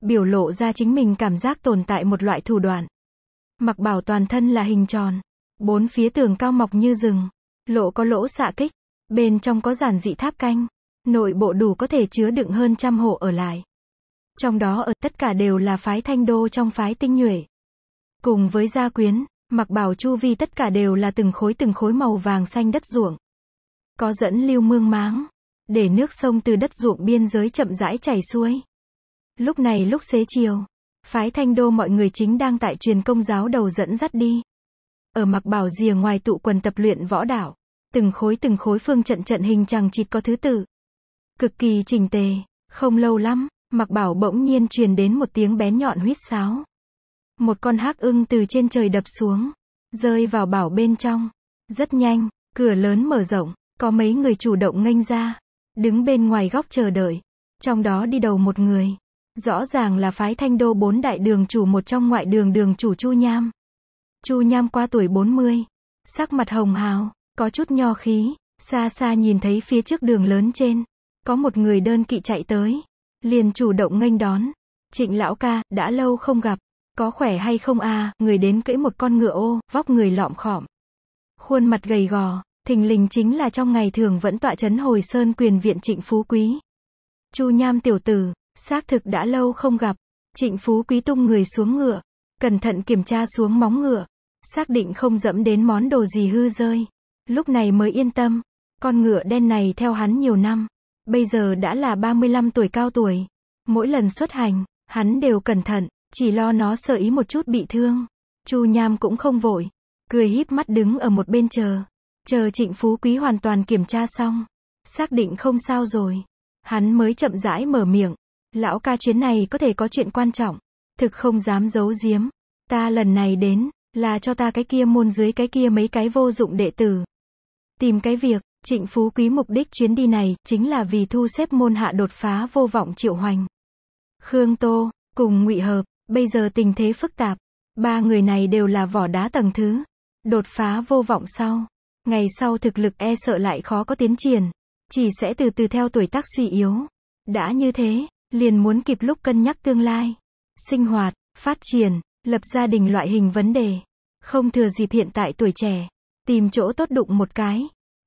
Biểu lộ ra chính mình cảm giác tồn tại một loại thủ đoạn. Mặc bảo toàn thân là hình tròn. Bốn phía tường cao mọc như rừng. Lộ có lỗ xạ kích. Bên trong có giản dị tháp canh. Nội bộ đủ có thể chứa đựng hơn trăm hộ ở lại. Trong đó ở tất cả đều là phái thanh đô trong phái tinh nhuệ. Cùng với gia quyến, mặc bảo chu vi tất cả đều là từng khối từng khối màu vàng xanh đất ruộng. Có dẫn lưu mương máng, để nước sông từ đất ruộng biên giới chậm rãi chảy xuôi. Lúc này lúc xế chiều, phái thanh đô mọi người chính đang tại truyền công giáo đầu dẫn dắt đi. Ở mặc bảo rìa ngoài tụ quần tập luyện võ đảo, từng khối từng khối phương trận trận hình chằng chịt có thứ tự, cực kỳ chỉnh tề. Không lâu lắm, Mặc Bảo bỗng nhiên truyền đến một tiếng bén nhọn huýt sáo. Một con hắc ưng từ trên trời đập xuống, rơi vào bảo bên trong. Rất nhanh, cửa lớn mở rộng, có mấy người chủ động nghênh ra, đứng bên ngoài góc chờ đợi. Trong đó đi đầu một người, rõ ràng là phái Thanh Đô bốn đại đường chủ một trong ngoại đường đường chủ Chu Nham. Chu Nham qua tuổi 40, sắc mặt hồng hào, có chút nho khí, xa xa nhìn thấy phía trước đường lớn trên, có một người đơn kỵ chạy tới, liền chủ động nghênh đón. Trịnh lão ca, đã lâu không gặp, có khỏe hay không a người đến cưỡi một con ngựa ô, vóc người lọm khọm. Khuôn mặt gầy gò, thình lình chính là trong ngày thường vẫn tọa chấn hồi sơn quyền viện trịnh phú quý. Chu nham tiểu tử, xác thực đã lâu không gặp, trịnh phú quý tung người xuống ngựa, cẩn thận kiểm tra xuống móng ngựa, xác định không dẫm đến món đồ gì hư rơi. Lúc này mới yên tâm, con ngựa đen này theo hắn nhiều năm, Bây giờ đã là 35 tuổi cao tuổi. Mỗi lần xuất hành, hắn đều cẩn thận, chỉ lo nó sợ ý một chút bị thương. Chu Nham cũng không vội, cười híp mắt đứng ở một bên chờ. Chờ Trịnh Phú Quý hoàn toàn kiểm tra xong, xác định không sao rồi, hắn mới chậm rãi mở miệng, lão ca chuyến này có thể có chuyện quan trọng, thực không dám giấu giếm, ta lần này đến là cho ta cái kia môn dưới cái kia mấy cái vô dụng đệ tử. Tìm cái việc, Trịnh Phú Quý mục đích chuyến đi này chính là vì thu xếp môn hạ đột phá vô vọng Triệu Hoành. Khương Tô cùng Ngụy Hợp, bây giờ tình thế phức tạp, ba người này đều là vỏ đá tầng thứ, đột phá vô vọng sau, ngày sau thực lực e sợ lại khó có tiến triển, chỉ sẽ từ từ theo tuổi tác suy yếu. Đã như thế, liền muốn kịp lúc cân nhắc tương lai, sinh hoạt, phát triển, lập gia đình loại hình vấn đề, không thừa dịp hiện tại tuổi trẻ, tìm chỗ tốt đụng một cái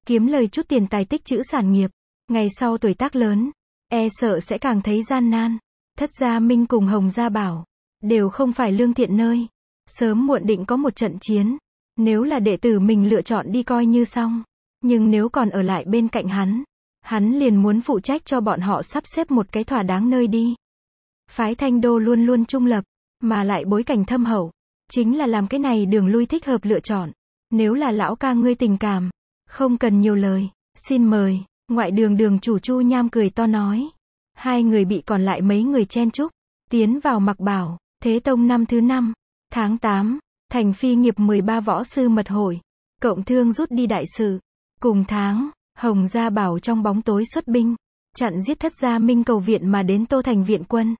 kiếm lời chút tiền tài tích chữ sản nghiệp. Ngày sau tuổi tác lớn, e sợ sẽ càng thấy gian nan. Thất gia Minh cùng Hồng gia bảo, đều không phải lương thiện nơi. Sớm muộn định có một trận chiến. Nếu là đệ tử mình lựa chọn đi coi như xong. Nhưng nếu còn ở lại bên cạnh hắn, hắn liền muốn phụ trách cho bọn họ sắp xếp một cái thỏa đáng nơi đi. Phái thanh đô luôn luôn trung lập, mà lại bối cảnh thâm hậu. Chính là làm cái này đường lui thích hợp lựa chọn. Nếu là lão ca ngươi tình cảm, không cần nhiều lời, xin mời, ngoại đường đường chủ Chu Nham cười to nói. Hai người bị còn lại mấy người chen chúc, tiến vào mặc bảo, Thế Tông năm thứ năm, tháng 8, thành phi nghiệp 13 võ sư mật hội, cộng thương rút đi đại sự. Cùng tháng, Hồng Gia Bảo trong bóng tối xuất binh, chặn giết thất gia Minh cầu viện mà đến Tô Thành viện quân.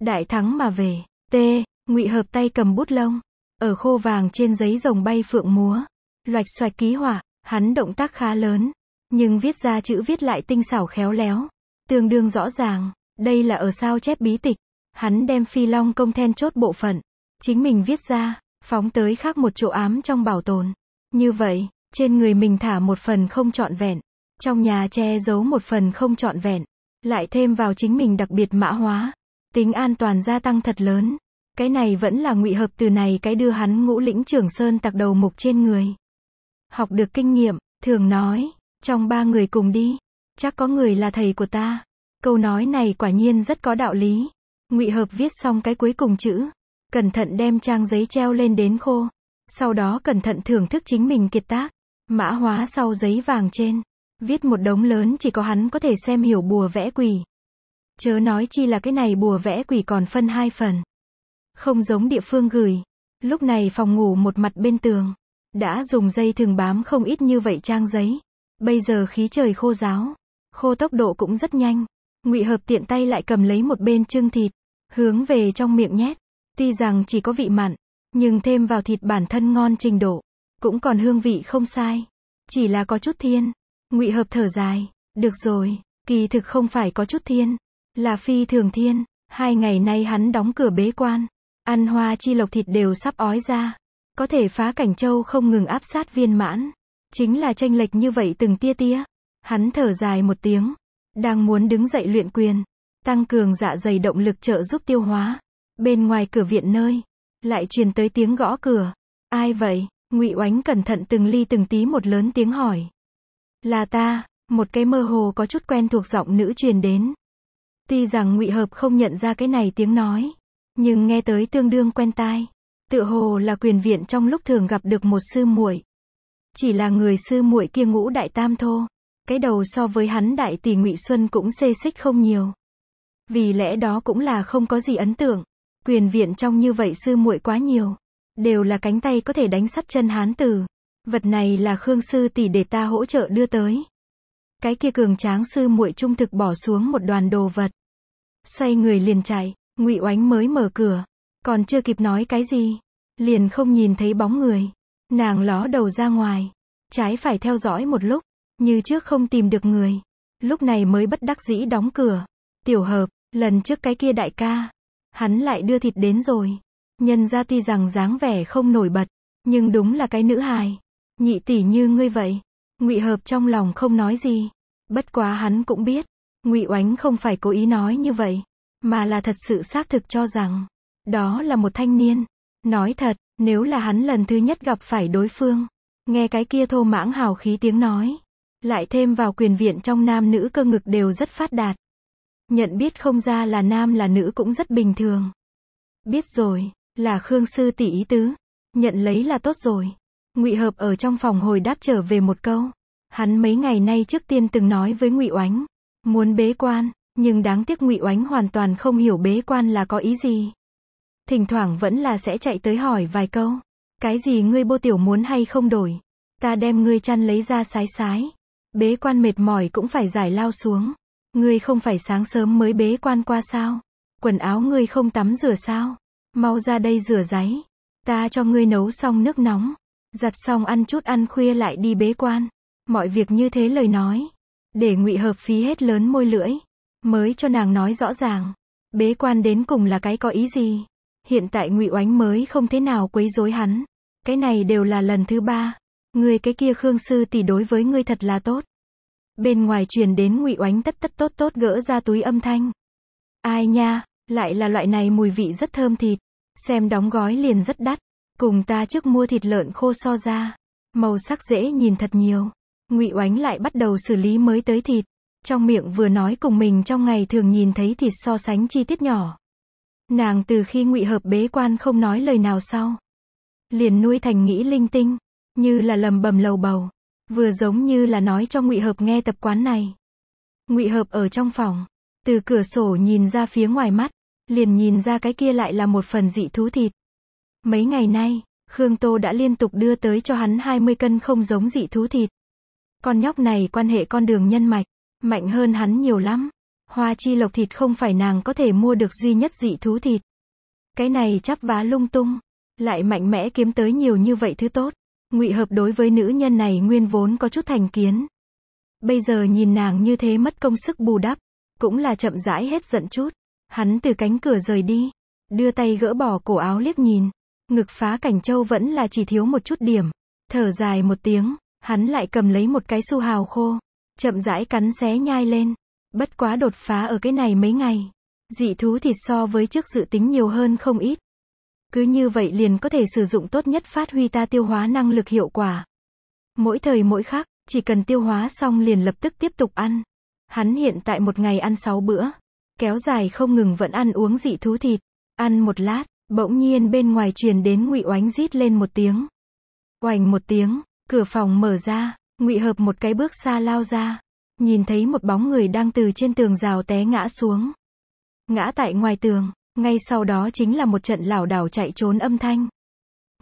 Đại thắng mà về, tê ngụy hợp tay cầm bút lông, ở khô vàng trên giấy rồng bay phượng múa, loạch xoạch ký hỏa, Hắn động tác khá lớn, nhưng viết ra chữ viết lại tinh xảo khéo léo, tương đương rõ ràng, đây là ở sao chép bí tịch. Hắn đem phi long công then chốt bộ phận, chính mình viết ra, phóng tới khác một chỗ ám trong bảo tồn. Như vậy, trên người mình thả một phần không trọn vẹn, trong nhà che giấu một phần không trọn vẹn, lại thêm vào chính mình đặc biệt mã hóa, tính an toàn gia tăng thật lớn. Cái này vẫn là ngụy hợp từ này cái đưa hắn ngũ lĩnh trưởng sơn tặc đầu mục trên người học được kinh nghiệm, thường nói, trong ba người cùng đi, chắc có người là thầy của ta. Câu nói này quả nhiên rất có đạo lý. Ngụy Hợp viết xong cái cuối cùng chữ, cẩn thận đem trang giấy treo lên đến khô, sau đó cẩn thận thưởng thức chính mình kiệt tác, mã hóa sau giấy vàng trên, viết một đống lớn chỉ có hắn có thể xem hiểu bùa vẽ quỷ. Chớ nói chi là cái này bùa vẽ quỷ còn phân hai phần. Không giống địa phương gửi. Lúc này phòng ngủ một mặt bên tường. Đã dùng dây thường bám không ít như vậy trang giấy. Bây giờ khí trời khô giáo, khô tốc độ cũng rất nhanh. Ngụy Hợp tiện tay lại cầm lấy một bên trưng thịt, hướng về trong miệng nhét. Tuy rằng chỉ có vị mặn, nhưng thêm vào thịt bản thân ngon trình độ, cũng còn hương vị không sai. Chỉ là có chút thiên. Ngụy Hợp thở dài, được rồi, kỳ thực không phải có chút thiên, là phi thường thiên. Hai ngày nay hắn đóng cửa bế quan, ăn hoa chi lộc thịt đều sắp ói ra. Có thể phá cảnh châu không ngừng áp sát viên mãn. Chính là tranh lệch như vậy từng tia tia. Hắn thở dài một tiếng. Đang muốn đứng dậy luyện quyền. Tăng cường dạ dày động lực trợ giúp tiêu hóa. Bên ngoài cửa viện nơi. Lại truyền tới tiếng gõ cửa. Ai vậy? ngụy oánh cẩn thận từng ly từng tí một lớn tiếng hỏi. Là ta, một cái mơ hồ có chút quen thuộc giọng nữ truyền đến. Tuy rằng ngụy hợp không nhận ra cái này tiếng nói. Nhưng nghe tới tương đương quen tai. Tựa hồ là quyền viện trong lúc thường gặp được một sư muội. Chỉ là người sư muội kia ngũ đại tam thô. Cái đầu so với hắn đại tỷ ngụy Xuân cũng xê xích không nhiều. Vì lẽ đó cũng là không có gì ấn tượng. Quyền viện trong như vậy sư muội quá nhiều. Đều là cánh tay có thể đánh sắt chân hán tử. Vật này là Khương sư tỷ để ta hỗ trợ đưa tới. Cái kia cường tráng sư muội trung thực bỏ xuống một đoàn đồ vật. Xoay người liền chạy, Ngụy Oánh mới mở cửa, còn chưa kịp nói cái gì, liền không nhìn thấy bóng người. Nàng ló đầu ra ngoài, trái phải theo dõi một lúc, như trước không tìm được người. Lúc này mới bất đắc dĩ đóng cửa. Tiểu hợp, lần trước cái kia đại ca, hắn lại đưa thịt đến rồi. Nhân ra tuy rằng dáng vẻ không nổi bật, nhưng đúng là cái nữ hài. Nhị tỷ như ngươi vậy. Ngụy Hợp trong lòng không nói gì. Bất quá hắn cũng biết, Ngụy Oánh không phải cố ý nói như vậy, mà là thật sự xác thực cho rằng đó là một thanh niên. Nói thật, nếu là hắn lần thứ nhất gặp phải đối phương, nghe cái kia thô mãng hào khí tiếng nói, lại thêm vào quyền viện trong nam nữ cơ ngực đều rất phát đạt. Nhận biết không ra là nam là nữ cũng rất bình thường. Biết rồi, là Khương Sư tỷ ý tứ, nhận lấy là tốt rồi. Ngụy Hợp ở trong phòng hồi đáp trở về một câu. Hắn mấy ngày nay trước tiên từng nói với Ngụy Oánh, muốn bế quan, nhưng đáng tiếc Ngụy Oánh hoàn toàn không hiểu bế quan là có ý gì thỉnh thoảng vẫn là sẽ chạy tới hỏi vài câu. Cái gì ngươi bô tiểu muốn hay không đổi? Ta đem ngươi chăn lấy ra sái sái. Bế quan mệt mỏi cũng phải giải lao xuống. Ngươi không phải sáng sớm mới bế quan qua sao? Quần áo ngươi không tắm rửa sao? Mau ra đây rửa giấy. Ta cho ngươi nấu xong nước nóng. Giặt xong ăn chút ăn khuya lại đi bế quan. Mọi việc như thế lời nói. Để ngụy hợp phí hết lớn môi lưỡi. Mới cho nàng nói rõ ràng. Bế quan đến cùng là cái có ý gì? hiện tại ngụy oánh mới không thế nào quấy rối hắn cái này đều là lần thứ ba người cái kia khương sư tỷ đối với ngươi thật là tốt bên ngoài truyền đến ngụy oánh tất tất tốt tốt gỡ ra túi âm thanh ai nha lại là loại này mùi vị rất thơm thịt xem đóng gói liền rất đắt cùng ta trước mua thịt lợn khô so ra màu sắc dễ nhìn thật nhiều ngụy oánh lại bắt đầu xử lý mới tới thịt trong miệng vừa nói cùng mình trong ngày thường nhìn thấy thịt so sánh chi tiết nhỏ Nàng từ khi ngụy hợp bế quan không nói lời nào sau. Liền nuôi thành nghĩ linh tinh, như là lầm bầm lầu bầu. Vừa giống như là nói cho ngụy hợp nghe tập quán này. Ngụy hợp ở trong phòng, từ cửa sổ nhìn ra phía ngoài mắt, liền nhìn ra cái kia lại là một phần dị thú thịt. Mấy ngày nay, Khương Tô đã liên tục đưa tới cho hắn 20 cân không giống dị thú thịt. Con nhóc này quan hệ con đường nhân mạch, mạnh hơn hắn nhiều lắm. Hoa chi lộc thịt không phải nàng có thể mua được duy nhất dị thú thịt. Cái này chắp vá lung tung, lại mạnh mẽ kiếm tới nhiều như vậy thứ tốt. Ngụy hợp đối với nữ nhân này nguyên vốn có chút thành kiến. Bây giờ nhìn nàng như thế mất công sức bù đắp, cũng là chậm rãi hết giận chút. Hắn từ cánh cửa rời đi, đưa tay gỡ bỏ cổ áo liếc nhìn. Ngực phá cảnh châu vẫn là chỉ thiếu một chút điểm. Thở dài một tiếng, hắn lại cầm lấy một cái su hào khô, chậm rãi cắn xé nhai lên. Bất quá đột phá ở cái này mấy ngày. Dị thú thịt so với trước dự tính nhiều hơn không ít. Cứ như vậy liền có thể sử dụng tốt nhất phát huy ta tiêu hóa năng lực hiệu quả. Mỗi thời mỗi khác, chỉ cần tiêu hóa xong liền lập tức tiếp tục ăn. Hắn hiện tại một ngày ăn 6 bữa. Kéo dài không ngừng vẫn ăn uống dị thú thịt. Ăn một lát, bỗng nhiên bên ngoài truyền đến ngụy oánh rít lên một tiếng. Oành một tiếng, cửa phòng mở ra, ngụy hợp một cái bước xa lao ra nhìn thấy một bóng người đang từ trên tường rào té ngã xuống. Ngã tại ngoài tường, ngay sau đó chính là một trận lảo đảo chạy trốn âm thanh.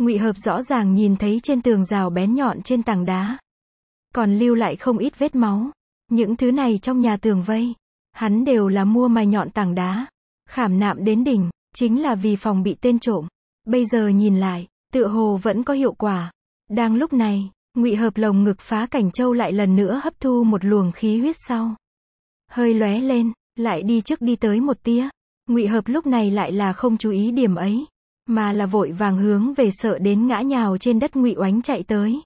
Ngụy Hợp rõ ràng nhìn thấy trên tường rào bén nhọn trên tảng đá. Còn lưu lại không ít vết máu. Những thứ này trong nhà tường vây, hắn đều là mua mài nhọn tảng đá, khảm nạm đến đỉnh, chính là vì phòng bị tên trộm. Bây giờ nhìn lại, tựa hồ vẫn có hiệu quả. Đang lúc này, Ngụy hợp lồng ngực phá cảnh châu lại lần nữa hấp thu một luồng khí huyết sau. Hơi lóe lên, lại đi trước đi tới một tia. Ngụy hợp lúc này lại là không chú ý điểm ấy, mà là vội vàng hướng về sợ đến ngã nhào trên đất Ngụy oánh chạy tới.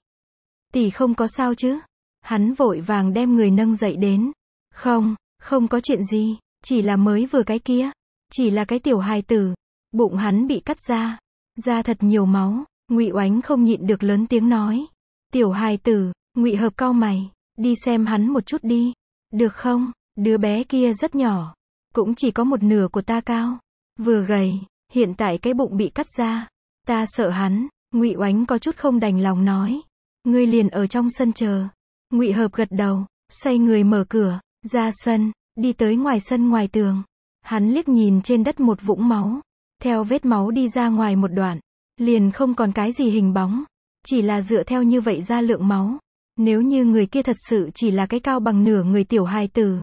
Tỷ không có sao chứ? Hắn vội vàng đem người nâng dậy đến. Không, không có chuyện gì, chỉ là mới vừa cái kia. Chỉ là cái tiểu hài tử. Bụng hắn bị cắt ra. Ra thật nhiều máu. Ngụy oánh không nhịn được lớn tiếng nói. Tiểu hài tử, ngụy hợp cau mày, đi xem hắn một chút đi. Được không? Đứa bé kia rất nhỏ, cũng chỉ có một nửa của ta cao, vừa gầy, hiện tại cái bụng bị cắt ra. Ta sợ hắn, Ngụy Oánh có chút không đành lòng nói. Ngươi liền ở trong sân chờ. Ngụy Hợp gật đầu, xoay người mở cửa, ra sân, đi tới ngoài sân ngoài tường. Hắn liếc nhìn trên đất một vũng máu, theo vết máu đi ra ngoài một đoạn, liền không còn cái gì hình bóng. Chỉ là dựa theo như vậy ra lượng máu. Nếu như người kia thật sự chỉ là cái cao bằng nửa người tiểu hài tử.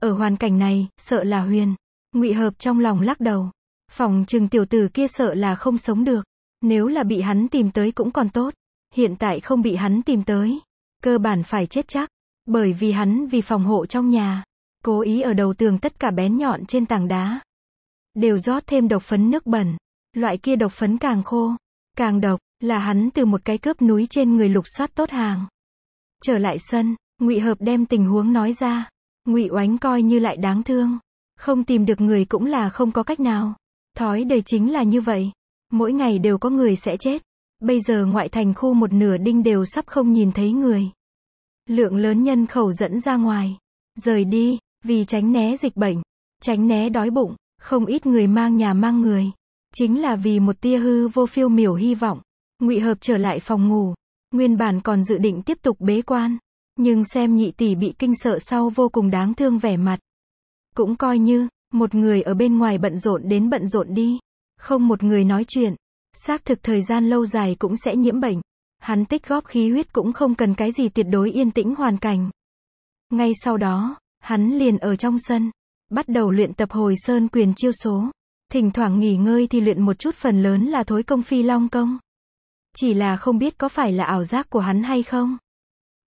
Ở hoàn cảnh này, sợ là huyền. ngụy hợp trong lòng lắc đầu. Phòng trừng tiểu tử kia sợ là không sống được. Nếu là bị hắn tìm tới cũng còn tốt. Hiện tại không bị hắn tìm tới. Cơ bản phải chết chắc. Bởi vì hắn vì phòng hộ trong nhà. Cố ý ở đầu tường tất cả bén nhọn trên tảng đá. Đều rót thêm độc phấn nước bẩn. Loại kia độc phấn càng khô, Càng độc, là hắn từ một cái cướp núi trên người lục soát tốt hàng. Trở lại sân, ngụy Hợp đem tình huống nói ra. ngụy Oánh coi như lại đáng thương. Không tìm được người cũng là không có cách nào. Thói đời chính là như vậy. Mỗi ngày đều có người sẽ chết. Bây giờ ngoại thành khu một nửa đinh đều sắp không nhìn thấy người. Lượng lớn nhân khẩu dẫn ra ngoài. Rời đi, vì tránh né dịch bệnh. Tránh né đói bụng. Không ít người mang nhà mang người. Chính là vì một tia hư vô phiêu miểu hy vọng, ngụy hợp trở lại phòng ngủ, nguyên bản còn dự định tiếp tục bế quan, nhưng xem nhị tỷ bị kinh sợ sau vô cùng đáng thương vẻ mặt. Cũng coi như, một người ở bên ngoài bận rộn đến bận rộn đi, không một người nói chuyện, xác thực thời gian lâu dài cũng sẽ nhiễm bệnh, hắn tích góp khí huyết cũng không cần cái gì tuyệt đối yên tĩnh hoàn cảnh. Ngay sau đó, hắn liền ở trong sân, bắt đầu luyện tập hồi sơn quyền chiêu số. Thỉnh thoảng nghỉ ngơi thì luyện một chút phần lớn là thối công phi long công. Chỉ là không biết có phải là ảo giác của hắn hay không.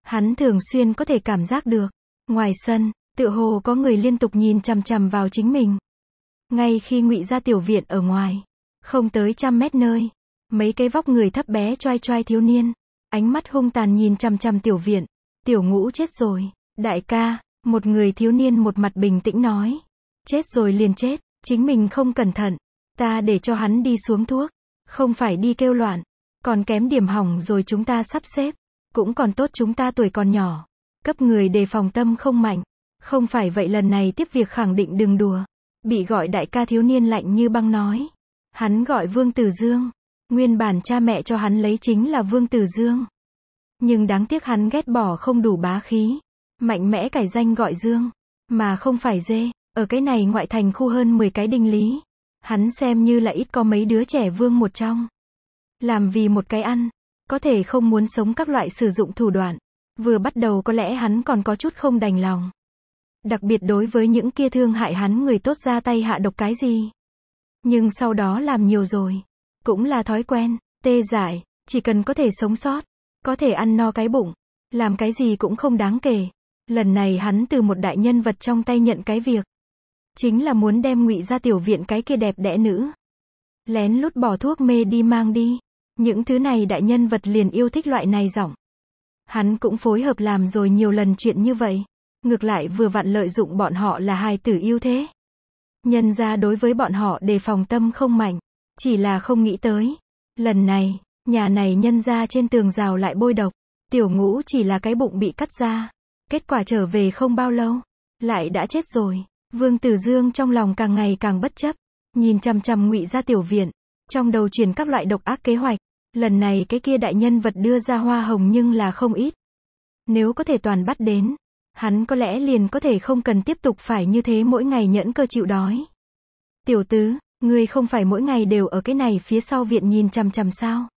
Hắn thường xuyên có thể cảm giác được. Ngoài sân, tự hồ có người liên tục nhìn chằm chằm vào chính mình. Ngay khi ngụy ra tiểu viện ở ngoài, không tới trăm mét nơi, mấy cái vóc người thấp bé choai choai thiếu niên, ánh mắt hung tàn nhìn chằm chằm tiểu viện, tiểu ngũ chết rồi, đại ca, một người thiếu niên một mặt bình tĩnh nói, chết rồi liền chết, Chính mình không cẩn thận. Ta để cho hắn đi xuống thuốc. Không phải đi kêu loạn. Còn kém điểm hỏng rồi chúng ta sắp xếp. Cũng còn tốt chúng ta tuổi còn nhỏ. Cấp người đề phòng tâm không mạnh. Không phải vậy lần này tiếp việc khẳng định đừng đùa. Bị gọi đại ca thiếu niên lạnh như băng nói. Hắn gọi Vương Tử Dương. Nguyên bản cha mẹ cho hắn lấy chính là Vương Tử Dương. Nhưng đáng tiếc hắn ghét bỏ không đủ bá khí. Mạnh mẽ cải danh gọi Dương. Mà không phải dê. Ở cái này ngoại thành khu hơn 10 cái đinh lý. Hắn xem như là ít có mấy đứa trẻ vương một trong. Làm vì một cái ăn, có thể không muốn sống các loại sử dụng thủ đoạn. Vừa bắt đầu có lẽ hắn còn có chút không đành lòng. Đặc biệt đối với những kia thương hại hắn người tốt ra tay hạ độc cái gì. Nhưng sau đó làm nhiều rồi. Cũng là thói quen, tê dại chỉ cần có thể sống sót, có thể ăn no cái bụng, làm cái gì cũng không đáng kể. Lần này hắn từ một đại nhân vật trong tay nhận cái việc, chính là muốn đem ngụy ra tiểu viện cái kia đẹp đẽ nữ. Lén lút bỏ thuốc mê đi mang đi. Những thứ này đại nhân vật liền yêu thích loại này giọng. Hắn cũng phối hợp làm rồi nhiều lần chuyện như vậy. Ngược lại vừa vặn lợi dụng bọn họ là hai tử yêu thế. Nhân ra đối với bọn họ đề phòng tâm không mạnh. Chỉ là không nghĩ tới. Lần này, nhà này nhân ra trên tường rào lại bôi độc. Tiểu ngũ chỉ là cái bụng bị cắt ra. Kết quả trở về không bao lâu. Lại đã chết rồi. Vương Tử Dương trong lòng càng ngày càng bất chấp, nhìn chằm chằm Ngụy Gia tiểu viện, trong đầu truyền các loại độc ác kế hoạch, lần này cái kia đại nhân vật đưa ra hoa hồng nhưng là không ít. Nếu có thể toàn bắt đến, hắn có lẽ liền có thể không cần tiếp tục phải như thế mỗi ngày nhẫn cơ chịu đói. Tiểu tứ, ngươi không phải mỗi ngày đều ở cái này phía sau viện nhìn chằm chằm sao?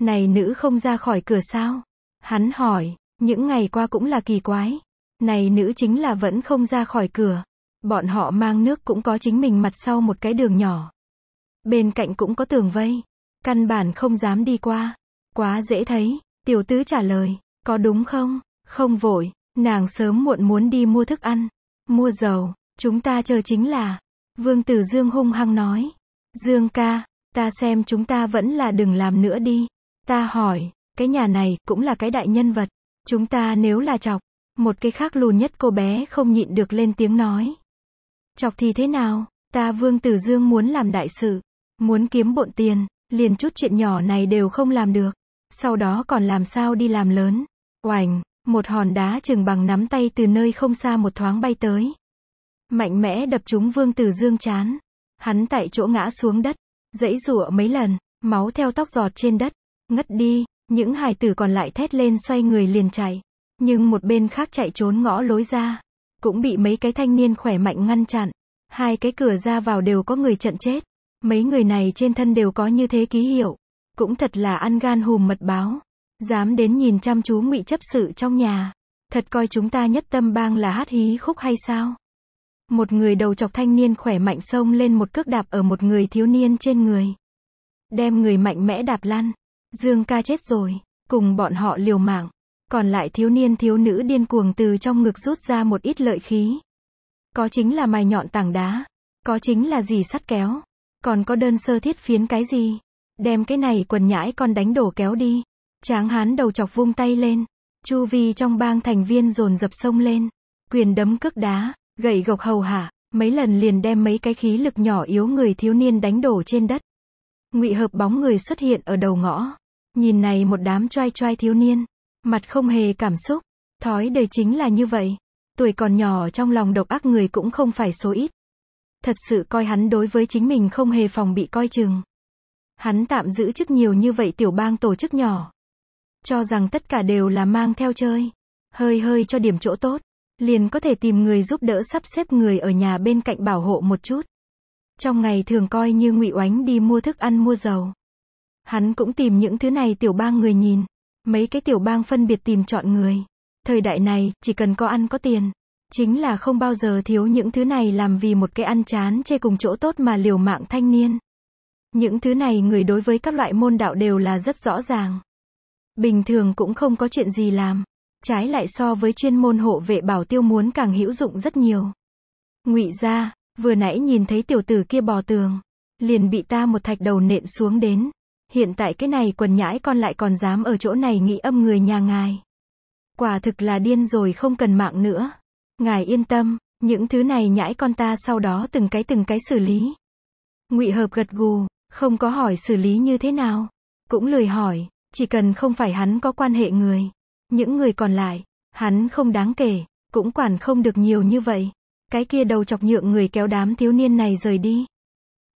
Này nữ không ra khỏi cửa sao? Hắn hỏi, những ngày qua cũng là kỳ quái. Này nữ chính là vẫn không ra khỏi cửa. Bọn họ mang nước cũng có chính mình mặt sau một cái đường nhỏ. Bên cạnh cũng có tường vây. Căn bản không dám đi qua. Quá dễ thấy, tiểu tứ trả lời, có đúng không? Không vội, nàng sớm muộn muốn đi mua thức ăn, mua dầu, chúng ta chờ chính là. Vương Tử Dương hung hăng nói. Dương ca, ta xem chúng ta vẫn là đừng làm nữa đi. Ta hỏi, cái nhà này cũng là cái đại nhân vật. Chúng ta nếu là chọc, một cái khác lùn nhất cô bé không nhịn được lên tiếng nói. Chọc thì thế nào, ta Vương Tử Dương muốn làm đại sự, muốn kiếm bộn tiền, liền chút chuyện nhỏ này đều không làm được. Sau đó còn làm sao đi làm lớn. Oành, một hòn đá chừng bằng nắm tay từ nơi không xa một thoáng bay tới. Mạnh mẽ đập trúng Vương Tử Dương chán. Hắn tại chỗ ngã xuống đất, dãy rụa mấy lần, máu theo tóc giọt trên đất. Ngất đi, những hài tử còn lại thét lên xoay người liền chạy. Nhưng một bên khác chạy trốn ngõ lối ra cũng bị mấy cái thanh niên khỏe mạnh ngăn chặn. Hai cái cửa ra vào đều có người trận chết. Mấy người này trên thân đều có như thế ký hiệu. Cũng thật là ăn gan hùm mật báo. Dám đến nhìn chăm chú ngụy chấp sự trong nhà. Thật coi chúng ta nhất tâm bang là hát hí khúc hay sao? Một người đầu chọc thanh niên khỏe mạnh xông lên một cước đạp ở một người thiếu niên trên người. Đem người mạnh mẽ đạp lăn. Dương ca chết rồi. Cùng bọn họ liều mạng. Còn lại thiếu niên thiếu nữ điên cuồng từ trong ngực rút ra một ít lợi khí. Có chính là mài nhọn tảng đá. Có chính là gì sắt kéo. Còn có đơn sơ thiết phiến cái gì. Đem cái này quần nhãi con đánh đổ kéo đi. Tráng hán đầu chọc vung tay lên. Chu vi trong bang thành viên dồn dập sông lên. Quyền đấm cước đá, gậy gộc hầu hạ, mấy lần liền đem mấy cái khí lực nhỏ yếu người thiếu niên đánh đổ trên đất. Ngụy hợp bóng người xuất hiện ở đầu ngõ. Nhìn này một đám trai trai thiếu niên. Mặt không hề cảm xúc. Thói đời chính là như vậy. Tuổi còn nhỏ trong lòng độc ác người cũng không phải số ít. Thật sự coi hắn đối với chính mình không hề phòng bị coi chừng. Hắn tạm giữ chức nhiều như vậy tiểu bang tổ chức nhỏ. Cho rằng tất cả đều là mang theo chơi. Hơi hơi cho điểm chỗ tốt. Liền có thể tìm người giúp đỡ sắp xếp người ở nhà bên cạnh bảo hộ một chút. Trong ngày thường coi như ngụy oánh đi mua thức ăn mua dầu. Hắn cũng tìm những thứ này tiểu bang người nhìn. Mấy cái tiểu bang phân biệt tìm chọn người. Thời đại này, chỉ cần có ăn có tiền. Chính là không bao giờ thiếu những thứ này làm vì một cái ăn chán chê cùng chỗ tốt mà liều mạng thanh niên. Những thứ này người đối với các loại môn đạo đều là rất rõ ràng. Bình thường cũng không có chuyện gì làm. Trái lại so với chuyên môn hộ vệ bảo tiêu muốn càng hữu dụng rất nhiều. ngụy ra, vừa nãy nhìn thấy tiểu tử kia bò tường. Liền bị ta một thạch đầu nện xuống đến hiện tại cái này quần nhãi con lại còn dám ở chỗ này nghĩ âm người nhà ngài. Quả thực là điên rồi không cần mạng nữa. Ngài yên tâm, những thứ này nhãi con ta sau đó từng cái từng cái xử lý. ngụy hợp gật gù, không có hỏi xử lý như thế nào. Cũng lười hỏi, chỉ cần không phải hắn có quan hệ người. Những người còn lại, hắn không đáng kể, cũng quản không được nhiều như vậy. Cái kia đầu chọc nhượng người kéo đám thiếu niên này rời đi.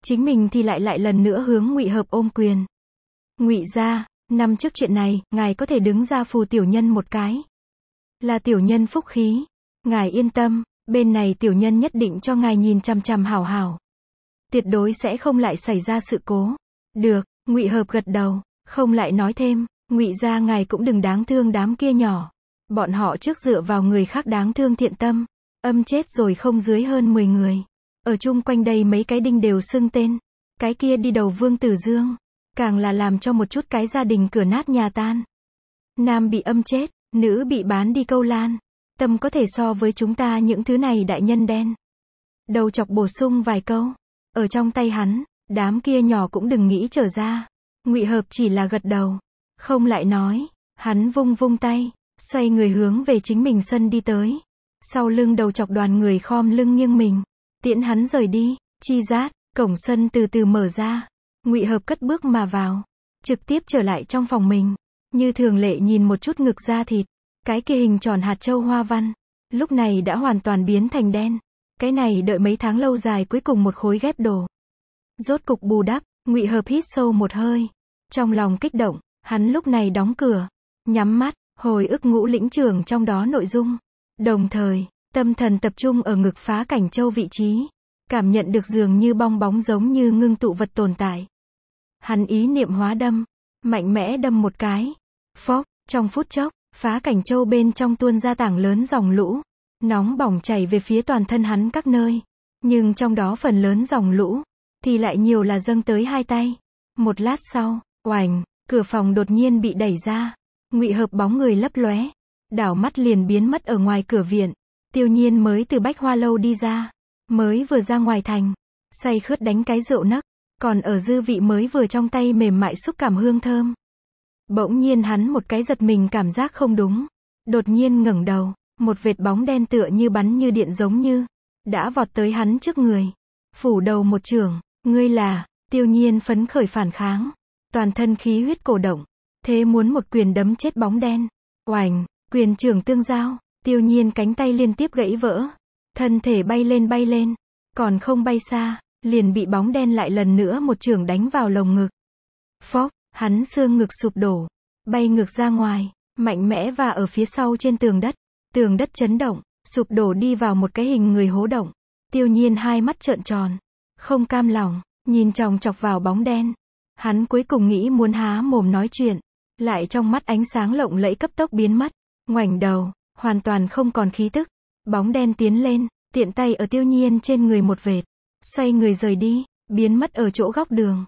Chính mình thì lại lại lần nữa hướng ngụy hợp ôm quyền. Ngụy gia, năm trước chuyện này, ngài có thể đứng ra phù tiểu nhân một cái. Là tiểu nhân phúc khí. Ngài yên tâm, bên này tiểu nhân nhất định cho ngài nhìn chằm chằm hảo hảo. Tuyệt đối sẽ không lại xảy ra sự cố. Được, Ngụy Hợp gật đầu, không lại nói thêm, Ngụy gia ngài cũng đừng đáng thương đám kia nhỏ. Bọn họ trước dựa vào người khác đáng thương thiện tâm, âm chết rồi không dưới hơn 10 người. Ở chung quanh đây mấy cái đinh đều xưng tên. Cái kia đi đầu Vương Tử Dương càng là làm cho một chút cái gia đình cửa nát nhà tan. Nam bị âm chết, nữ bị bán đi câu lan. Tâm có thể so với chúng ta những thứ này đại nhân đen. Đầu chọc bổ sung vài câu. Ở trong tay hắn, đám kia nhỏ cũng đừng nghĩ trở ra. ngụy Hợp chỉ là gật đầu. Không lại nói. Hắn vung vung tay, xoay người hướng về chính mình sân đi tới. Sau lưng đầu chọc đoàn người khom lưng nghiêng mình. Tiễn hắn rời đi, chi rát, cổng sân từ từ mở ra ngụy hợp cất bước mà vào trực tiếp trở lại trong phòng mình như thường lệ nhìn một chút ngực da thịt cái kia hình tròn hạt châu hoa văn lúc này đã hoàn toàn biến thành đen cái này đợi mấy tháng lâu dài cuối cùng một khối ghép đồ rốt cục bù đắp ngụy hợp hít sâu một hơi trong lòng kích động hắn lúc này đóng cửa nhắm mắt hồi ức ngũ lĩnh trường trong đó nội dung đồng thời tâm thần tập trung ở ngực phá cảnh châu vị trí cảm nhận được dường như bong bóng giống như ngưng tụ vật tồn tại Hắn ý niệm hóa đâm, mạnh mẽ đâm một cái. phốc trong phút chốc, phá cảnh châu bên trong tuôn ra tảng lớn dòng lũ, nóng bỏng chảy về phía toàn thân hắn các nơi. Nhưng trong đó phần lớn dòng lũ, thì lại nhiều là dâng tới hai tay. Một lát sau, oành, cửa phòng đột nhiên bị đẩy ra. Ngụy hợp bóng người lấp lóe, đảo mắt liền biến mất ở ngoài cửa viện. Tiêu nhiên mới từ bách hoa lâu đi ra, mới vừa ra ngoài thành, say khướt đánh cái rượu nấc, còn ở dư vị mới vừa trong tay mềm mại xúc cảm hương thơm. Bỗng nhiên hắn một cái giật mình cảm giác không đúng. Đột nhiên ngẩng đầu, một vệt bóng đen tựa như bắn như điện giống như, đã vọt tới hắn trước người. Phủ đầu một trường, ngươi là, tiêu nhiên phấn khởi phản kháng. Toàn thân khí huyết cổ động, thế muốn một quyền đấm chết bóng đen. Oành, quyền trưởng tương giao, tiêu nhiên cánh tay liên tiếp gãy vỡ. Thân thể bay lên bay lên, còn không bay xa, liền bị bóng đen lại lần nữa một trường đánh vào lồng ngực. phốc hắn xương ngực sụp đổ, bay ngược ra ngoài, mạnh mẽ và ở phía sau trên tường đất. Tường đất chấn động, sụp đổ đi vào một cái hình người hố động. Tiêu nhiên hai mắt trợn tròn, không cam lòng, nhìn chòng chọc vào bóng đen. Hắn cuối cùng nghĩ muốn há mồm nói chuyện, lại trong mắt ánh sáng lộng lẫy cấp tốc biến mất, ngoảnh đầu, hoàn toàn không còn khí tức. Bóng đen tiến lên, tiện tay ở tiêu nhiên trên người một vệt xoay người rời đi, biến mất ở chỗ góc đường.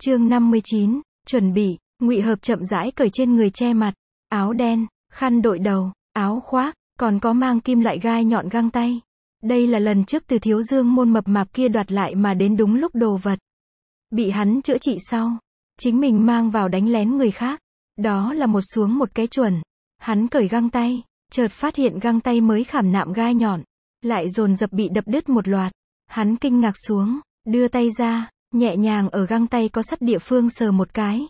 Chương 59, chuẩn bị, Ngụy Hợp chậm rãi cởi trên người che mặt, áo đen, khăn đội đầu, áo khoác, còn có mang kim loại gai nhọn găng tay. Đây là lần trước từ thiếu dương môn mập mạp kia đoạt lại mà đến đúng lúc đồ vật. Bị hắn chữa trị sau. Chính mình mang vào đánh lén người khác. Đó là một xuống một cái chuẩn. Hắn cởi găng tay, chợt phát hiện găng tay mới khảm nạm gai nhọn. Lại dồn dập bị đập đứt một loạt. Hắn kinh ngạc xuống, đưa tay ra, nhẹ nhàng ở găng tay có sắt địa phương sờ một cái.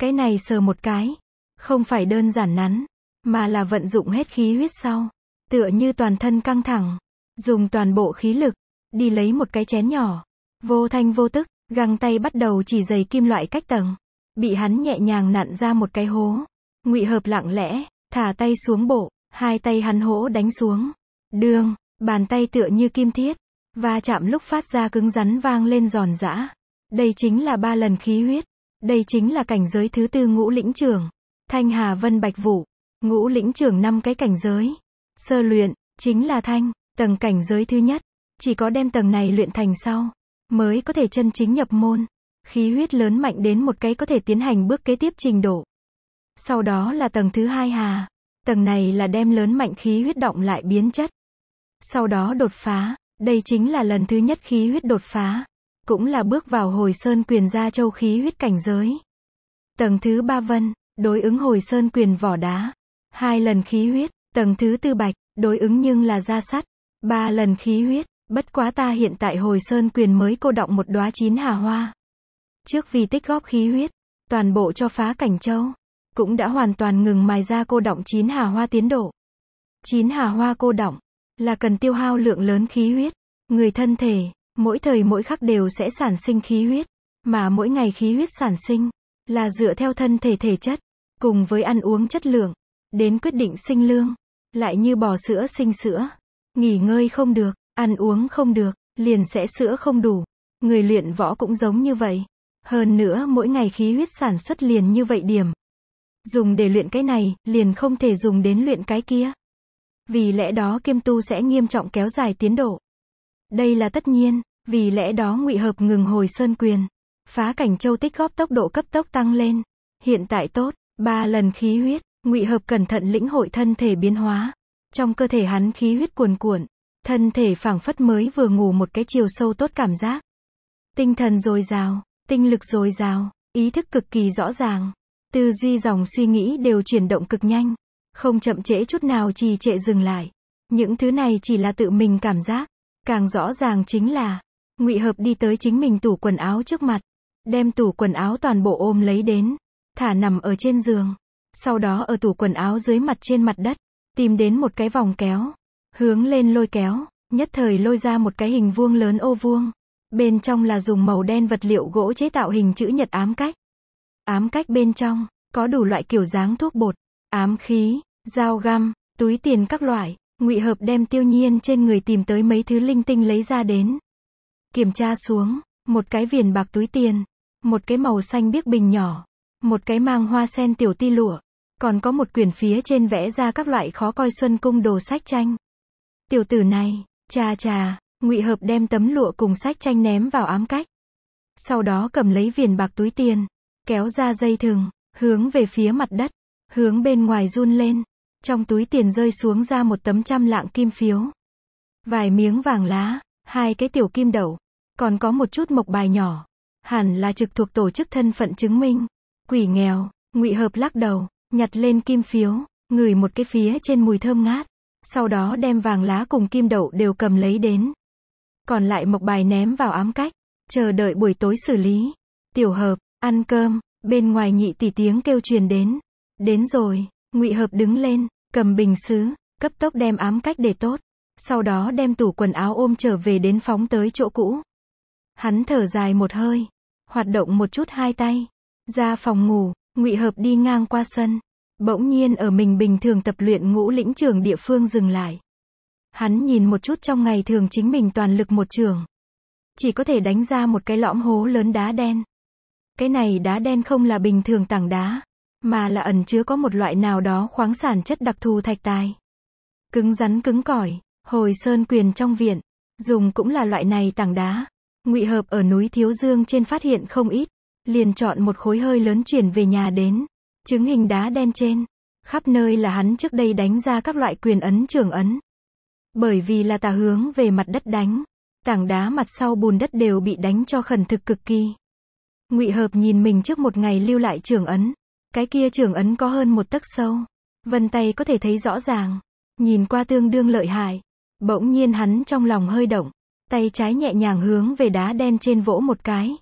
Cái này sờ một cái, không phải đơn giản nắn, mà là vận dụng hết khí huyết sau, tựa như toàn thân căng thẳng, dùng toàn bộ khí lực, đi lấy một cái chén nhỏ, vô thanh vô tức, găng tay bắt đầu chỉ dày kim loại cách tầng, bị hắn nhẹ nhàng nặn ra một cái hố, ngụy hợp lặng lẽ, thả tay xuống bộ, hai tay hắn hỗ đánh xuống, đường, bàn tay tựa như kim thiết, và chạm lúc phát ra cứng rắn vang lên giòn giã. Đây chính là ba lần khí huyết. Đây chính là cảnh giới thứ tư ngũ lĩnh trường. Thanh Hà Vân Bạch Vũ. Ngũ lĩnh trường năm cái cảnh giới. Sơ luyện, chính là thanh, tầng cảnh giới thứ nhất. Chỉ có đem tầng này luyện thành sau, mới có thể chân chính nhập môn. Khí huyết lớn mạnh đến một cái có thể tiến hành bước kế tiếp trình độ. Sau đó là tầng thứ hai hà. Tầng này là đem lớn mạnh khí huyết động lại biến chất. Sau đó đột phá, đây chính là lần thứ nhất khí huyết đột phá, cũng là bước vào hồi sơn quyền gia châu khí huyết cảnh giới. Tầng thứ ba vân, đối ứng hồi sơn quyền vỏ đá. Hai lần khí huyết, tầng thứ tư bạch, đối ứng nhưng là da sắt. Ba lần khí huyết, bất quá ta hiện tại hồi sơn quyền mới cô động một đóa chín hà hoa. Trước vì tích góp khí huyết, toàn bộ cho phá cảnh châu, cũng đã hoàn toàn ngừng mài ra cô động chín hà hoa tiến độ. Chín hà hoa cô động, là cần tiêu hao lượng lớn khí huyết. Người thân thể, mỗi thời mỗi khắc đều sẽ sản sinh khí huyết, mà mỗi ngày khí huyết sản sinh là dựa theo thân thể thể chất, cùng với ăn uống chất lượng, đến quyết định sinh lương, lại như bò sữa sinh sữa, nghỉ ngơi không được, ăn uống không được, liền sẽ sữa không đủ. Người luyện võ cũng giống như vậy. Hơn nữa mỗi ngày khí huyết sản xuất liền như vậy điểm. Dùng để luyện cái này, liền không thể dùng đến luyện cái kia. Vì lẽ đó kiêm tu sẽ nghiêm trọng kéo dài tiến độ. Đây là tất nhiên, vì lẽ đó ngụy hợp ngừng hồi sơn quyền. Phá cảnh châu tích góp tốc độ cấp tốc tăng lên. Hiện tại tốt, ba lần khí huyết, ngụy hợp cẩn thận lĩnh hội thân thể biến hóa. Trong cơ thể hắn khí huyết cuồn cuộn, thân thể phảng phất mới vừa ngủ một cái chiều sâu tốt cảm giác. Tinh thần dồi dào, tinh lực dồi dào, ý thức cực kỳ rõ ràng, tư duy dòng suy nghĩ đều chuyển động cực nhanh không chậm trễ chút nào trì trệ dừng lại. Những thứ này chỉ là tự mình cảm giác, càng rõ ràng chính là Ngụy Hợp đi tới chính mình tủ quần áo trước mặt, đem tủ quần áo toàn bộ ôm lấy đến, thả nằm ở trên giường, sau đó ở tủ quần áo dưới mặt trên mặt đất, tìm đến một cái vòng kéo, hướng lên lôi kéo, nhất thời lôi ra một cái hình vuông lớn ô vuông, bên trong là dùng màu đen vật liệu gỗ chế tạo hình chữ nhật ám cách. Ám cách bên trong có đủ loại kiểu dáng thuốc bột, ám khí, dao găm, túi tiền các loại, ngụy hợp đem tiêu nhiên trên người tìm tới mấy thứ linh tinh lấy ra đến. Kiểm tra xuống, một cái viền bạc túi tiền, một cái màu xanh biếc bình nhỏ, một cái mang hoa sen tiểu ti lụa, còn có một quyển phía trên vẽ ra các loại khó coi xuân cung đồ sách tranh. Tiểu tử này, cha cha, ngụy hợp đem tấm lụa cùng sách tranh ném vào ám cách. Sau đó cầm lấy viền bạc túi tiền, kéo ra dây thừng, hướng về phía mặt đất, hướng bên ngoài run lên. Trong túi tiền rơi xuống ra một tấm trăm lạng kim phiếu. Vài miếng vàng lá, hai cái tiểu kim đậu, còn có một chút mộc bài nhỏ. Hẳn là trực thuộc tổ chức thân phận chứng minh. Quỷ nghèo, ngụy hợp lắc đầu, nhặt lên kim phiếu, ngửi một cái phía trên mùi thơm ngát. Sau đó đem vàng lá cùng kim đậu đều cầm lấy đến. Còn lại mộc bài ném vào ám cách, chờ đợi buổi tối xử lý. Tiểu hợp, ăn cơm, bên ngoài nhị tỷ tiếng kêu truyền đến. Đến rồi. Ngụy Hợp đứng lên, cầm bình sứ, cấp tốc đem ám cách để tốt, sau đó đem tủ quần áo ôm trở về đến phóng tới chỗ cũ. Hắn thở dài một hơi, hoạt động một chút hai tay, ra phòng ngủ, Ngụy Hợp đi ngang qua sân, bỗng nhiên ở mình bình thường tập luyện ngũ lĩnh trường địa phương dừng lại. Hắn nhìn một chút trong ngày thường chính mình toàn lực một trường. Chỉ có thể đánh ra một cái lõm hố lớn đá đen. Cái này đá đen không là bình thường tảng đá, mà là ẩn chứa có một loại nào đó khoáng sản chất đặc thù thạch tài. Cứng rắn cứng cỏi, hồi sơn quyền trong viện, dùng cũng là loại này tảng đá. Ngụy Hợp ở núi Thiếu Dương trên phát hiện không ít, liền chọn một khối hơi lớn chuyển về nhà đến, chứng hình đá đen trên, khắp nơi là hắn trước đây đánh ra các loại quyền ấn trường ấn. Bởi vì là tà hướng về mặt đất đánh, tảng đá mặt sau bùn đất đều bị đánh cho khẩn thực cực kỳ. Ngụy Hợp nhìn mình trước một ngày lưu lại trường ấn, cái kia trường ấn có hơn một tấc sâu. Vân tay có thể thấy rõ ràng. Nhìn qua tương đương lợi hại. Bỗng nhiên hắn trong lòng hơi động. Tay trái nhẹ nhàng hướng về đá đen trên vỗ một cái.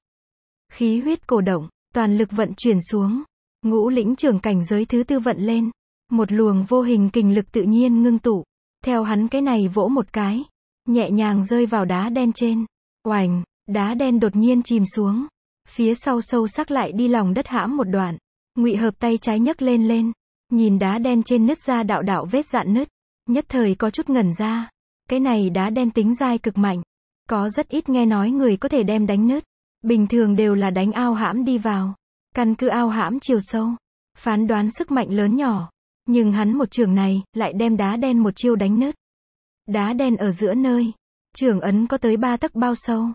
Khí huyết cổ động, toàn lực vận chuyển xuống. Ngũ lĩnh trưởng cảnh giới thứ tư vận lên. Một luồng vô hình kình lực tự nhiên ngưng tụ. Theo hắn cái này vỗ một cái. Nhẹ nhàng rơi vào đá đen trên. Oành, đá đen đột nhiên chìm xuống. Phía sau sâu sắc lại đi lòng đất hãm một đoạn. Ngụy Hợp tay trái nhấc lên lên, nhìn đá đen trên nứt ra đạo đạo vết dạn nứt, nhất thời có chút ngẩn ra. Cái này đá đen tính dai cực mạnh, có rất ít nghe nói người có thể đem đánh nứt, bình thường đều là đánh ao hãm đi vào, căn cứ ao hãm chiều sâu, phán đoán sức mạnh lớn nhỏ, nhưng hắn một trường này lại đem đá đen một chiêu đánh nứt. Đá đen ở giữa nơi, trường ấn có tới ba tấc bao sâu,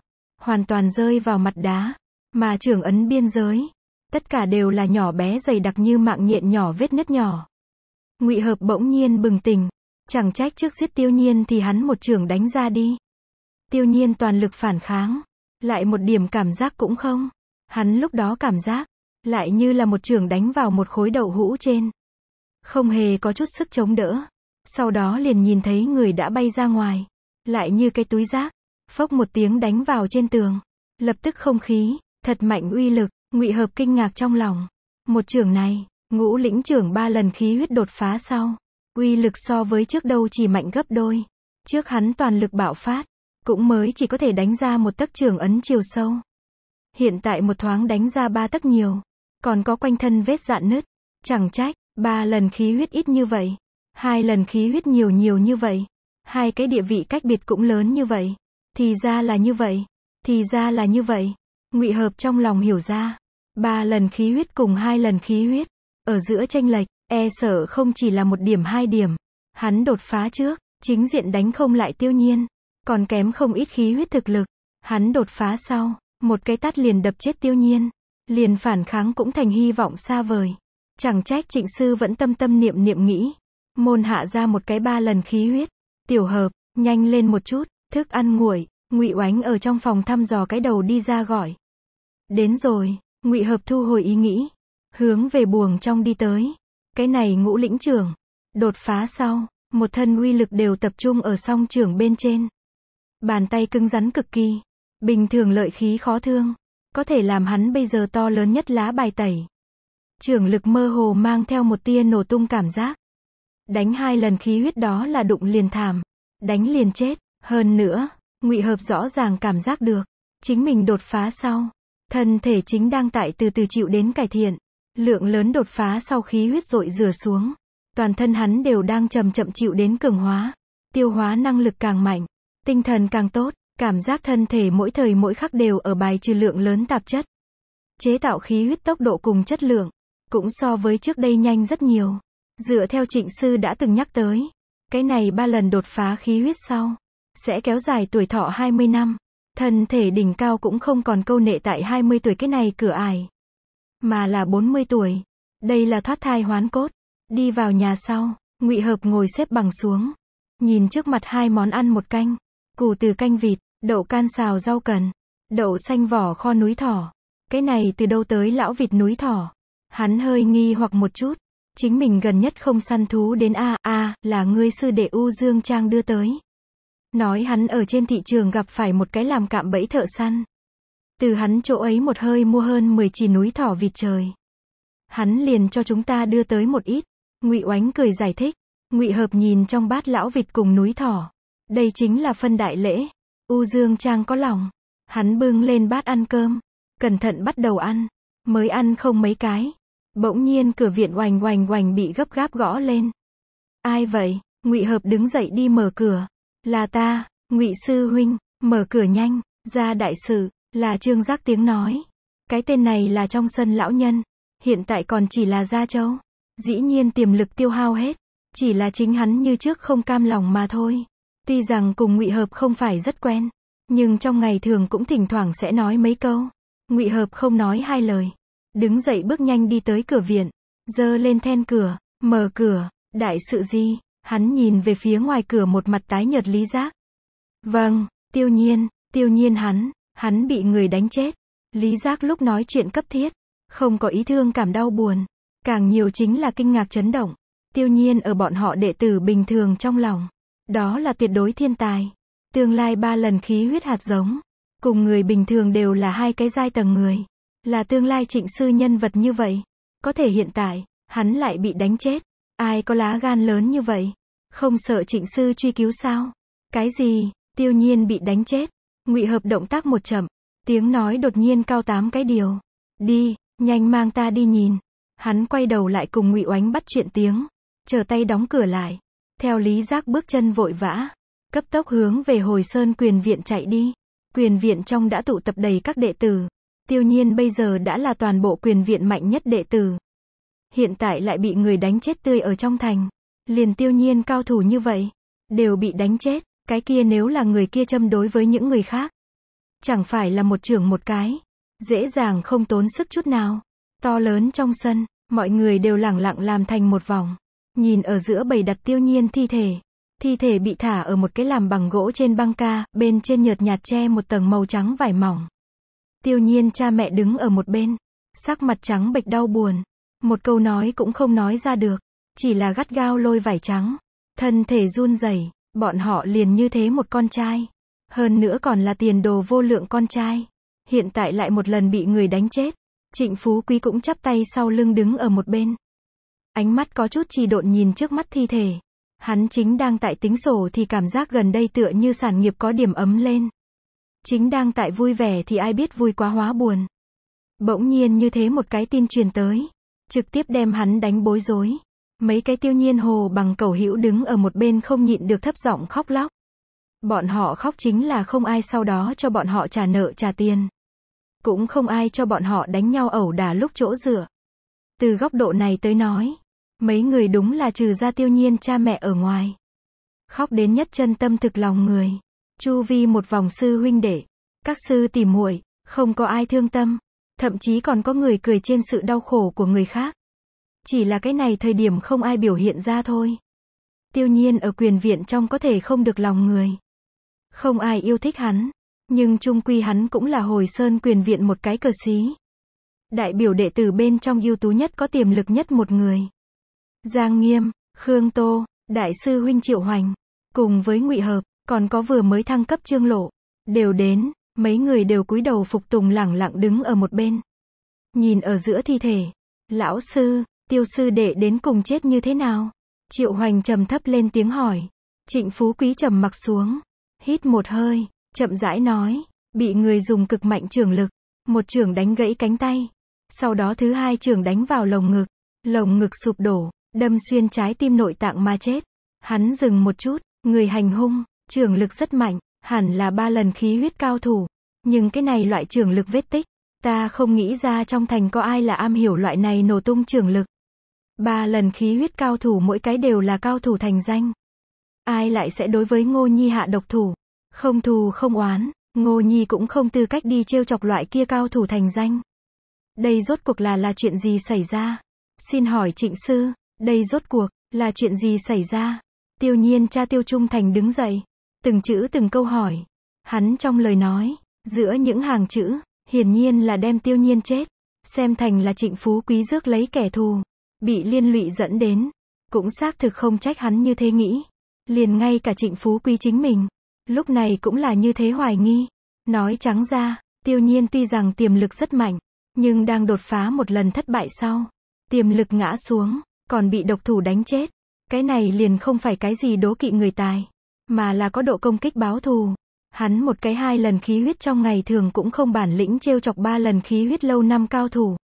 hoàn toàn rơi vào mặt đá, mà trường ấn biên giới Tất cả đều là nhỏ bé dày đặc như mạng nhện nhỏ vết nứt nhỏ. Ngụy Hợp bỗng nhiên bừng tỉnh, chẳng trách trước giết Tiêu Nhiên thì hắn một trường đánh ra đi. Tiêu Nhiên toàn lực phản kháng, lại một điểm cảm giác cũng không. Hắn lúc đó cảm giác, lại như là một trường đánh vào một khối đậu hũ trên. Không hề có chút sức chống đỡ. Sau đó liền nhìn thấy người đã bay ra ngoài. Lại như cái túi rác, phốc một tiếng đánh vào trên tường. Lập tức không khí, thật mạnh uy lực, Ngụy Hợp kinh ngạc trong lòng. Một trưởng này, ngũ lĩnh trưởng ba lần khí huyết đột phá sau, uy lực so với trước đâu chỉ mạnh gấp đôi. Trước hắn toàn lực bạo phát, cũng mới chỉ có thể đánh ra một tấc trưởng ấn chiều sâu. Hiện tại một thoáng đánh ra ba tấc nhiều, còn có quanh thân vết dạn nứt, chẳng trách, ba lần khí huyết ít như vậy, hai lần khí huyết nhiều nhiều như vậy, hai cái địa vị cách biệt cũng lớn như vậy, thì ra là như vậy, thì ra là như vậy. Ngụy Hợp trong lòng hiểu ra, ba lần khí huyết cùng hai lần khí huyết. Ở giữa tranh lệch, e sợ không chỉ là một điểm hai điểm. Hắn đột phá trước, chính diện đánh không lại tiêu nhiên. Còn kém không ít khí huyết thực lực. Hắn đột phá sau, một cái tát liền đập chết tiêu nhiên. Liền phản kháng cũng thành hy vọng xa vời. Chẳng trách trịnh sư vẫn tâm tâm niệm niệm nghĩ. Môn hạ ra một cái ba lần khí huyết. Tiểu hợp, nhanh lên một chút, thức ăn nguội. ngụy oánh ở trong phòng thăm dò cái đầu đi ra gọi. Đến rồi ngụy hợp thu hồi ý nghĩ hướng về buồng trong đi tới cái này ngũ lĩnh trưởng đột phá sau một thân uy lực đều tập trung ở song trưởng bên trên bàn tay cứng rắn cực kỳ bình thường lợi khí khó thương có thể làm hắn bây giờ to lớn nhất lá bài tẩy trưởng lực mơ hồ mang theo một tia nổ tung cảm giác đánh hai lần khí huyết đó là đụng liền thảm đánh liền chết hơn nữa ngụy hợp rõ ràng cảm giác được chính mình đột phá sau Thân thể chính đang tại từ từ chịu đến cải thiện. Lượng lớn đột phá sau khí huyết dội rửa xuống. Toàn thân hắn đều đang chậm chậm chịu đến cường hóa. Tiêu hóa năng lực càng mạnh. Tinh thần càng tốt. Cảm giác thân thể mỗi thời mỗi khắc đều ở bài trừ lượng lớn tạp chất. Chế tạo khí huyết tốc độ cùng chất lượng. Cũng so với trước đây nhanh rất nhiều. Dựa theo trịnh sư đã từng nhắc tới. Cái này ba lần đột phá khí huyết sau. Sẽ kéo dài tuổi thọ 20 năm. Thân thể đỉnh cao cũng không còn câu nệ tại 20 tuổi cái này cửa ải. Mà là 40 tuổi. Đây là thoát thai hoán cốt. Đi vào nhà sau, ngụy Hợp ngồi xếp bằng xuống. Nhìn trước mặt hai món ăn một canh. Củ từ canh vịt, đậu can xào rau cần. Đậu xanh vỏ kho núi thỏ. Cái này từ đâu tới lão vịt núi thỏ. Hắn hơi nghi hoặc một chút. Chính mình gần nhất không săn thú đến A, A, là ngươi sư đệ U Dương Trang đưa tới. Nói hắn ở trên thị trường gặp phải một cái làm cạm bẫy thợ săn. Từ hắn chỗ ấy một hơi mua hơn 10 chỉ núi thỏ vịt trời. Hắn liền cho chúng ta đưa tới một ít. Ngụy Oánh cười giải thích. Ngụy Hợp nhìn trong bát lão vịt cùng núi thỏ. Đây chính là phân đại lễ. U Dương Trang có lòng. Hắn bưng lên bát ăn cơm. Cẩn thận bắt đầu ăn. Mới ăn không mấy cái. Bỗng nhiên cửa viện oành oành oành bị gấp gáp gõ lên. Ai vậy? Ngụy Hợp đứng dậy đi mở cửa là ta ngụy sư huynh mở cửa nhanh ra đại sử là trương giác tiếng nói cái tên này là trong sân lão nhân hiện tại còn chỉ là gia châu dĩ nhiên tiềm lực tiêu hao hết chỉ là chính hắn như trước không cam lòng mà thôi tuy rằng cùng ngụy hợp không phải rất quen nhưng trong ngày thường cũng thỉnh thoảng sẽ nói mấy câu ngụy hợp không nói hai lời đứng dậy bước nhanh đi tới cửa viện giơ lên then cửa mở cửa đại sự gì Hắn nhìn về phía ngoài cửa một mặt tái nhợt Lý Giác. Vâng, tiêu nhiên, tiêu nhiên hắn, hắn bị người đánh chết. Lý Giác lúc nói chuyện cấp thiết, không có ý thương cảm đau buồn, càng nhiều chính là kinh ngạc chấn động. Tiêu nhiên ở bọn họ đệ tử bình thường trong lòng. Đó là tuyệt đối thiên tài. Tương lai ba lần khí huyết hạt giống. Cùng người bình thường đều là hai cái giai tầng người. Là tương lai trịnh sư nhân vật như vậy. Có thể hiện tại, hắn lại bị đánh chết. Ai có lá gan lớn như vậy? Không sợ trịnh sư truy cứu sao? Cái gì? Tiêu nhiên bị đánh chết. ngụy hợp động tác một chậm. Tiếng nói đột nhiên cao tám cái điều. Đi, nhanh mang ta đi nhìn. Hắn quay đầu lại cùng ngụy oánh bắt chuyện tiếng. Chờ tay đóng cửa lại. Theo lý giác bước chân vội vã. Cấp tốc hướng về hồi sơn quyền viện chạy đi. Quyền viện trong đã tụ tập đầy các đệ tử. Tiêu nhiên bây giờ đã là toàn bộ quyền viện mạnh nhất đệ tử hiện tại lại bị người đánh chết tươi ở trong thành. Liền tiêu nhiên cao thủ như vậy, đều bị đánh chết, cái kia nếu là người kia châm đối với những người khác. Chẳng phải là một trưởng một cái, dễ dàng không tốn sức chút nào. To lớn trong sân, mọi người đều lẳng lặng làm thành một vòng. Nhìn ở giữa bầy đặt tiêu nhiên thi thể. Thi thể bị thả ở một cái làm bằng gỗ trên băng ca, bên trên nhợt nhạt che một tầng màu trắng vải mỏng. Tiêu nhiên cha mẹ đứng ở một bên, sắc mặt trắng bệch đau buồn, một câu nói cũng không nói ra được, chỉ là gắt gao lôi vải trắng. Thân thể run rẩy, bọn họ liền như thế một con trai. Hơn nữa còn là tiền đồ vô lượng con trai. Hiện tại lại một lần bị người đánh chết. Trịnh Phú Quý cũng chắp tay sau lưng đứng ở một bên. Ánh mắt có chút trì độn nhìn trước mắt thi thể. Hắn chính đang tại tính sổ thì cảm giác gần đây tựa như sản nghiệp có điểm ấm lên. Chính đang tại vui vẻ thì ai biết vui quá hóa buồn. Bỗng nhiên như thế một cái tin truyền tới trực tiếp đem hắn đánh bối rối. Mấy cái tiêu nhiên hồ bằng cầu hữu đứng ở một bên không nhịn được thấp giọng khóc lóc. Bọn họ khóc chính là không ai sau đó cho bọn họ trả nợ trả tiền. Cũng không ai cho bọn họ đánh nhau ẩu đả lúc chỗ dựa. Từ góc độ này tới nói, mấy người đúng là trừ ra tiêu nhiên cha mẹ ở ngoài. Khóc đến nhất chân tâm thực lòng người. Chu vi một vòng sư huynh đệ. Các sư tìm muội không có ai thương tâm. Thậm chí còn có người cười trên sự đau khổ của người khác. Chỉ là cái này thời điểm không ai biểu hiện ra thôi. Tiêu nhiên ở quyền viện trong có thể không được lòng người. Không ai yêu thích hắn. Nhưng trung quy hắn cũng là hồi sơn quyền viện một cái cờ xí. Đại biểu đệ tử bên trong ưu tú nhất có tiềm lực nhất một người. Giang Nghiêm, Khương Tô, Đại sư Huynh Triệu Hoành, cùng với ngụy Hợp, còn có vừa mới thăng cấp trương lộ, đều đến, Mấy người đều cúi đầu phục tùng lẳng lặng đứng ở một bên. Nhìn ở giữa thi thể. Lão sư, tiêu sư đệ đến cùng chết như thế nào? Triệu hoành trầm thấp lên tiếng hỏi. Trịnh phú quý trầm mặc xuống. Hít một hơi, chậm rãi nói. Bị người dùng cực mạnh trường lực. Một trường đánh gãy cánh tay. Sau đó thứ hai trường đánh vào lồng ngực. Lồng ngực sụp đổ, đâm xuyên trái tim nội tạng mà chết. Hắn dừng một chút, người hành hung, trường lực rất mạnh, hẳn là ba lần khí huyết cao thủ. Nhưng cái này loại trường lực vết tích, ta không nghĩ ra trong thành có ai là am hiểu loại này nổ tung trường lực. Ba lần khí huyết cao thủ mỗi cái đều là cao thủ thành danh. Ai lại sẽ đối với Ngô Nhi hạ độc thủ? Không thù không oán, Ngô Nhi cũng không tư cách đi trêu chọc loại kia cao thủ thành danh. Đây rốt cuộc là là chuyện gì xảy ra? Xin hỏi trịnh sư, đây rốt cuộc, là chuyện gì xảy ra? Tiêu nhiên cha tiêu trung thành đứng dậy từng chữ từng câu hỏi. Hắn trong lời nói, giữa những hàng chữ, hiển nhiên là đem tiêu nhiên chết, xem thành là trịnh phú quý rước lấy kẻ thù, bị liên lụy dẫn đến. Cũng xác thực không trách hắn như thế nghĩ. Liền ngay cả trịnh phú quý chính mình, lúc này cũng là như thế hoài nghi. Nói trắng ra, tiêu nhiên tuy rằng tiềm lực rất mạnh, nhưng đang đột phá một lần thất bại sau. Tiềm lực ngã xuống, còn bị độc thủ đánh chết. Cái này liền không phải cái gì đố kỵ người tài mà là có độ công kích báo thù. Hắn một cái hai lần khí huyết trong ngày thường cũng không bản lĩnh trêu chọc ba lần khí huyết lâu năm cao thủ.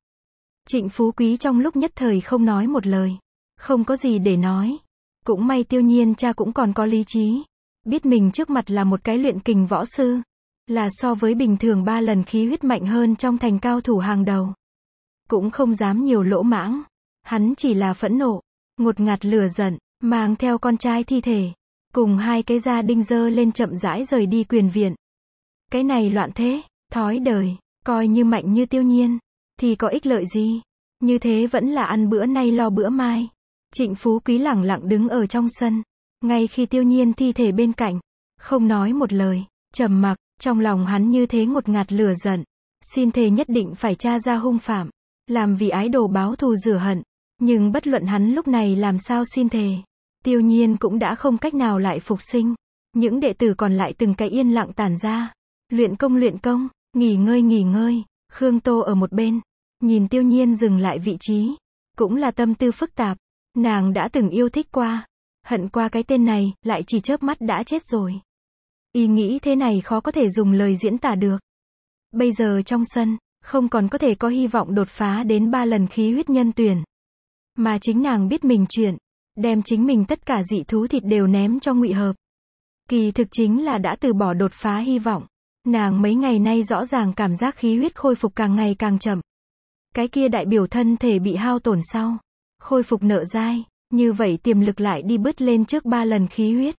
Trịnh Phú Quý trong lúc nhất thời không nói một lời. Không có gì để nói. Cũng may tiêu nhiên cha cũng còn có lý trí. Biết mình trước mặt là một cái luyện kình võ sư. Là so với bình thường ba lần khí huyết mạnh hơn trong thành cao thủ hàng đầu. Cũng không dám nhiều lỗ mãng. Hắn chỉ là phẫn nộ. Ngột ngạt lửa giận. Mang theo con trai thi thể. Cùng hai cái gia đinh dơ lên chậm rãi rời đi quyền viện. Cái này loạn thế, thói đời, coi như mạnh như tiêu nhiên, thì có ích lợi gì? Như thế vẫn là ăn bữa nay lo bữa mai. Trịnh Phú Quý lẳng lặng đứng ở trong sân, ngay khi tiêu nhiên thi thể bên cạnh, không nói một lời, trầm mặc, trong lòng hắn như thế ngột ngạt lửa giận, xin thề nhất định phải tra ra hung phạm, làm vì ái đồ báo thù rửa hận, nhưng bất luận hắn lúc này làm sao xin thề, Tiêu nhiên cũng đã không cách nào lại phục sinh. Những đệ tử còn lại từng cái yên lặng tàn ra. Luyện công luyện công, nghỉ ngơi nghỉ ngơi. Khương Tô ở một bên. Nhìn tiêu nhiên dừng lại vị trí. Cũng là tâm tư phức tạp. Nàng đã từng yêu thích qua. Hận qua cái tên này, lại chỉ chớp mắt đã chết rồi. Ý nghĩ thế này khó có thể dùng lời diễn tả được. Bây giờ trong sân, không còn có thể có hy vọng đột phá đến ba lần khí huyết nhân tuyển. Mà chính nàng biết mình chuyện, đem chính mình tất cả dị thú thịt đều ném cho ngụy hợp. Kỳ thực chính là đã từ bỏ đột phá hy vọng. Nàng mấy ngày nay rõ ràng cảm giác khí huyết khôi phục càng ngày càng chậm. Cái kia đại biểu thân thể bị hao tổn sau. Khôi phục nợ dai, như vậy tiềm lực lại đi bứt lên trước ba lần khí huyết.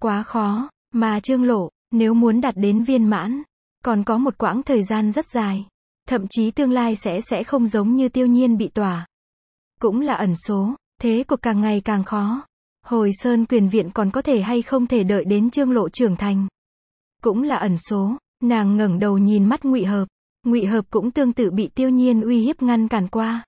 Quá khó, mà trương lộ, nếu muốn đạt đến viên mãn, còn có một quãng thời gian rất dài. Thậm chí tương lai sẽ sẽ không giống như tiêu nhiên bị tỏa. Cũng là ẩn số thế cuộc càng ngày càng khó. Hồi Sơn quyền viện còn có thể hay không thể đợi đến trương lộ trưởng thành. Cũng là ẩn số, nàng ngẩng đầu nhìn mắt ngụy Hợp. ngụy Hợp cũng tương tự bị tiêu nhiên uy hiếp ngăn cản qua.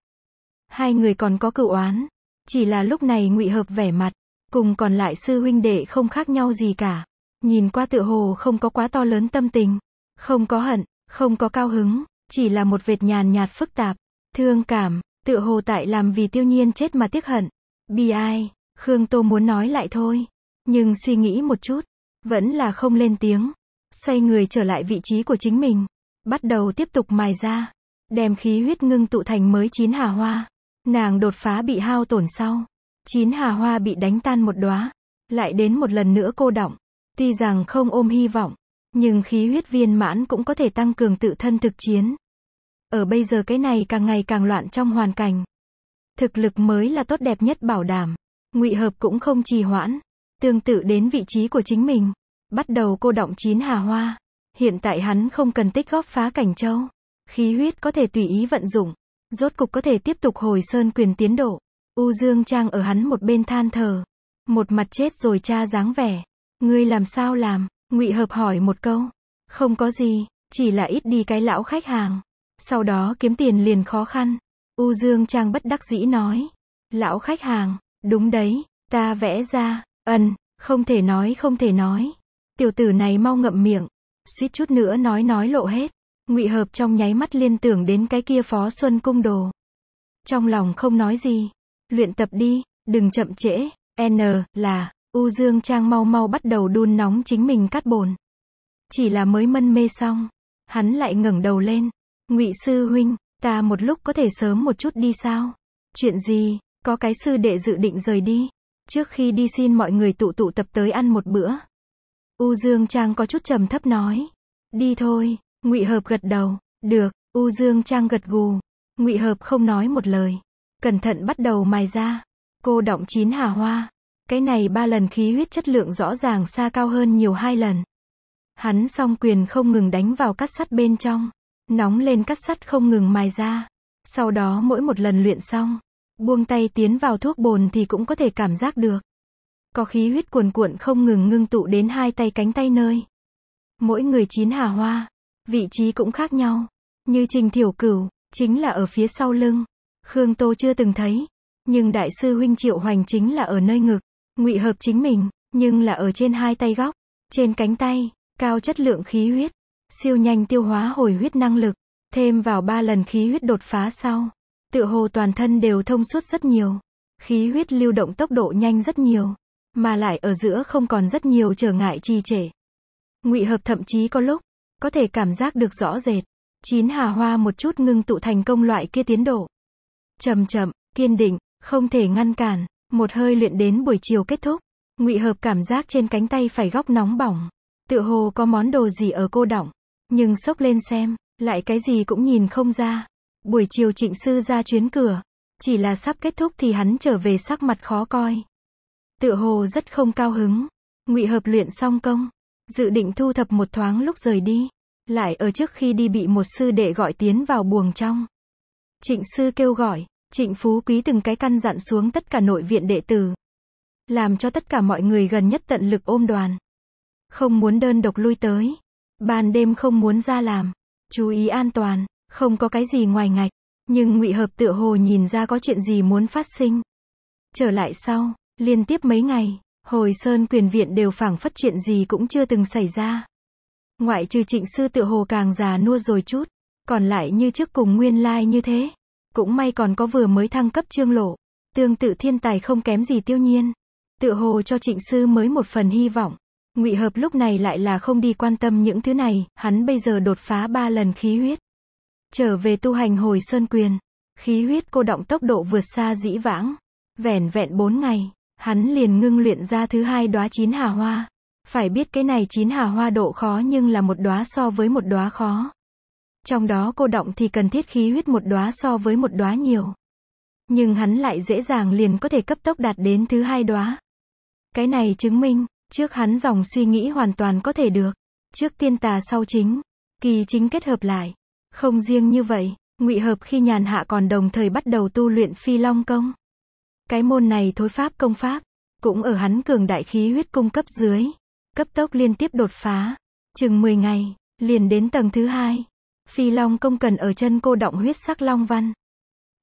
Hai người còn có cựu oán. Chỉ là lúc này ngụy Hợp vẻ mặt, cùng còn lại sư huynh đệ không khác nhau gì cả. Nhìn qua tựa hồ không có quá to lớn tâm tình. Không có hận, không có cao hứng, chỉ là một vệt nhàn nhạt phức tạp, thương cảm, tựa hồ tại làm vì tiêu nhiên chết mà tiếc hận. Bi ai, Khương Tô muốn nói lại thôi, nhưng suy nghĩ một chút, vẫn là không lên tiếng, xoay người trở lại vị trí của chính mình, bắt đầu tiếp tục mài ra, đem khí huyết ngưng tụ thành mới chín hà hoa. Nàng đột phá bị hao tổn sau, chín hà hoa bị đánh tan một đóa, lại đến một lần nữa cô động. Tuy rằng không ôm hy vọng, nhưng khí huyết viên mãn cũng có thể tăng cường tự thân thực chiến. Ở bây giờ cái này càng ngày càng loạn trong hoàn cảnh. Thực lực mới là tốt đẹp nhất bảo đảm. Ngụy Hợp cũng không trì hoãn. Tương tự đến vị trí của chính mình. Bắt đầu cô động chín hà hoa. Hiện tại hắn không cần tích góp phá cảnh châu. Khí huyết có thể tùy ý vận dụng. Rốt cục có thể tiếp tục hồi sơn quyền tiến độ. U Dương Trang ở hắn một bên than thở. Một mặt chết rồi cha dáng vẻ. Ngươi làm sao làm? Ngụy Hợp hỏi một câu. Không có gì, chỉ là ít đi cái lão khách hàng. Sau đó kiếm tiền liền khó khăn. U Dương Trang bất đắc dĩ nói. Lão khách hàng, đúng đấy, ta vẽ ra, ân, không thể nói không thể nói. Tiểu tử này mau ngậm miệng, suýt chút nữa nói nói lộ hết. Ngụy Hợp trong nháy mắt liên tưởng đến cái kia Phó Xuân cung đồ. Trong lòng không nói gì, luyện tập đi, đừng chậm trễ. N là U Dương Trang mau mau bắt đầu đun nóng chính mình cắt bồn. Chỉ là mới mân mê xong, hắn lại ngẩng đầu lên, Ngụy sư huynh, ta một lúc có thể sớm một chút đi sao? Chuyện gì? Có cái sư đệ dự định rời đi. Trước khi đi xin mọi người tụ tụ tập tới ăn một bữa. U Dương Trang có chút trầm thấp nói. Đi thôi, Ngụy Hợp gật đầu. Được, U Dương Trang gật gù. Ngụy Hợp không nói một lời. Cẩn thận bắt đầu mài ra. Cô động chín hà hoa. Cái này ba lần khí huyết chất lượng rõ ràng xa cao hơn nhiều hai lần. Hắn song quyền không ngừng đánh vào cắt sắt bên trong nóng lên cắt sắt không ngừng mài ra. Sau đó mỗi một lần luyện xong, buông tay tiến vào thuốc bồn thì cũng có thể cảm giác được. Có khí huyết cuồn cuộn không ngừng ngưng tụ đến hai tay cánh tay nơi. Mỗi người chín hà hoa, vị trí cũng khác nhau. Như Trình Thiểu Cửu, chính là ở phía sau lưng. Khương Tô chưa từng thấy, nhưng đại sư huynh Triệu Hoành chính là ở nơi ngực, ngụy hợp chính mình, nhưng là ở trên hai tay góc, trên cánh tay, cao chất lượng khí huyết, siêu nhanh tiêu hóa hồi huyết năng lực, thêm vào 3 lần khí huyết đột phá sau, tựa hồ toàn thân đều thông suốt rất nhiều, khí huyết lưu động tốc độ nhanh rất nhiều, mà lại ở giữa không còn rất nhiều trở ngại trì trệ. Ngụy Hợp thậm chí có lúc có thể cảm giác được rõ rệt, chín hà hoa một chút ngưng tụ thành công loại kia tiến độ. Chậm chậm, kiên định, không thể ngăn cản, một hơi luyện đến buổi chiều kết thúc, Ngụy Hợp cảm giác trên cánh tay phải góc nóng bỏng, tựa hồ có món đồ gì ở cô đọng. Nhưng sốc lên xem, lại cái gì cũng nhìn không ra. Buổi chiều trịnh sư ra chuyến cửa. Chỉ là sắp kết thúc thì hắn trở về sắc mặt khó coi. Tựa hồ rất không cao hứng. ngụy hợp luyện xong công. Dự định thu thập một thoáng lúc rời đi. Lại ở trước khi đi bị một sư đệ gọi tiến vào buồng trong. Trịnh sư kêu gọi, trịnh phú quý từng cái căn dặn xuống tất cả nội viện đệ tử. Làm cho tất cả mọi người gần nhất tận lực ôm đoàn. Không muốn đơn độc lui tới. Ban đêm không muốn ra làm, chú ý an toàn, không có cái gì ngoài ngạch, nhưng Ngụy Hợp tựa hồ nhìn ra có chuyện gì muốn phát sinh. Trở lại sau, liên tiếp mấy ngày, hồi sơn quyền viện đều phảng phất chuyện gì cũng chưa từng xảy ra. Ngoại trừ trịnh sư tựa hồ càng già nua rồi chút, còn lại như trước cùng nguyên lai like như thế. Cũng may còn có vừa mới thăng cấp trương lộ, tương tự thiên tài không kém gì tiêu nhiên. Tựa hồ cho trịnh sư mới một phần hy vọng. Ngụy Hợp lúc này lại là không đi quan tâm những thứ này, hắn bây giờ đột phá ba lần khí huyết. Trở về tu hành hồi sơn quyền, khí huyết cô động tốc độ vượt xa dĩ vãng. Vẻn vẹn 4 ngày, hắn liền ngưng luyện ra thứ hai đóa chín hà hoa. Phải biết cái này chín hà hoa độ khó nhưng là một đóa so với một đóa khó. Trong đó cô động thì cần thiết khí huyết một đóa so với một đóa nhiều. Nhưng hắn lại dễ dàng liền có thể cấp tốc đạt đến thứ hai đóa. Cái này chứng minh, Trước hắn dòng suy nghĩ hoàn toàn có thể được. Trước tiên tà sau chính. Kỳ chính kết hợp lại. Không riêng như vậy, ngụy hợp khi nhàn hạ còn đồng thời bắt đầu tu luyện phi long công. Cái môn này thối pháp công pháp, cũng ở hắn cường đại khí huyết cung cấp dưới. Cấp tốc liên tiếp đột phá. Chừng 10 ngày, liền đến tầng thứ hai. Phi long công cần ở chân cô động huyết sắc long văn.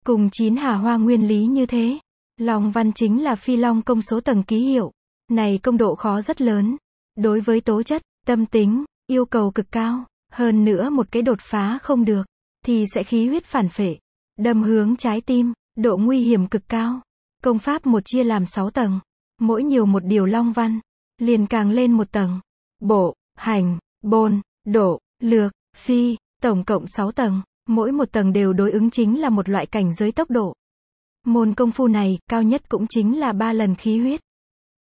Cùng chín hà hoa nguyên lý như thế. Long văn chính là phi long công số tầng ký hiệu. Này công độ khó rất lớn. Đối với tố chất, tâm tính, yêu cầu cực cao. Hơn nữa một cái đột phá không được, thì sẽ khí huyết phản phệ. Đâm hướng trái tim, độ nguy hiểm cực cao. Công pháp một chia làm 6 tầng. Mỗi nhiều một điều long văn. Liền càng lên một tầng. Bộ, hành, bôn, độ, lược, phi, tổng cộng 6 tầng. Mỗi một tầng đều đối ứng chính là một loại cảnh giới tốc độ. Môn công phu này, cao nhất cũng chính là 3 lần khí huyết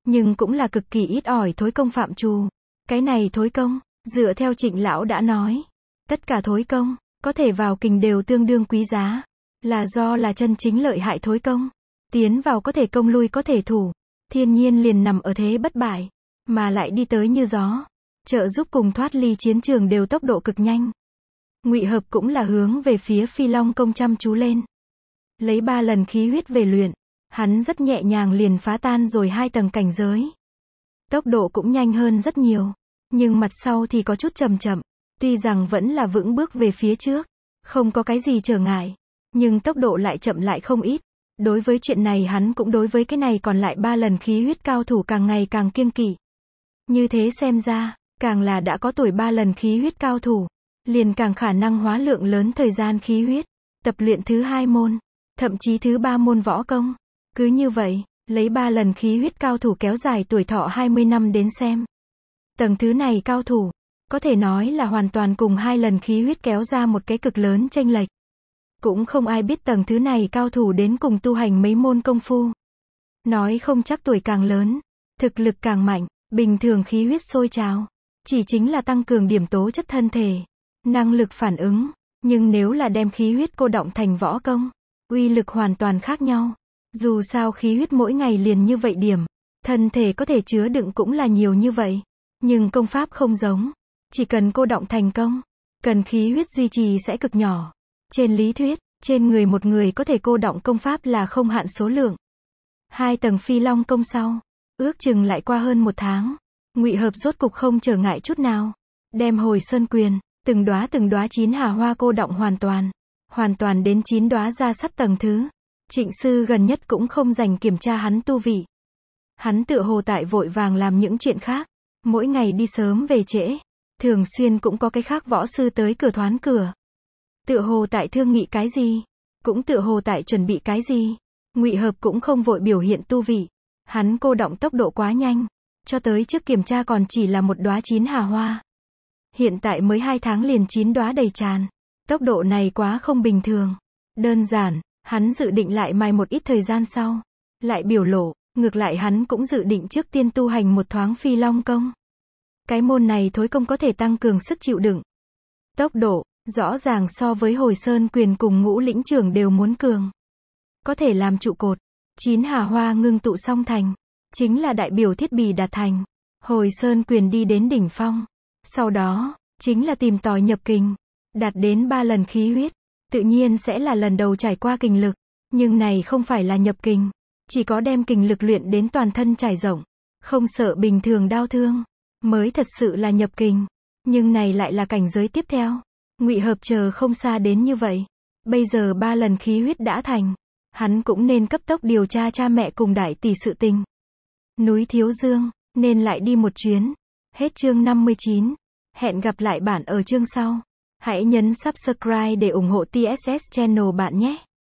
nhưng cũng là cực kỳ ít ỏi thối công phạm trù. Cái này thối công, dựa theo trịnh lão đã nói, tất cả thối công, có thể vào kinh đều tương đương quý giá, là do là chân chính lợi hại thối công, tiến vào có thể công lui có thể thủ, thiên nhiên liền nằm ở thế bất bại, mà lại đi tới như gió, trợ giúp cùng thoát ly chiến trường đều tốc độ cực nhanh. Ngụy Hợp cũng là hướng về phía Phi Long công chăm chú lên, lấy ba lần khí huyết về luyện, Hắn rất nhẹ nhàng liền phá tan rồi hai tầng cảnh giới. Tốc độ cũng nhanh hơn rất nhiều. Nhưng mặt sau thì có chút chậm chậm. Tuy rằng vẫn là vững bước về phía trước. Không có cái gì trở ngại. Nhưng tốc độ lại chậm lại không ít. Đối với chuyện này hắn cũng đối với cái này còn lại ba lần khí huyết cao thủ càng ngày càng kiên kỵ. Như thế xem ra, càng là đã có tuổi ba lần khí huyết cao thủ, liền càng khả năng hóa lượng lớn thời gian khí huyết, tập luyện thứ hai môn, thậm chí thứ ba môn võ công. Cứ như vậy, lấy 3 lần khí huyết cao thủ kéo dài tuổi thọ 20 năm đến xem. Tầng thứ này cao thủ, có thể nói là hoàn toàn cùng hai lần khí huyết kéo ra một cái cực lớn tranh lệch. Cũng không ai biết tầng thứ này cao thủ đến cùng tu hành mấy môn công phu. Nói không chắc tuổi càng lớn, thực lực càng mạnh, bình thường khí huyết sôi trào, chỉ chính là tăng cường điểm tố chất thân thể, năng lực phản ứng, nhưng nếu là đem khí huyết cô động thành võ công, uy lực hoàn toàn khác nhau. Dù sao khí huyết mỗi ngày liền như vậy điểm, thân thể có thể chứa đựng cũng là nhiều như vậy. Nhưng công pháp không giống. Chỉ cần cô động thành công, cần khí huyết duy trì sẽ cực nhỏ. Trên lý thuyết, trên người một người có thể cô động công pháp là không hạn số lượng. Hai tầng phi long công sau, ước chừng lại qua hơn một tháng, ngụy hợp rốt cục không trở ngại chút nào. Đem hồi sơn quyền, từng đóa từng đóa chín hà hoa cô động hoàn toàn, hoàn toàn đến chín đóa ra sắt tầng thứ. Trịnh sư gần nhất cũng không dành kiểm tra hắn tu vị. Hắn tự hồ tại vội vàng làm những chuyện khác, mỗi ngày đi sớm về trễ, thường xuyên cũng có cái khác võ sư tới cửa thoán cửa. Tự hồ tại thương nghị cái gì, cũng tự hồ tại chuẩn bị cái gì. Ngụy Hợp cũng không vội biểu hiện tu vị, hắn cô động tốc độ quá nhanh, cho tới trước kiểm tra còn chỉ là một đóa chín hà hoa. Hiện tại mới hai tháng liền chín đóa đầy tràn, tốc độ này quá không bình thường. Đơn giản, Hắn dự định lại mai một ít thời gian sau, lại biểu lộ, ngược lại hắn cũng dự định trước tiên tu hành một thoáng phi long công. Cái môn này thối công có thể tăng cường sức chịu đựng. Tốc độ, rõ ràng so với hồi sơn quyền cùng ngũ lĩnh trưởng đều muốn cường. Có thể làm trụ cột, chín hà hoa ngưng tụ song thành, chính là đại biểu thiết bị đạt thành. Hồi sơn quyền đi đến đỉnh phong, sau đó, chính là tìm tòi nhập kinh, đạt đến ba lần khí huyết tự nhiên sẽ là lần đầu trải qua kinh lực. Nhưng này không phải là nhập kinh Chỉ có đem kinh lực luyện đến toàn thân trải rộng. Không sợ bình thường đau thương. Mới thật sự là nhập kinh Nhưng này lại là cảnh giới tiếp theo. ngụy hợp chờ không xa đến như vậy. Bây giờ ba lần khí huyết đã thành. Hắn cũng nên cấp tốc điều tra cha mẹ cùng đại tỷ sự tình. Núi Thiếu Dương, nên lại đi một chuyến. Hết chương 59. Hẹn gặp lại bạn ở chương sau. Hãy nhấn subscribe để ủng hộ TSS Channel bạn nhé.